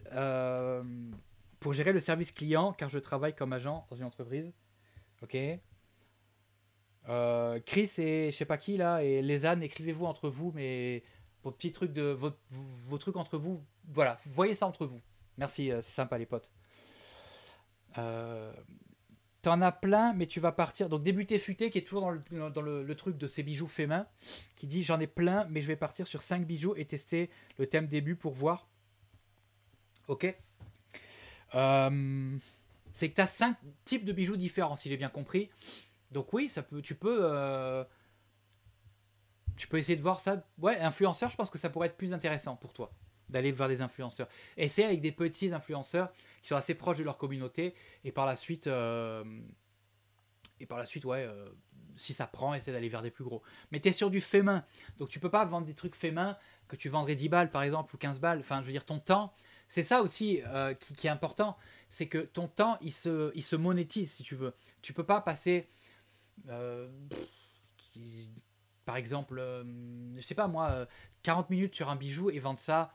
gérer le service client, car je travaille comme agent dans une entreprise. Ok. Euh, Chris et je sais pas qui là et ânes écrivez-vous entre vous, mais vos petits trucs de vos, trucs entre vous, voilà, voyez ça entre vous. Merci, euh, c'est sympa les potes. Euh, T'en as plein, mais tu vas partir. Donc débuté futé qui est toujours dans le, truc de ses bijoux faits main, qui dit j'en ai plein, mais je vais partir sur cinq bijoux et tester le thème début pour voir. Ok. Euh, c'est que tu as 5 types de bijoux différents, si j'ai bien compris. Donc oui, ça peut, tu peux... Euh, tu peux essayer de voir ça. Ouais, influenceur, je pense que ça pourrait être plus intéressant pour toi d'aller vers des influenceurs. Essaye avec des petits influenceurs qui sont assez proches de leur communauté et par la suite... Euh, et par la suite, ouais, si ça prend, essaie d'aller vers des plus gros. Mais tu es sur du fait main. Donc tu peux pas vendre des trucs fait main que tu vendrais 10 balles par exemple ou 15 balles. Enfin, je veux dire, ton temps, c'est ça aussi euh, qui, est important, c'est que ton temps, il se, il se monétise, si tu veux. Tu peux pas passer, euh, par exemple, euh, je sais pas moi, 40 minutes sur un bijou et vendre ça,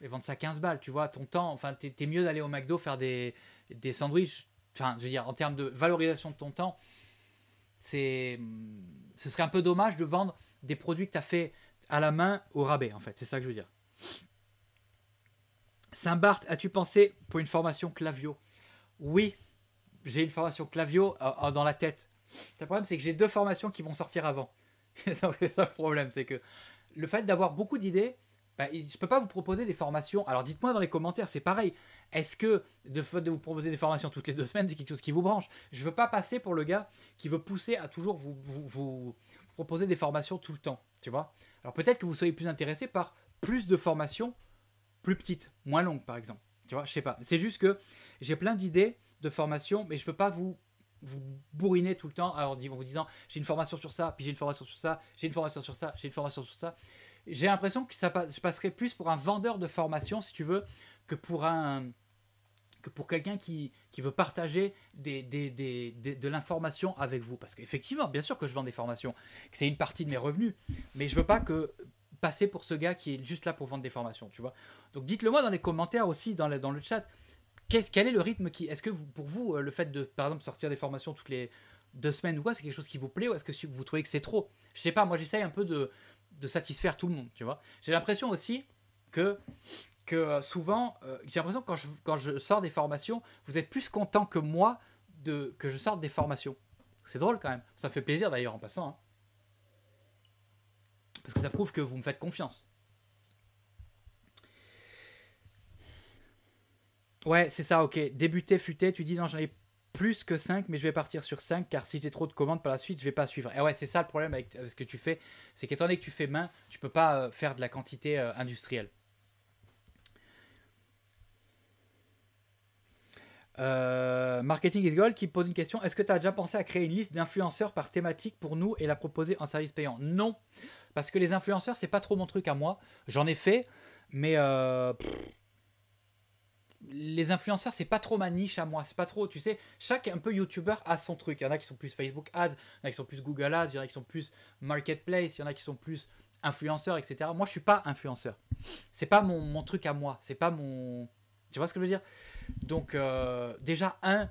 et vendre ça 15 balles, tu vois. Ton temps, enfin, t'es es mieux d'aller au McDo faire des, des sandwichs. Enfin, je veux dire, en termes de valorisation de ton temps, c'est, ce serait un peu dommage de vendre des produits que tu as fait à la main au rabais, en fait. C'est ça que je veux dire. Saint-Barth, as-tu pensé pour une formation clavio Oui, j'ai une formation clavio euh, euh, dans la tête. Le problème, c'est que j'ai deux formations qui vont sortir avant. c'est ça le problème, c'est que le fait d'avoir beaucoup d'idées, bah, je ne peux pas vous proposer des formations. Alors dites-moi dans les commentaires, c'est pareil. Est-ce que de, vous proposer des formations toutes les deux semaines, c'est quelque chose qui vous branche Je ne veux pas passer pour le gars qui veut pousser à toujours vous, proposer des formations tout le temps, tu vois Alors peut-être que vous soyez plus intéressé par plus de formations plus petite, moins longue, par exemple. Tu vois, je sais pas. C'est juste que j'ai plein d'idées de formation, mais je peux pas vous vous tout le temps en vous disant j'ai une formation sur ça, puis j'ai une formation sur ça, j'ai une formation sur ça, j'ai une formation sur ça. J'ai l'impression que ça je passerais plus pour un vendeur de formation, si tu veux, que pour un que pour quelqu'un qui, qui, veut partager des, de l'information avec vous. Parce qu'effectivement, bien sûr que je vends des formations, que c'est une partie de mes revenus, mais je veux pas que passer pour ce gars qui est juste là pour vendre des formations, tu vois. Donc dites-le moi dans les commentaires aussi, dans, le chat. quel est le rythme qui. Est-ce que pour vous, euh, le fait de, par exemple, sortir des formations toutes les deux semaines ou quoi, c'est quelque chose qui vous plaît ou est-ce que vous trouvez que c'est trop Je sais pas, moi j'essaye un peu de, satisfaire tout le monde, tu vois. J'ai l'impression aussi que, euh, souvent, euh, j'ai l'impression quand je, quand sors des formations, vous êtes plus content que moi de, que je sorte des formations. C'est drôle quand même. Ça fait plaisir d'ailleurs en passant. Hein. Parce que ça prouve que vous me faites confiance. Ouais, c'est ça, ok. Débuté, futé, tu dis non, j'en ai plus que 5, mais je vais partir sur 5, car si j'ai trop de commandes par la suite, je vais pas suivre. Et ouais, c'est ça le problème avec, ce que tu fais. C'est qu'étant donné que tu fais main, tu peux pas euh, faire de la quantité euh, industrielle. Euh, Marketing is Gold qui pose une question. Est-ce que tu as déjà pensé à créer une liste d'influenceurs par thématique pour nous et la proposer en service payant Non, parce que les influenceurs, c'est pas trop mon truc à moi. J'en ai fait, mais euh, les influenceurs, c'est pas trop ma niche à moi. C'est pas trop, tu sais, chaque un peu youtubeur a son truc. Il y en a qui sont plus Facebook Ads, il y en a qui sont plus Google Ads, il y en a qui sont plus Marketplace, il y en a qui sont plus influenceurs, etc. Moi, je suis pas influenceur. C'est pas mon, mon truc à moi. C'est pas mon tu vois ce que je veux dire Donc, euh, déjà, un,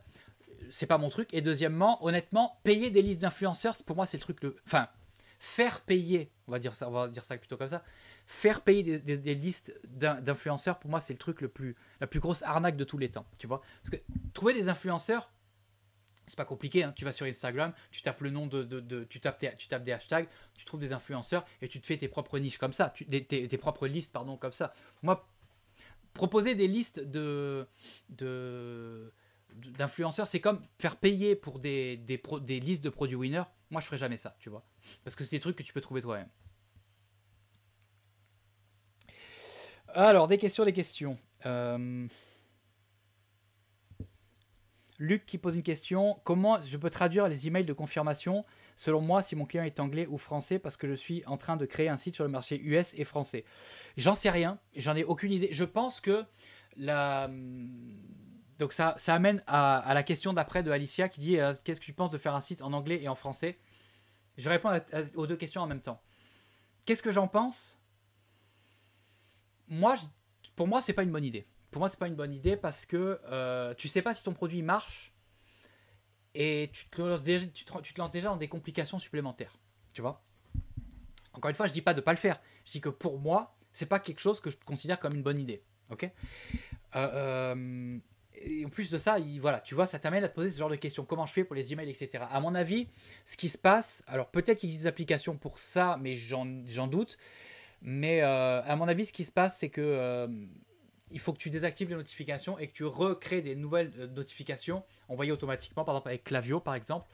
c'est pas mon truc. Et deuxièmement, honnêtement, payer des listes d'influenceurs, pour moi, c'est le truc le. Enfin, faire payer, on va dire ça, on va dire ça plutôt comme ça. Faire payer des, listes d'influenceurs, pour moi, c'est le truc le plus, la plus grosse arnaque de tous les temps. Tu vois Parce que trouver des influenceurs, c'est pas compliqué. Hein. Tu vas sur Instagram, tu tapes le nom de, de, tu tapes, tu tapes des hashtags, tu trouves des influenceurs et tu te fais tes propres niches comme ça, tu, tes, tes, propres listes pardon comme ça. Moi, proposer des listes de, d'influenceurs, c'est comme faire payer pour des, des, listes de produits winners. Moi, je ferais jamais ça, tu vois. Parce que c'est des trucs que tu peux trouver toi-même. Alors, des questions, des questions. Euh, Luc qui pose une question. Comment je peux traduire les emails de confirmation selon moi si mon client est anglais ou français parce que je suis en train de créer un site sur le marché US et français. J'en sais rien, j'en ai aucune idée. Je pense que la... Hum, donc ça, ça amène à, la question d'après de Alicia qui dit euh, qu'est-ce que tu penses de faire un site en anglais et en français Je réponds aux deux questions en même temps. Qu'est-ce que j'en pense Moi, pour moi, c'est pas une bonne idée. Pour moi, c'est pas une bonne idée parce que tu euh, tu sais pas si ton produit marche et tu te, lances déjà, dans des complications supplémentaires. Tu vois Encore une fois, je dis pas de pas le faire. Je dis que pour moi, c'est pas quelque chose que je considère comme une bonne idée. Ok euh, euh, Et en plus de ça, voilà, tu vois, ça t'amène à te poser ce genre de questions. Comment je fais pour les emails, etc. À mon avis, ce qui se passe, alors peut-être qu'il existe des applications pour ça, mais j'en doute. Mais euh, à mon avis, ce qui se passe, c'est que il faut que tu désactives les notifications et que tu recrées des nouvelles notifications on voyait automatiquement, par exemple avec Clavio par exemple,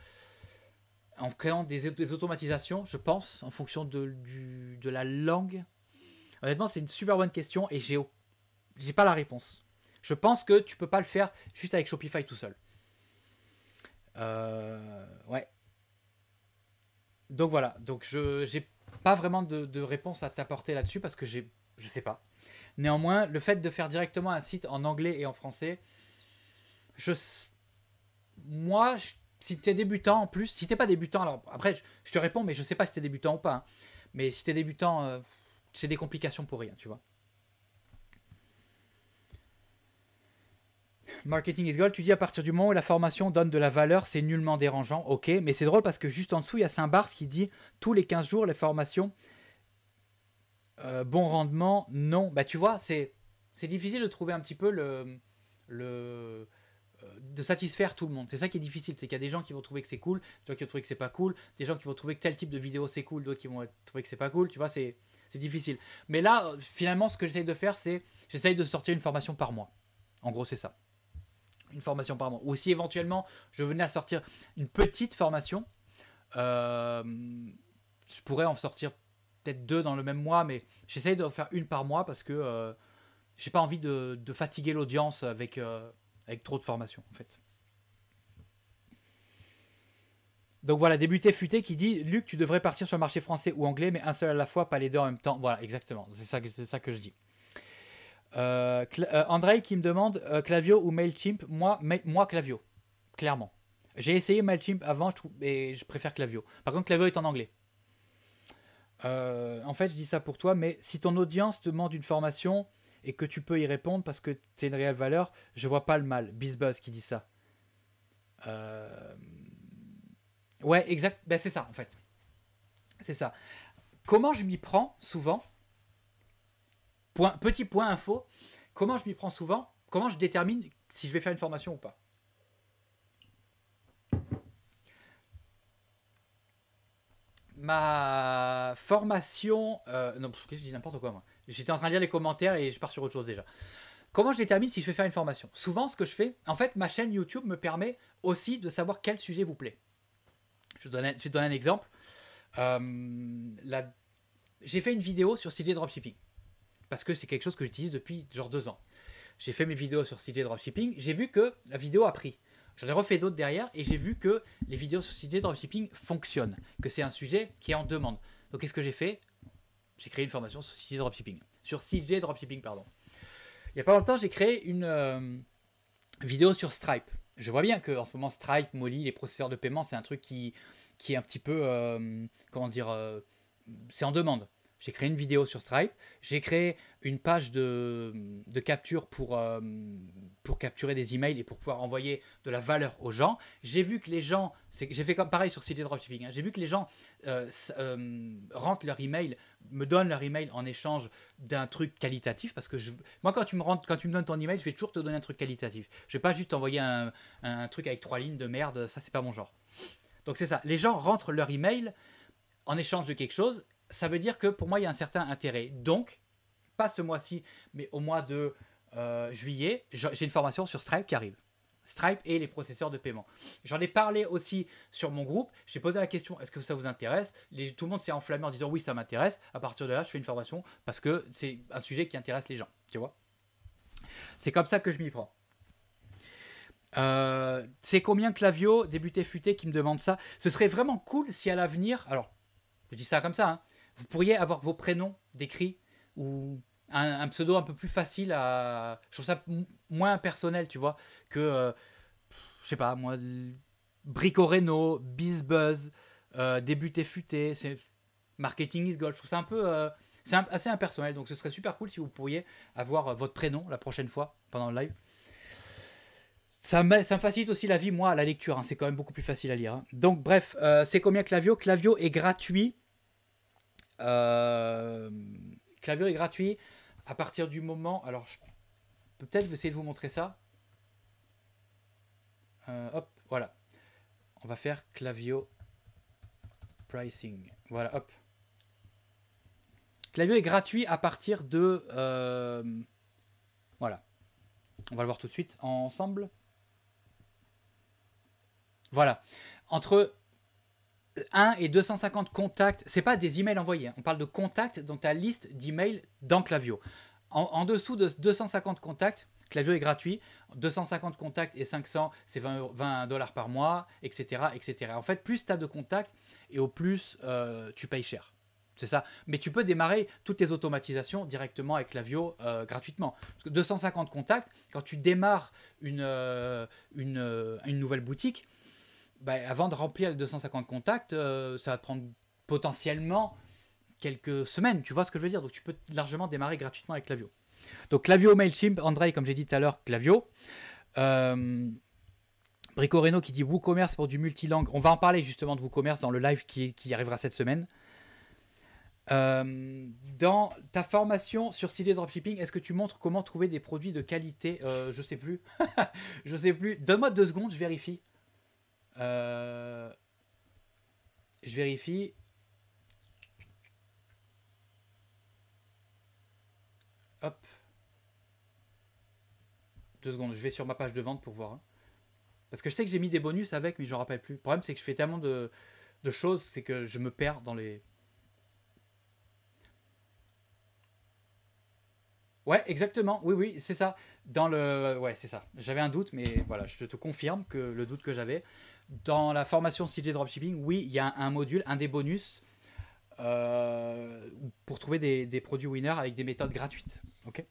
en créant des, automatisations, je pense, en fonction de, la langue Honnêtement, c'est une super bonne question et j'ai j'ai pas la réponse. Je pense que tu peux pas le faire juste avec Shopify tout seul. Euh, ouais. Donc voilà, donc je j'ai pas vraiment de, de réponse à t'apporter là-dessus parce que j'ai je sais pas. Néanmoins, le fait de faire directement un site en anglais et en français, je moi, si t'es débutant en plus, si t'es pas débutant, alors après, je, te réponds, mais je sais pas si t'es débutant ou pas. Hein. mais si t'es débutant, euh, c'est des complications pour rien, tu vois. Marketing is gold, tu dis à partir du moment où la formation donne de la valeur, c'est nullement dérangeant, ok, mais c'est drôle parce que juste en dessous, il y a Saint-Barth qui dit tous les 15 jours, les formations, euh, bon rendement, non. Bah tu vois, c'est difficile de trouver un petit peu le, le, de satisfaire tout le monde. C'est ça qui est difficile, c'est qu'il y a des gens qui vont trouver que c'est cool, d'autres qui vont trouver que c'est pas cool, des gens qui vont trouver que tel type de vidéo c'est cool, d'autres qui vont trouver que c'est pas cool, tu vois, c'est difficile. Mais là, euh, finalement, ce que j'essaye de faire, c'est j'essaye de sortir une formation par mois. En gros, c'est ça. Une formation par mois. Ou si éventuellement, je venais à sortir une petite formation, euh, je pourrais en sortir peut-être deux dans le même mois, mais j'essaye de faire une par mois parce que euh, j'ai pas envie de, fatiguer l'audience avec avec trop de formation en fait. Donc voilà, débuté futé qui dit Luc, tu devrais partir sur le marché français ou anglais, mais un seul à la fois, pas les deux en même temps. Voilà, exactement. C'est ça, ça, que je dis. Euh, euh qui me demande euh, Clavio ou Mailchimp. Moi, moi Clavio, clairement. J'ai essayé Mailchimp avant, et je préfère Clavio. Par contre, Clavio est en anglais. Euh, en fait, je dis ça pour toi, mais si ton audience demande une formation, et que tu peux y répondre parce que c'est une réelle valeur, je vois pas le mal. Bisbuzz qui dit ça. Euh, ouais, exact. Ben, c'est ça, en fait. C'est ça. Comment je m'y prends souvent point, Petit point info. Comment je m'y prends souvent Comment je détermine si je vais faire une formation ou pas Ma formation. Euh, non, parce que je dis n'importe quoi, moi J'étais en train de lire les commentaires et je pars sur autre chose déjà. Comment je détermine si je vais faire une formation Souvent, ce que je fais, en fait, ma chaîne YouTube me permet aussi de savoir quel sujet vous plaît. Je, vais te donner un exemple. Euh, j'ai fait une vidéo sur CJ Dropshipping parce que c'est quelque chose que j'utilise depuis genre deux ans. J'ai fait mes vidéos sur CJ Dropshipping, j'ai vu que la vidéo a pris. J'en ai refait d'autres derrière et j'ai vu que les vidéos sur CJ Dropshipping fonctionnent, que c'est un sujet qui est en demande. Donc qu'est-ce que j'ai fait j'ai créé une formation sur CJ Dropshipping. Sur CJ Dropshipping, pardon. Il n'y a pas longtemps, j'ai créé une euh, vidéo sur Stripe. Je vois bien qu'en ce moment, Stripe, Molly, les processeurs de paiement, c'est un truc qui, qui est un petit peu, euh, comment dire, euh, c'est en demande j'ai créé une vidéo sur Stripe, j'ai créé une page de, de capture pour, euh, pour capturer des emails et pour pouvoir envoyer de la valeur aux gens. J'ai vu que les gens, j'ai fait comme pareil sur Cité Dropshipping, hein. j'ai vu que les gens euh, euh, rentrent leur email, me donnent leur email en échange d'un truc qualitatif parce que je, moi quand tu, me rentres, quand tu me donnes ton email, je vais toujours te donner un truc qualitatif. Je vais pas juste t'envoyer un, un truc avec trois lignes de merde, ça c'est pas mon genre. Donc c'est ça, les gens rentrent leur email en échange de quelque chose ça veut dire que pour moi, il y a un certain intérêt. Donc, pas ce mois-ci, mais au mois de euh, juillet, j'ai une formation sur Stripe qui arrive. Stripe et les processeurs de paiement. J'en ai parlé aussi sur mon groupe. J'ai posé la question est-ce que ça vous intéresse Tout le monde s'est enflammé en disant oui, ça m'intéresse. À partir de là, je fais une formation parce que c'est un sujet qui intéresse les gens. Tu vois C'est comme ça que je m'y prends. Euh, c'est combien Clavio, débuté futé, qui me demande ça Ce serait vraiment cool si à l'avenir, alors je dis ça comme ça, hein, vous pourriez avoir vos prénoms décrits ou un, pseudo un peu plus facile à. Je trouve ça moins impersonnel, tu vois, que. Euh, je sais pas, moi. Bricoreno, Bizbuzz, euh, Débuté Futé, c'est. Marketing is gold. Je trouve ça un peu. Euh, c'est assez impersonnel, donc ce serait super cool si vous pourriez avoir euh, votre prénom la prochaine fois pendant le live. Ça me, ça me facilite aussi la vie, moi, à la lecture. Hein. c'est quand même beaucoup plus facile à lire. Hein. Donc, bref, c'est combien Clavio Clavio est gratuit. Euh, clavier est gratuit à partir du moment. Alors, je que je vais essayer de vous montrer ça. Euh, hop, voilà. On va faire Clavio pricing. Voilà, hop. Clavio est gratuit à partir de. Euh, voilà. On va le voir tout de suite ensemble. Voilà. Entre 1 et 250 contacts, c'est pas des emails envoyés, hein. on parle de contacts dans ta liste d'emails dans Clavio. En, dessous de 250 contacts, Clavio est gratuit, 250 contacts et 500, c'est 20, dollars par mois, etc., etc. En fait, plus tu as de contacts et au plus euh, tu payes cher. C'est ça. Mais tu peux démarrer toutes tes automatisations directement avec Clavio euh, gratuitement. Parce que 250 contacts, quand tu démarres une euh, nouvelle boutique, bah, avant de remplir les 250 contacts, euh, ça va prendre potentiellement quelques semaines, tu vois ce que je veux dire. Donc tu peux largement démarrer gratuitement avec Clavio. Donc Clavio, MailChimp, Andrei, comme j'ai dit tout à l'heure, Clavio. Euh, Brico Reno qui dit WooCommerce pour du multilingue. On va en parler justement de WooCommerce dans le live qui, arrivera cette semaine. Euh, dans ta formation sur CD Dropshipping, est-ce que tu montres comment trouver des produits de qualité euh, Je sais plus. je sais plus. Donne-moi deux secondes, je vérifie. Euh, je vérifie. Hop. Deux secondes, je vais sur ma page de vente pour voir. Hein. Parce que je sais que j'ai mis des bonus avec, mais je n'en rappelle plus. Le problème, c'est que je fais tellement de choses, c'est que je me perds dans les... Ouais, exactement. Oui, oui, c'est ça. Dans le, ouais, c'est ça. J'avais un doute, mais voilà, je te confirme que le doute que j'avais, dans la formation CJ Dropshipping, oui, il y a un module, un des bonus, euh, pour trouver des, produits winners avec des méthodes gratuites. Ok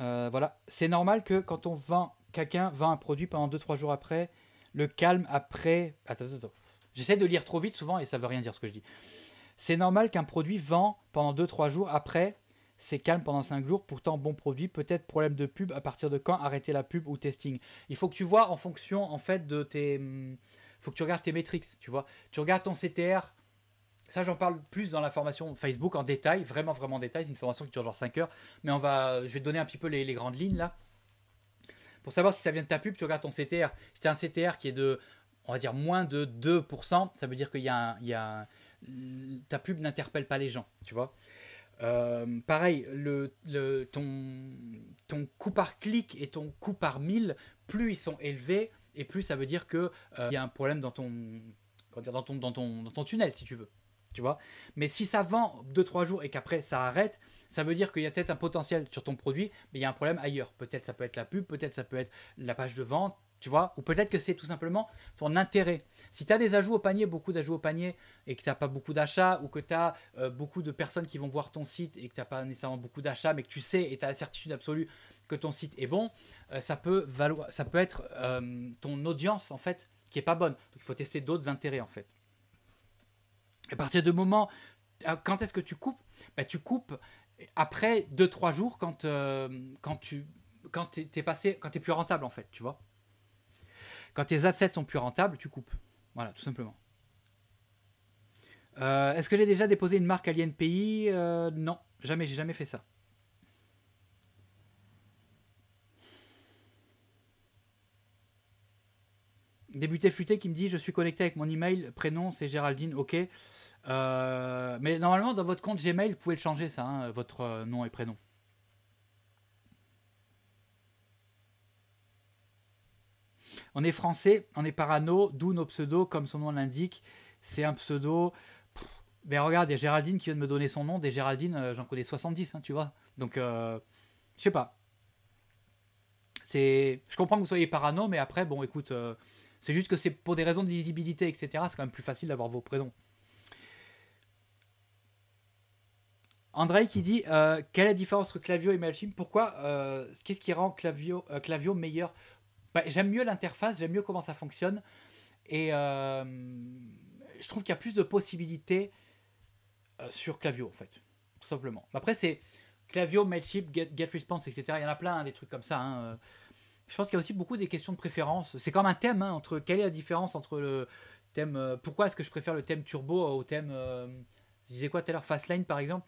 euh, voilà, c'est normal que quand on vend, quelqu'un vend un produit pendant 2-3 jours après, le calme après. Attends, attends, attends. J'essaie de lire trop vite souvent et ça veut rien dire ce que je dis. C'est normal qu'un produit vend pendant 2-3 jours après c'est calme pendant 5 jours, pourtant bon produit, peut-être problème de pub, à partir de quand arrêter la pub ou testing. Il faut que tu vois en fonction en fait de tes... Hmm, faut que tu regardes tes métriques, tu vois. Tu regardes ton CTR, ça j'en parle plus dans la formation Facebook en détail, vraiment vraiment en détail, c'est une formation qui dure genre 5 heures, mais on va, je vais te donner un petit peu les, grandes lignes là. Pour savoir si ça vient de ta pub, tu regardes ton CTR. Si tu as un CTR qui est de, on va dire, moins de 2%, ça veut dire qu'il y a, ta pub n'interpelle pas les gens, tu vois. Euh, pareil, le, ton, ton coût par clic et ton coût par mille, plus ils sont élevés, et plus ça veut dire qu'il euh, y a un problème dans ton, dans, ton, ton, tunnel, si tu veux. Tu vois Mais si ça vend 2-3 jours et qu'après ça arrête, ça veut dire qu'il y a peut-être un potentiel sur ton produit, mais il y a un problème ailleurs. Peut-être ça peut être la pub, peut-être ça peut être la page de vente, tu vois Ou peut-être que c'est tout simplement ton intérêt. Si tu as des ajouts au panier, beaucoup d'ajouts au panier, et que tu n'as pas beaucoup d'achats, ou que tu as euh, beaucoup de personnes qui vont voir ton site et que tu n'as pas nécessairement beaucoup d'achats, mais que tu sais et tu as la certitude absolue que ton site est bon, euh, ça, peut ça peut être euh, ton audience, en fait, qui n'est pas bonne. Donc il faut tester d'autres intérêts, en fait. À partir de moment, ah, quand est-ce que tu coupes bah, Tu coupes après 2-3 jours quand, tu quand passé, quand tu es plus rentable, en fait, tu vois quand tes assets sont plus rentables, tu coupes. Voilà, tout simplement. Euh, est-ce que j'ai déjà déposé une marque à l'INPI euh, Non, jamais, j'ai jamais fait ça. Débuté futé qui me dit je suis connecté avec mon email, prénom c'est Géraldine, ok. Euh, mais normalement dans votre compte Gmail, vous pouvez le changer ça, hein, votre nom et prénom. on est français, on est parano, d'où nos pseudos, comme son nom l'indique. C'est un pseudo. Mais regarde, il y a Géraldine qui vient de me donner son nom. Des Géraldines, euh, j'en connais 70, hein, tu vois. Donc, je euh, je sais pas. C'est, Je comprends que vous soyez parano, mais après, bon, écoute, euh, c'est juste que c'est pour des raisons de lisibilité, etc. C'est quand même plus facile d'avoir vos prénoms. André qui dit Quelle est la différence entre Clavio et Mailchimp Pourquoi Qu'est-ce qui rend Clavio meilleur bah, j'aime mieux l'interface, j'aime mieux comment ça fonctionne. Et euh, je trouve qu'il y a plus de possibilités euh, sur Clavio, en fait. Tout simplement. Après, c'est Clavio, Mailchimp, Get, GetResponse, etc. Il y en a plein, hein, des trucs comme ça. Hein, euh. Je pense qu'il y a aussi beaucoup des questions de préférence. C'est comme un thème, hein, entre quelle est la différence entre le thème... pourquoi est-ce que je préfère le thème turbo au thème... je disais quoi tout à l'heure, Fastlane, par exemple.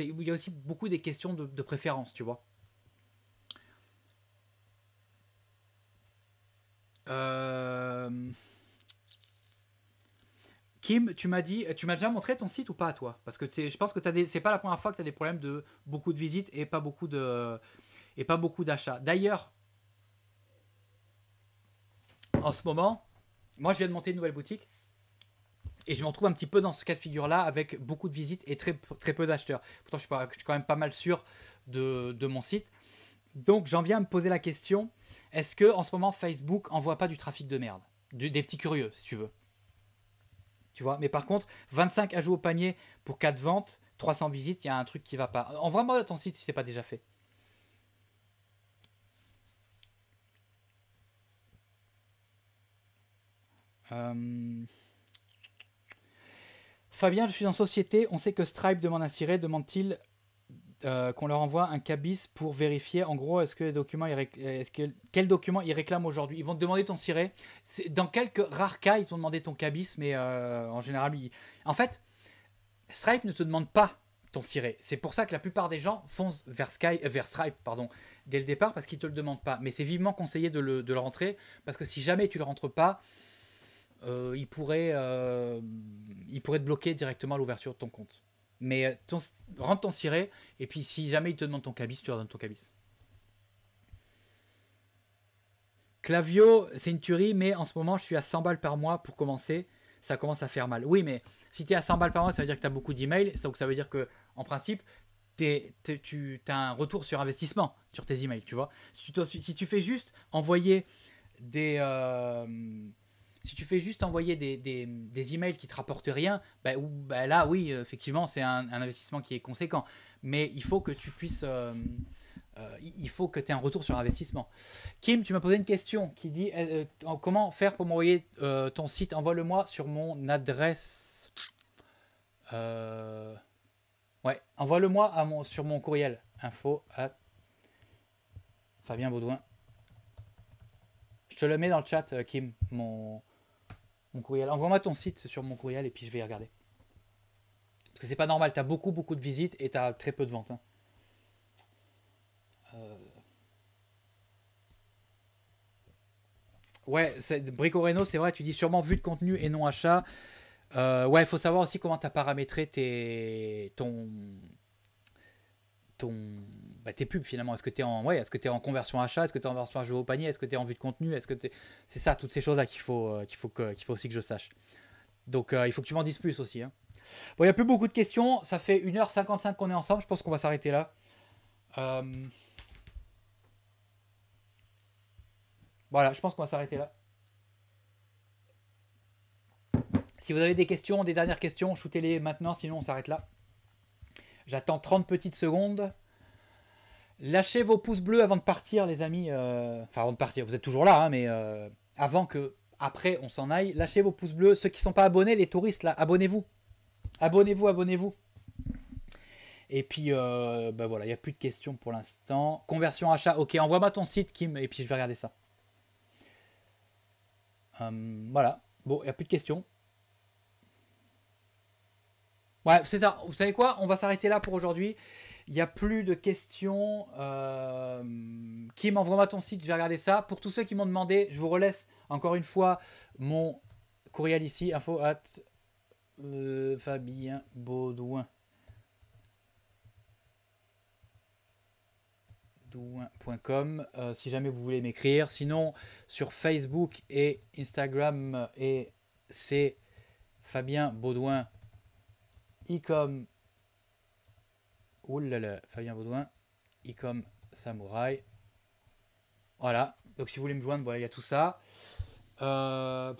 Il y a aussi beaucoup des questions de préférence, tu vois. Euh, Kim, tu m'as dit, tu m'as déjà montré ton site ou pas à toi Parce que je pense que c'est pas la première fois que tu as des problèmes de beaucoup de visites et pas beaucoup de et pas beaucoup d'achats. D'ailleurs, en ce moment, moi je viens de monter une nouvelle boutique et je me retrouve un petit peu dans ce cas de figure là avec beaucoup de visites et très, très peu d'acheteurs. Pourtant, je suis, quand même pas mal sûr de, de mon site. Donc, j'en viens à me poser la question est-ce que en ce moment Facebook envoie pas du trafic de merde, des petits curieux si tu veux. Tu vois, mais par contre, 25 ajouts au panier pour 4 ventes, 300 visites, il y a un truc qui va pas. Envoie-moi ton site si c'est pas déjà fait. Euh, Fabien, je suis en société, on sait que Stripe demande un ciré, demande-t-il euh, qu'on leur envoie un cabis pour vérifier en gros est-ce que les documents ils est document ils réclament aujourd'hui. Ils vont te demander ton ciré. Dans quelques rares cas, ils t'ont demandé ton cabis, mais euh, en général, en fait, Stripe ne te demande pas ton ciré. C'est pour ça que la plupart des gens foncent vers, Sky, euh, vers Stripe pardon, dès le départ parce qu'ils te le demandent pas. Mais c'est vivement conseillé de le, de rentrer parce que si jamais tu le rentres pas, il pourrait, te bloquer directement l'ouverture de ton compte. Mais euh, rentre ton ciré, et puis si jamais il te demande ton cabis, tu leur donnes ton cabis. Clavio, c'est une tuerie, mais en ce moment, je suis à 100 balles par mois pour commencer. Ça commence à faire mal. Oui, mais si tu es à 100 balles par mois, ça veut dire que tu as beaucoup d'emails. ça veut dire que, en principe, tu as un retour sur investissement sur tes emails, tu vois. Si tu, fais juste envoyer des, euh, si tu fais juste envoyer des, des, emails qui te rapportent rien, bah, bah, là, oui, euh, effectivement, c'est un, investissement qui est conséquent. Mais il faut que tu puisses. Euh, euh, il faut que tu aies un retour sur investissement. Kim, tu m'as posé une question qui dit comment faire pour m'envoyer ton site Envoie-le-moi sur mon adresse. ouais, envoie-le-moi mon, sur mon courriel info à Fabien Baudouin. Je te le mets dans le chat, Kim, mon, courriel. Envoie-moi ton site sur mon courriel et puis je vais regarder. Parce que c'est pas normal, tu as beaucoup beaucoup de visites et tu as très peu de ventes. Hein. Euh. Ouais, Brico Reno, c'est vrai, tu dis sûrement vue de contenu et non achat. Euh, ouais, il faut savoir aussi comment tu as paramétré tes... ton, ton, bah, tes pubs finalement Est-ce que tu es, en... ouais, est que es en conversion achat Est-ce que tu es en conversion jeu au panier Est-ce que tu es en vue de contenu Est-ce que es... C'est ça, toutes ces choses-là qu'il faut, euh, qu'il faut, qu'il faut aussi que je sache. Donc euh, il faut que tu m'en dises plus aussi. Hein. Bon, il n'y a plus beaucoup de questions. Ça fait 1h55 qu'on est ensemble. Je pense qu'on va s'arrêter là. Euh, voilà, je pense qu'on va s'arrêter là. Si vous avez des questions, des dernières questions, shootez-les maintenant, sinon on s'arrête là. J'attends 30 petites secondes. Lâchez vos pouces bleus avant de partir, les amis. Euh, enfin, avant de partir, vous êtes toujours là, hein, mais euh, avant que, après, on s'en aille. Lâchez vos pouces bleus. Ceux qui ne sont pas abonnés, les touristes, là, abonnez-vous. Abonnez-vous, abonnez-vous. Et puis, euh, bah voilà, il n'y a plus de questions pour l'instant. Conversion achat, ok, envoie-moi ton site, Kim, et puis je vais regarder ça. voilà, bon, il n'y a plus de questions. Ouais, c'est ça. Vous savez quoi On va s'arrêter là pour aujourd'hui. Il n'y a plus de questions. Euh, qui m'envoie ton site Je vais regarder ça. Pour tous ceux qui m'ont demandé, je vous relaisse encore une fois mon courriel ici info at euh, euh, si jamais vous voulez m'écrire. Sinon, sur Facebook et Instagram, et c'est Fabien Icom. Oulala oh là là, Fabien Baudouin. Icom Samouraï. Voilà. Donc si vous voulez me joindre, voilà, il y a tout ça. Euh,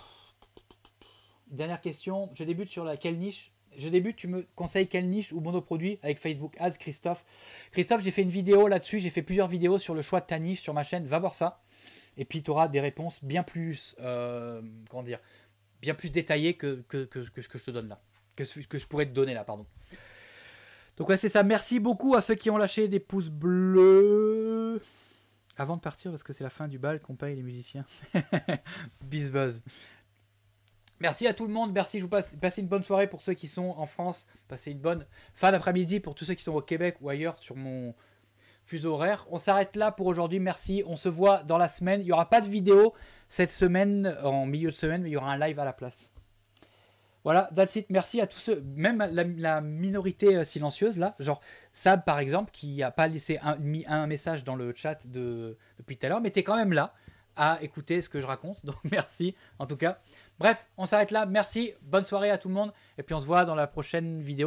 dernière question. Je débute sur la quelle niche je débute, tu me conseilles quelle niche ou monoproduit avec Facebook Ads, Christophe Christophe, j'ai fait une vidéo là-dessus, j'ai fait plusieurs vidéos sur le choix de ta niche sur ma chaîne, va voir ça. Et puis tu auras des réponses bien plus, euh, comment dire, bien plus détaillées que ce que je te donne là que, je pourrais te donner là, pardon. Donc ouais, c'est ça. Merci beaucoup à ceux qui ont lâché des pouces bleus. Avant de partir, parce que c'est la fin du bal qu'on paye les musiciens. Bis buzz. Merci à tout le monde. Merci, je vous passe, passez une bonne soirée pour ceux qui sont en France. Passez une bonne fin d'après-midi pour tous ceux qui sont au Québec ou ailleurs sur mon fuseau horaire. On s'arrête là pour aujourd'hui. Merci. On se voit dans la semaine. Il n'y aura pas de vidéo cette semaine, en milieu de semaine, mais il y aura un live à la place. Voilà, that's it. Merci à tous ceux, même la, minorité euh, silencieuse là, genre Sab par exemple, qui n'a pas laissé un, mis un message dans le chat depuis tout à l'heure, mais t'es quand même là à écouter ce que je raconte. Donc merci en tout cas. Bref, on s'arrête là. Merci, bonne soirée à tout le monde. Et puis on se voit dans la prochaine vidéo.